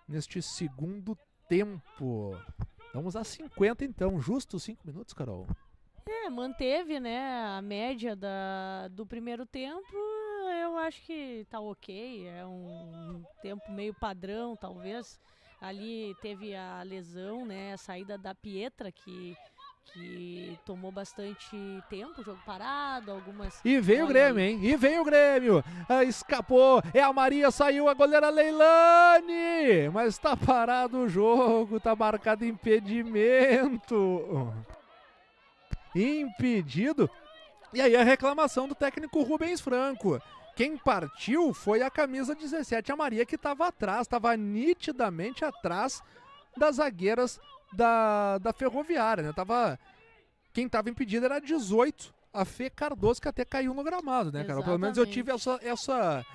neste segundo tempo. Vamos a 50 então, justo 5 minutos, Carol. É, manteve, né, a média da, do primeiro tempo. Eu acho que tá ok. É um tempo meio padrão, talvez. Ali teve a lesão, né? A saída da Pietra, que que tomou bastante tempo, jogo parado, algumas. E veio o Grêmio, hein? E veio o Grêmio! Ah, escapou, é a Maria, saiu a goleira Leilane! Mas tá parado o jogo, tá marcado impedimento. Impedido? E aí a reclamação do técnico Rubens Franco. Quem partiu foi a camisa 17, a Maria, que estava atrás, estava nitidamente atrás das zagueiras da, da Ferroviária. Né? Tava, quem estava impedido era a 18, a Fê Cardoso, que até caiu no gramado, né, Carol? Exatamente. Pelo menos eu tive essa, essa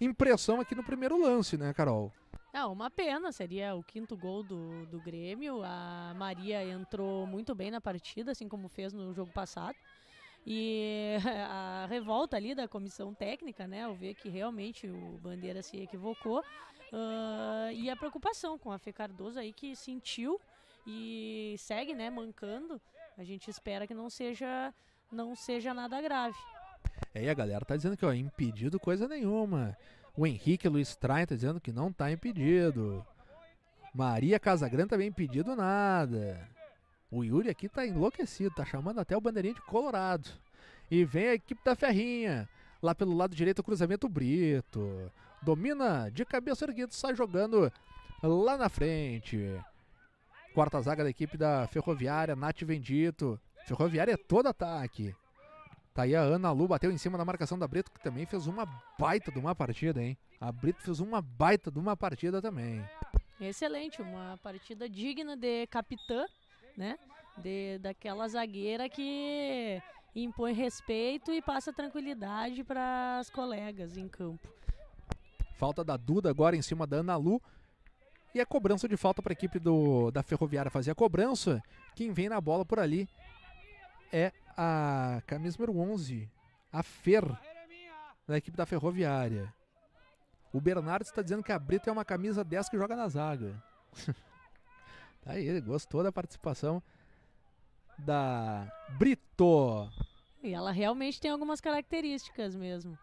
impressão aqui no primeiro lance, né, Carol? É uma pena, seria o quinto gol do, do Grêmio. A Maria entrou muito bem na partida, assim como fez no jogo passado. E a revolta ali da comissão técnica, né, ao ver que realmente o Bandeira se equivocou, uh, e a preocupação com a Fê Cardoso aí que sentiu e segue, né, mancando. A gente espera que não seja não seja nada grave. É, e a galera tá dizendo que ó, impedido coisa nenhuma. O Henrique Luiz Trai tá dizendo que não tá impedido. Maria Casagrande também impedido nada. O Yuri aqui tá enlouquecido, tá chamando até o bandeirinha de Colorado. E vem a equipe da Ferrinha. Lá pelo lado direito, o cruzamento Brito. Domina de cabeça erguida, sai jogando lá na frente. Quarta zaga da equipe da Ferroviária, Nath Vendito. Ferroviária é todo ataque. Tá aí a Ana Lu, bateu em cima da marcação da Brito, que também fez uma baita de uma partida, hein? A Brito fez uma baita de uma partida também. Excelente, uma partida digna de capitã né? De, daquela zagueira que impõe respeito e passa tranquilidade para as colegas em campo. Falta da Duda agora em cima da Ana Lu. E a cobrança de falta para a equipe do, da Ferroviária fazer a cobrança. Quem vem na bola por ali é a camisa número 11, a Fer, da equipe da Ferroviária. O Bernardo está dizendo que a Brita é uma camisa 10 que joga na zaga. Tá aí, gostou da participação da Brito. E ela realmente tem algumas características mesmo.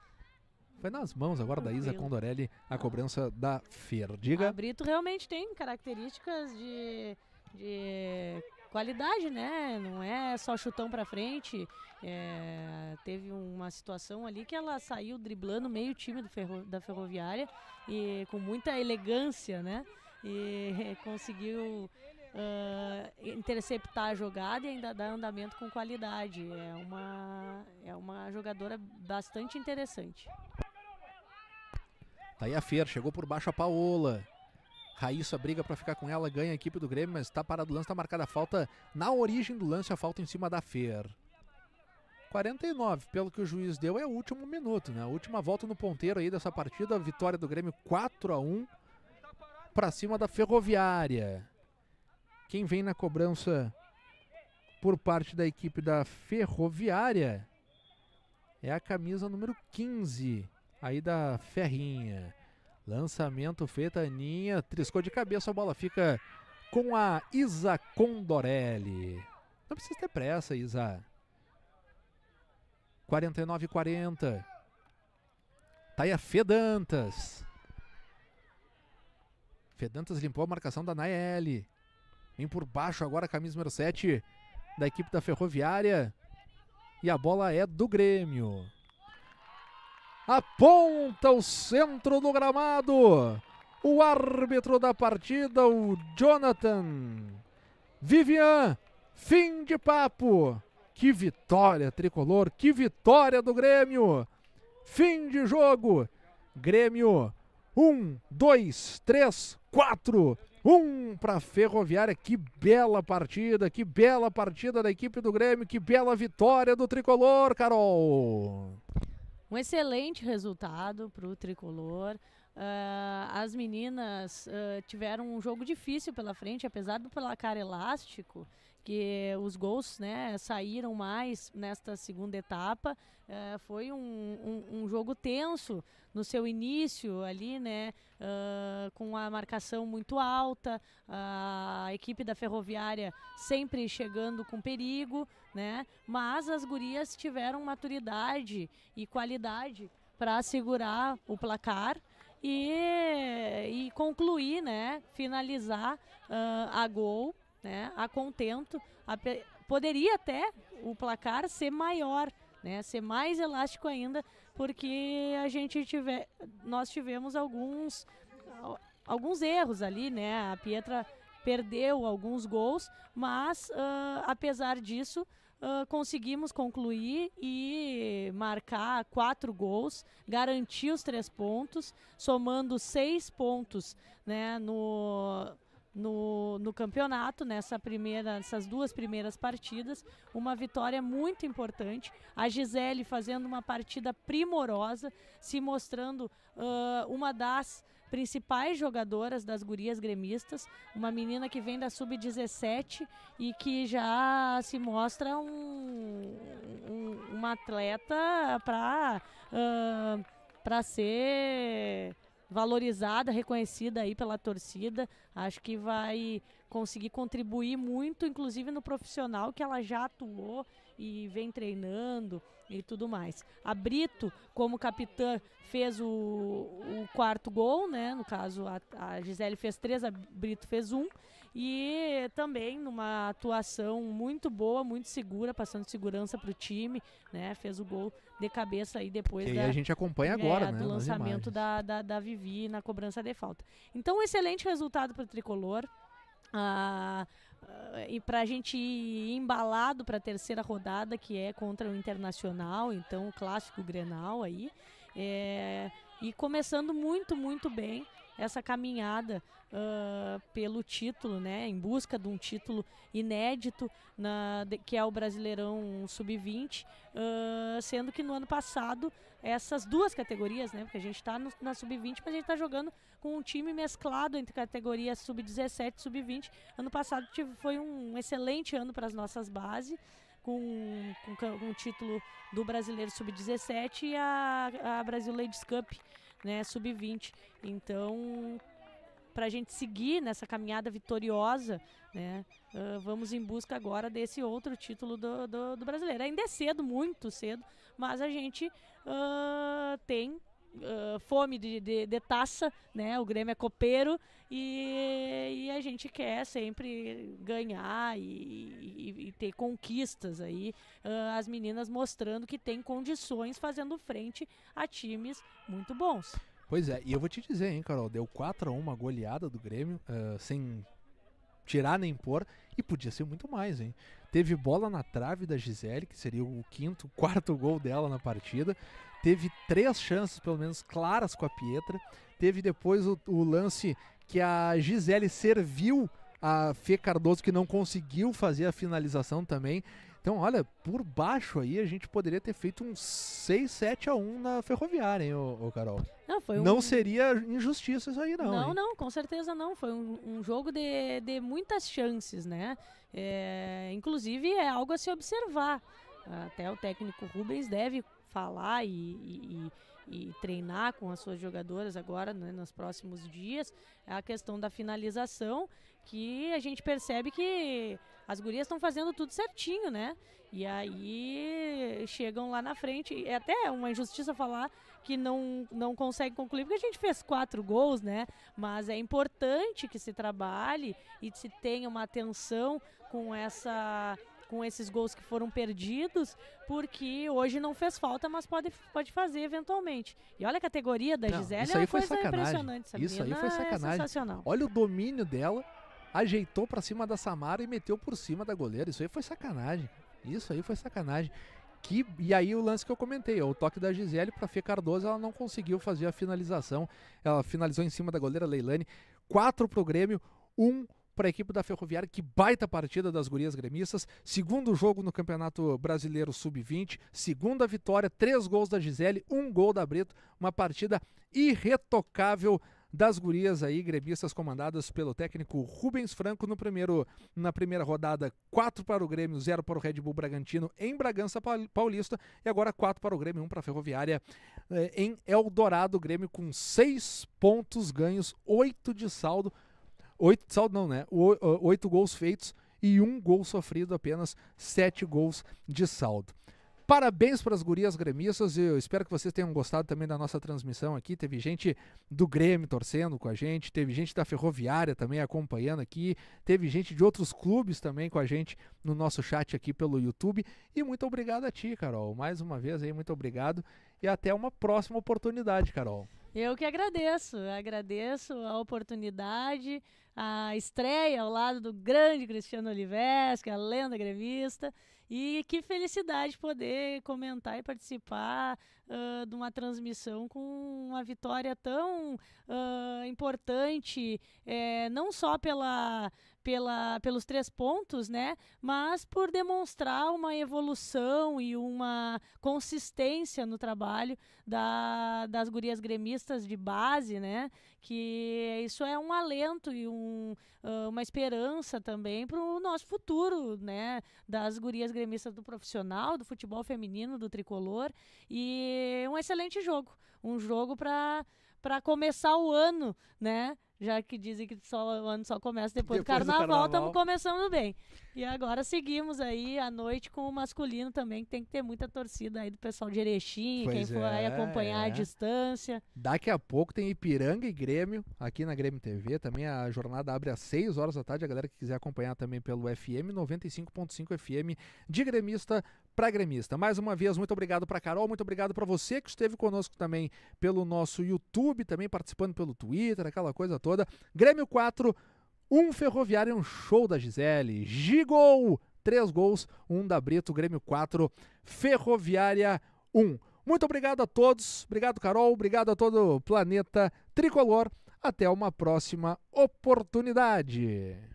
Foi nas mãos agora da Isa Condorelli a ah. cobrança da Fer. Diga. A Brito realmente tem características de, de qualidade, né? Não é só chutão para frente. É, teve uma situação ali que ela saiu driblando meio time ferro, da Ferroviária e com muita elegância, né? E conseguiu uh, interceptar a jogada e ainda dar andamento com qualidade. É uma, é uma jogadora bastante interessante. Tá aí a Fer, chegou por baixo a Paola. Raíssa briga para ficar com ela, ganha a equipe do Grêmio, mas está parado o lance, está marcada a falta. Na origem do lance, a falta em cima da Fer. 49, pelo que o juiz deu, é o último minuto, né? A última volta no ponteiro aí dessa partida, vitória do Grêmio 4 a 1 para cima da Ferroviária. Quem vem na cobrança por parte da equipe da Ferroviária é a camisa número 15 aí da Ferrinha. Lançamento feito, Aninha triscou de cabeça, a bola fica com a Isa Condorelli. Não precisa ter pressa, Isa. 49 40. Tá aí a Fedantas. Fedantas limpou a marcação da Naeli. Vem por baixo agora a camisa número 7 da equipe da Ferroviária. E a bola é do Grêmio. Aponta o centro do gramado. O árbitro da partida, o Jonathan. Vivian, fim de papo. Que vitória tricolor, que vitória do Grêmio. Fim de jogo. Grêmio 1, 2, 3, 4. Um para Ferroviária, que bela partida, que bela partida da equipe do Grêmio, que bela vitória do tricolor, Carol. Um excelente resultado para o tricolor. Uh, as meninas uh, tiveram um jogo difícil pela frente, apesar do placar elástico porque os gols né, saíram mais nesta segunda etapa. É, foi um, um, um, jogo tenso no seu início ali, né, uh, com a marcação muito alta, ah, a equipe da Ferroviária sempre chegando com perigo, né, mas as gurias tiveram maturidade e qualidade para segurar o placar e, e concluir, né, finalizar uh, a gol né, a contento. A, poderia até o placar ser maior, né, ser mais elástico ainda, porque a gente tiver, nós tivemos alguns alguns erros ali, né? A Pietra perdeu alguns gols, mas uh, apesar disso uh, conseguimos concluir e marcar quatro gols, garantir os três pontos, somando seis pontos, né? No no, no campeonato, nessa primeira, essas duas primeiras partidas. Uma vitória muito importante. A Gisele fazendo uma partida primorosa, se mostrando uh, uma das principais jogadoras das gurias gremistas, uma menina que vem da sub-17 e que já se mostra um, um uma atleta para uh, para ser valorizada, reconhecida aí pela torcida, Acho que vai conseguir contribuir muito, inclusive no profissional que ela já atuou e vem treinando e tudo mais. A Brito, como capitã, fez o, o quarto gol, né? No caso, a, a Gisele fez três, a Brito fez um. E também numa atuação muito boa, muito segura, passando segurança para o time, né? Fez o gol de cabeça aí depois que da, a gente acompanha é, agora, é, né, do lançamento da, da, da Vivi na cobrança de falta. Então, um excelente resultado para o Tricolor. Ah, ah e para a gente ir embalado para a terceira rodada, que é contra o Internacional, então o clássico Grenal aí. É, e começando muito, muito bem essa caminhada uh, pelo título, né? Em busca de um título inédito, na, de, que é o Brasileirão Sub-20, uh, ah, sendo que no ano passado essas duas categorias, né? Porque a gente está na Sub-20, mas a gente está jogando com um time mesclado entre categorias Sub-17 e Sub-20. Ano passado tive, foi um excelente ano para as nossas bases. Com, com, com, o título do Brasileiro Sub-17 e a, a Brasil Ladies Cup, né, Sub-20. Então, para a gente seguir nessa caminhada vitoriosa, né? Uh, vamos em busca agora desse outro título do, do, do, brasileiro. Ainda é cedo, muito cedo, mas a gente uh, tem Uh, fome de, de, de, taça, né? O Grêmio é copeiro e, e a gente quer sempre ganhar e, e, e ter conquistas aí. Uh, as meninas mostrando que tem condições fazendo frente a times muito bons. Pois é, e eu vou te dizer, hein, Carol, deu 4 a 1 uma goleada do Grêmio, uh, sem tirar nem pôr, e podia ser muito mais, hein? Teve bola na trave da Gisele, que seria o quinto, quarto gol dela na partida. Teve três chances, pelo menos, claras com a Pietra. Teve depois o, o lance que a Gisele serviu a Fê Cardoso, que não conseguiu fazer a finalização também. Então, olha, por baixo aí a gente poderia ter feito um 6, 7 a 1 na Ferroviária, hein, ô, ô Carol? Não, foi um... não seria injustiça isso aí, não. Não, hein? não, com certeza não. Foi um, um jogo de, de muitas chances, né? É, inclusive, é algo a se observar. Até o técnico Rubens deve falar e, e, e, treinar com as suas jogadoras agora, né, nos próximos dias, é a questão da finalização, que a gente percebe que as gurias estão fazendo tudo certinho, né? E aí chegam lá na frente. É até uma injustiça falar que não, não consegue concluir, porque a gente fez quatro gols, né? Mas é importante que se trabalhe e se tenha uma atenção com essa com esses gols que foram perdidos, porque hoje não fez falta, mas pode, pode fazer eventualmente. E olha a categoria da não, Gisele, isso é uma aí foi coisa sacanagem. impressionante. sabia? isso aí foi é sacanagem. É sensacional. Olha o domínio dela ajeitou para cima da Samara e meteu por cima da goleira. Isso aí foi sacanagem. Isso aí foi sacanagem. Que, e aí o lance que eu comentei, ó, o toque da Gisele para Fê Cardoso, ela não conseguiu fazer a finalização. Ela finalizou em cima da goleira Leilane. Quatro pro Grêmio, um para a equipe da Ferroviária. Que baita partida das gurias gremistas. Segundo jogo no Campeonato Brasileiro Sub-20. Segunda vitória, três gols da Gisele, um gol da Brito. Uma partida irretocável das gurias aí, gremistas comandadas pelo técnico Rubens Franco no primeiro, na primeira rodada, 4 para o Grêmio, 0 para o Red Bull Bragantino em Bragança Paulista e agora 4 para o Grêmio, 1 para a Ferroviária eh, em Eldorado, Grêmio com 6 pontos ganhos, 8 de saldo, 8 de saldo não, né? 8 gols feitos e um gol sofrido, apenas 7 gols de saldo. Parabéns para as gurias gremistas. Eu espero que vocês tenham gostado também da nossa transmissão aqui. Teve gente do Grêmio torcendo com a gente, teve gente da Ferroviária também acompanhando aqui, teve gente de outros clubes também com a gente no nosso chat aqui pelo YouTube. E muito obrigado a ti, Carol. Mais uma vez aí, muito obrigado e até uma próxima oportunidade, Carol. Eu que agradeço, agradeço a oportunidade, a estreia ao lado do grande Cristiano Oliveski, a lenda grevista. E que felicidade poder comentar e participar uh, de uma transmissão com uma vitória tão uh, importante, é, não só pela, pela, pelos três pontos, né? Mas por demonstrar uma evolução e uma consistência no trabalho da, das gurias gremistas de base, né? Que isso é um alento e um, ah, uma esperança também para o nosso futuro, né? Das gurias gremistas do profissional, do futebol feminino, do tricolor. E um excelente jogo. Um jogo para para começar o ano, né? Já que dizem que só, o ano só começa depois, depois do, carnaval, estamos começando bem. E agora seguimos aí a noite com o masculino também, que tem que ter muita torcida aí do pessoal de Erechim, quem for é, aí acompanhar é. a distância. Daqui a pouco tem Ipiranga e Grêmio aqui na Grêmio TV. Também a jornada abre às 6 horas da tarde. A galera que quiser acompanhar também pelo FM 95.5 FM de gremista para gremista. Mais uma vez, muito obrigado para Carol, muito obrigado para você que esteve conosco também pelo nosso YouTube, também participando pelo Twitter, aquela coisa toda. Grêmio 4, um Ferroviário, um show da Gisele. Gigol! Três gols, um da Brito, Grêmio 4, Ferroviária 1. Muito obrigado a todos, obrigado Carol, obrigado a todo o planeta tricolor. Até uma próxima oportunidade.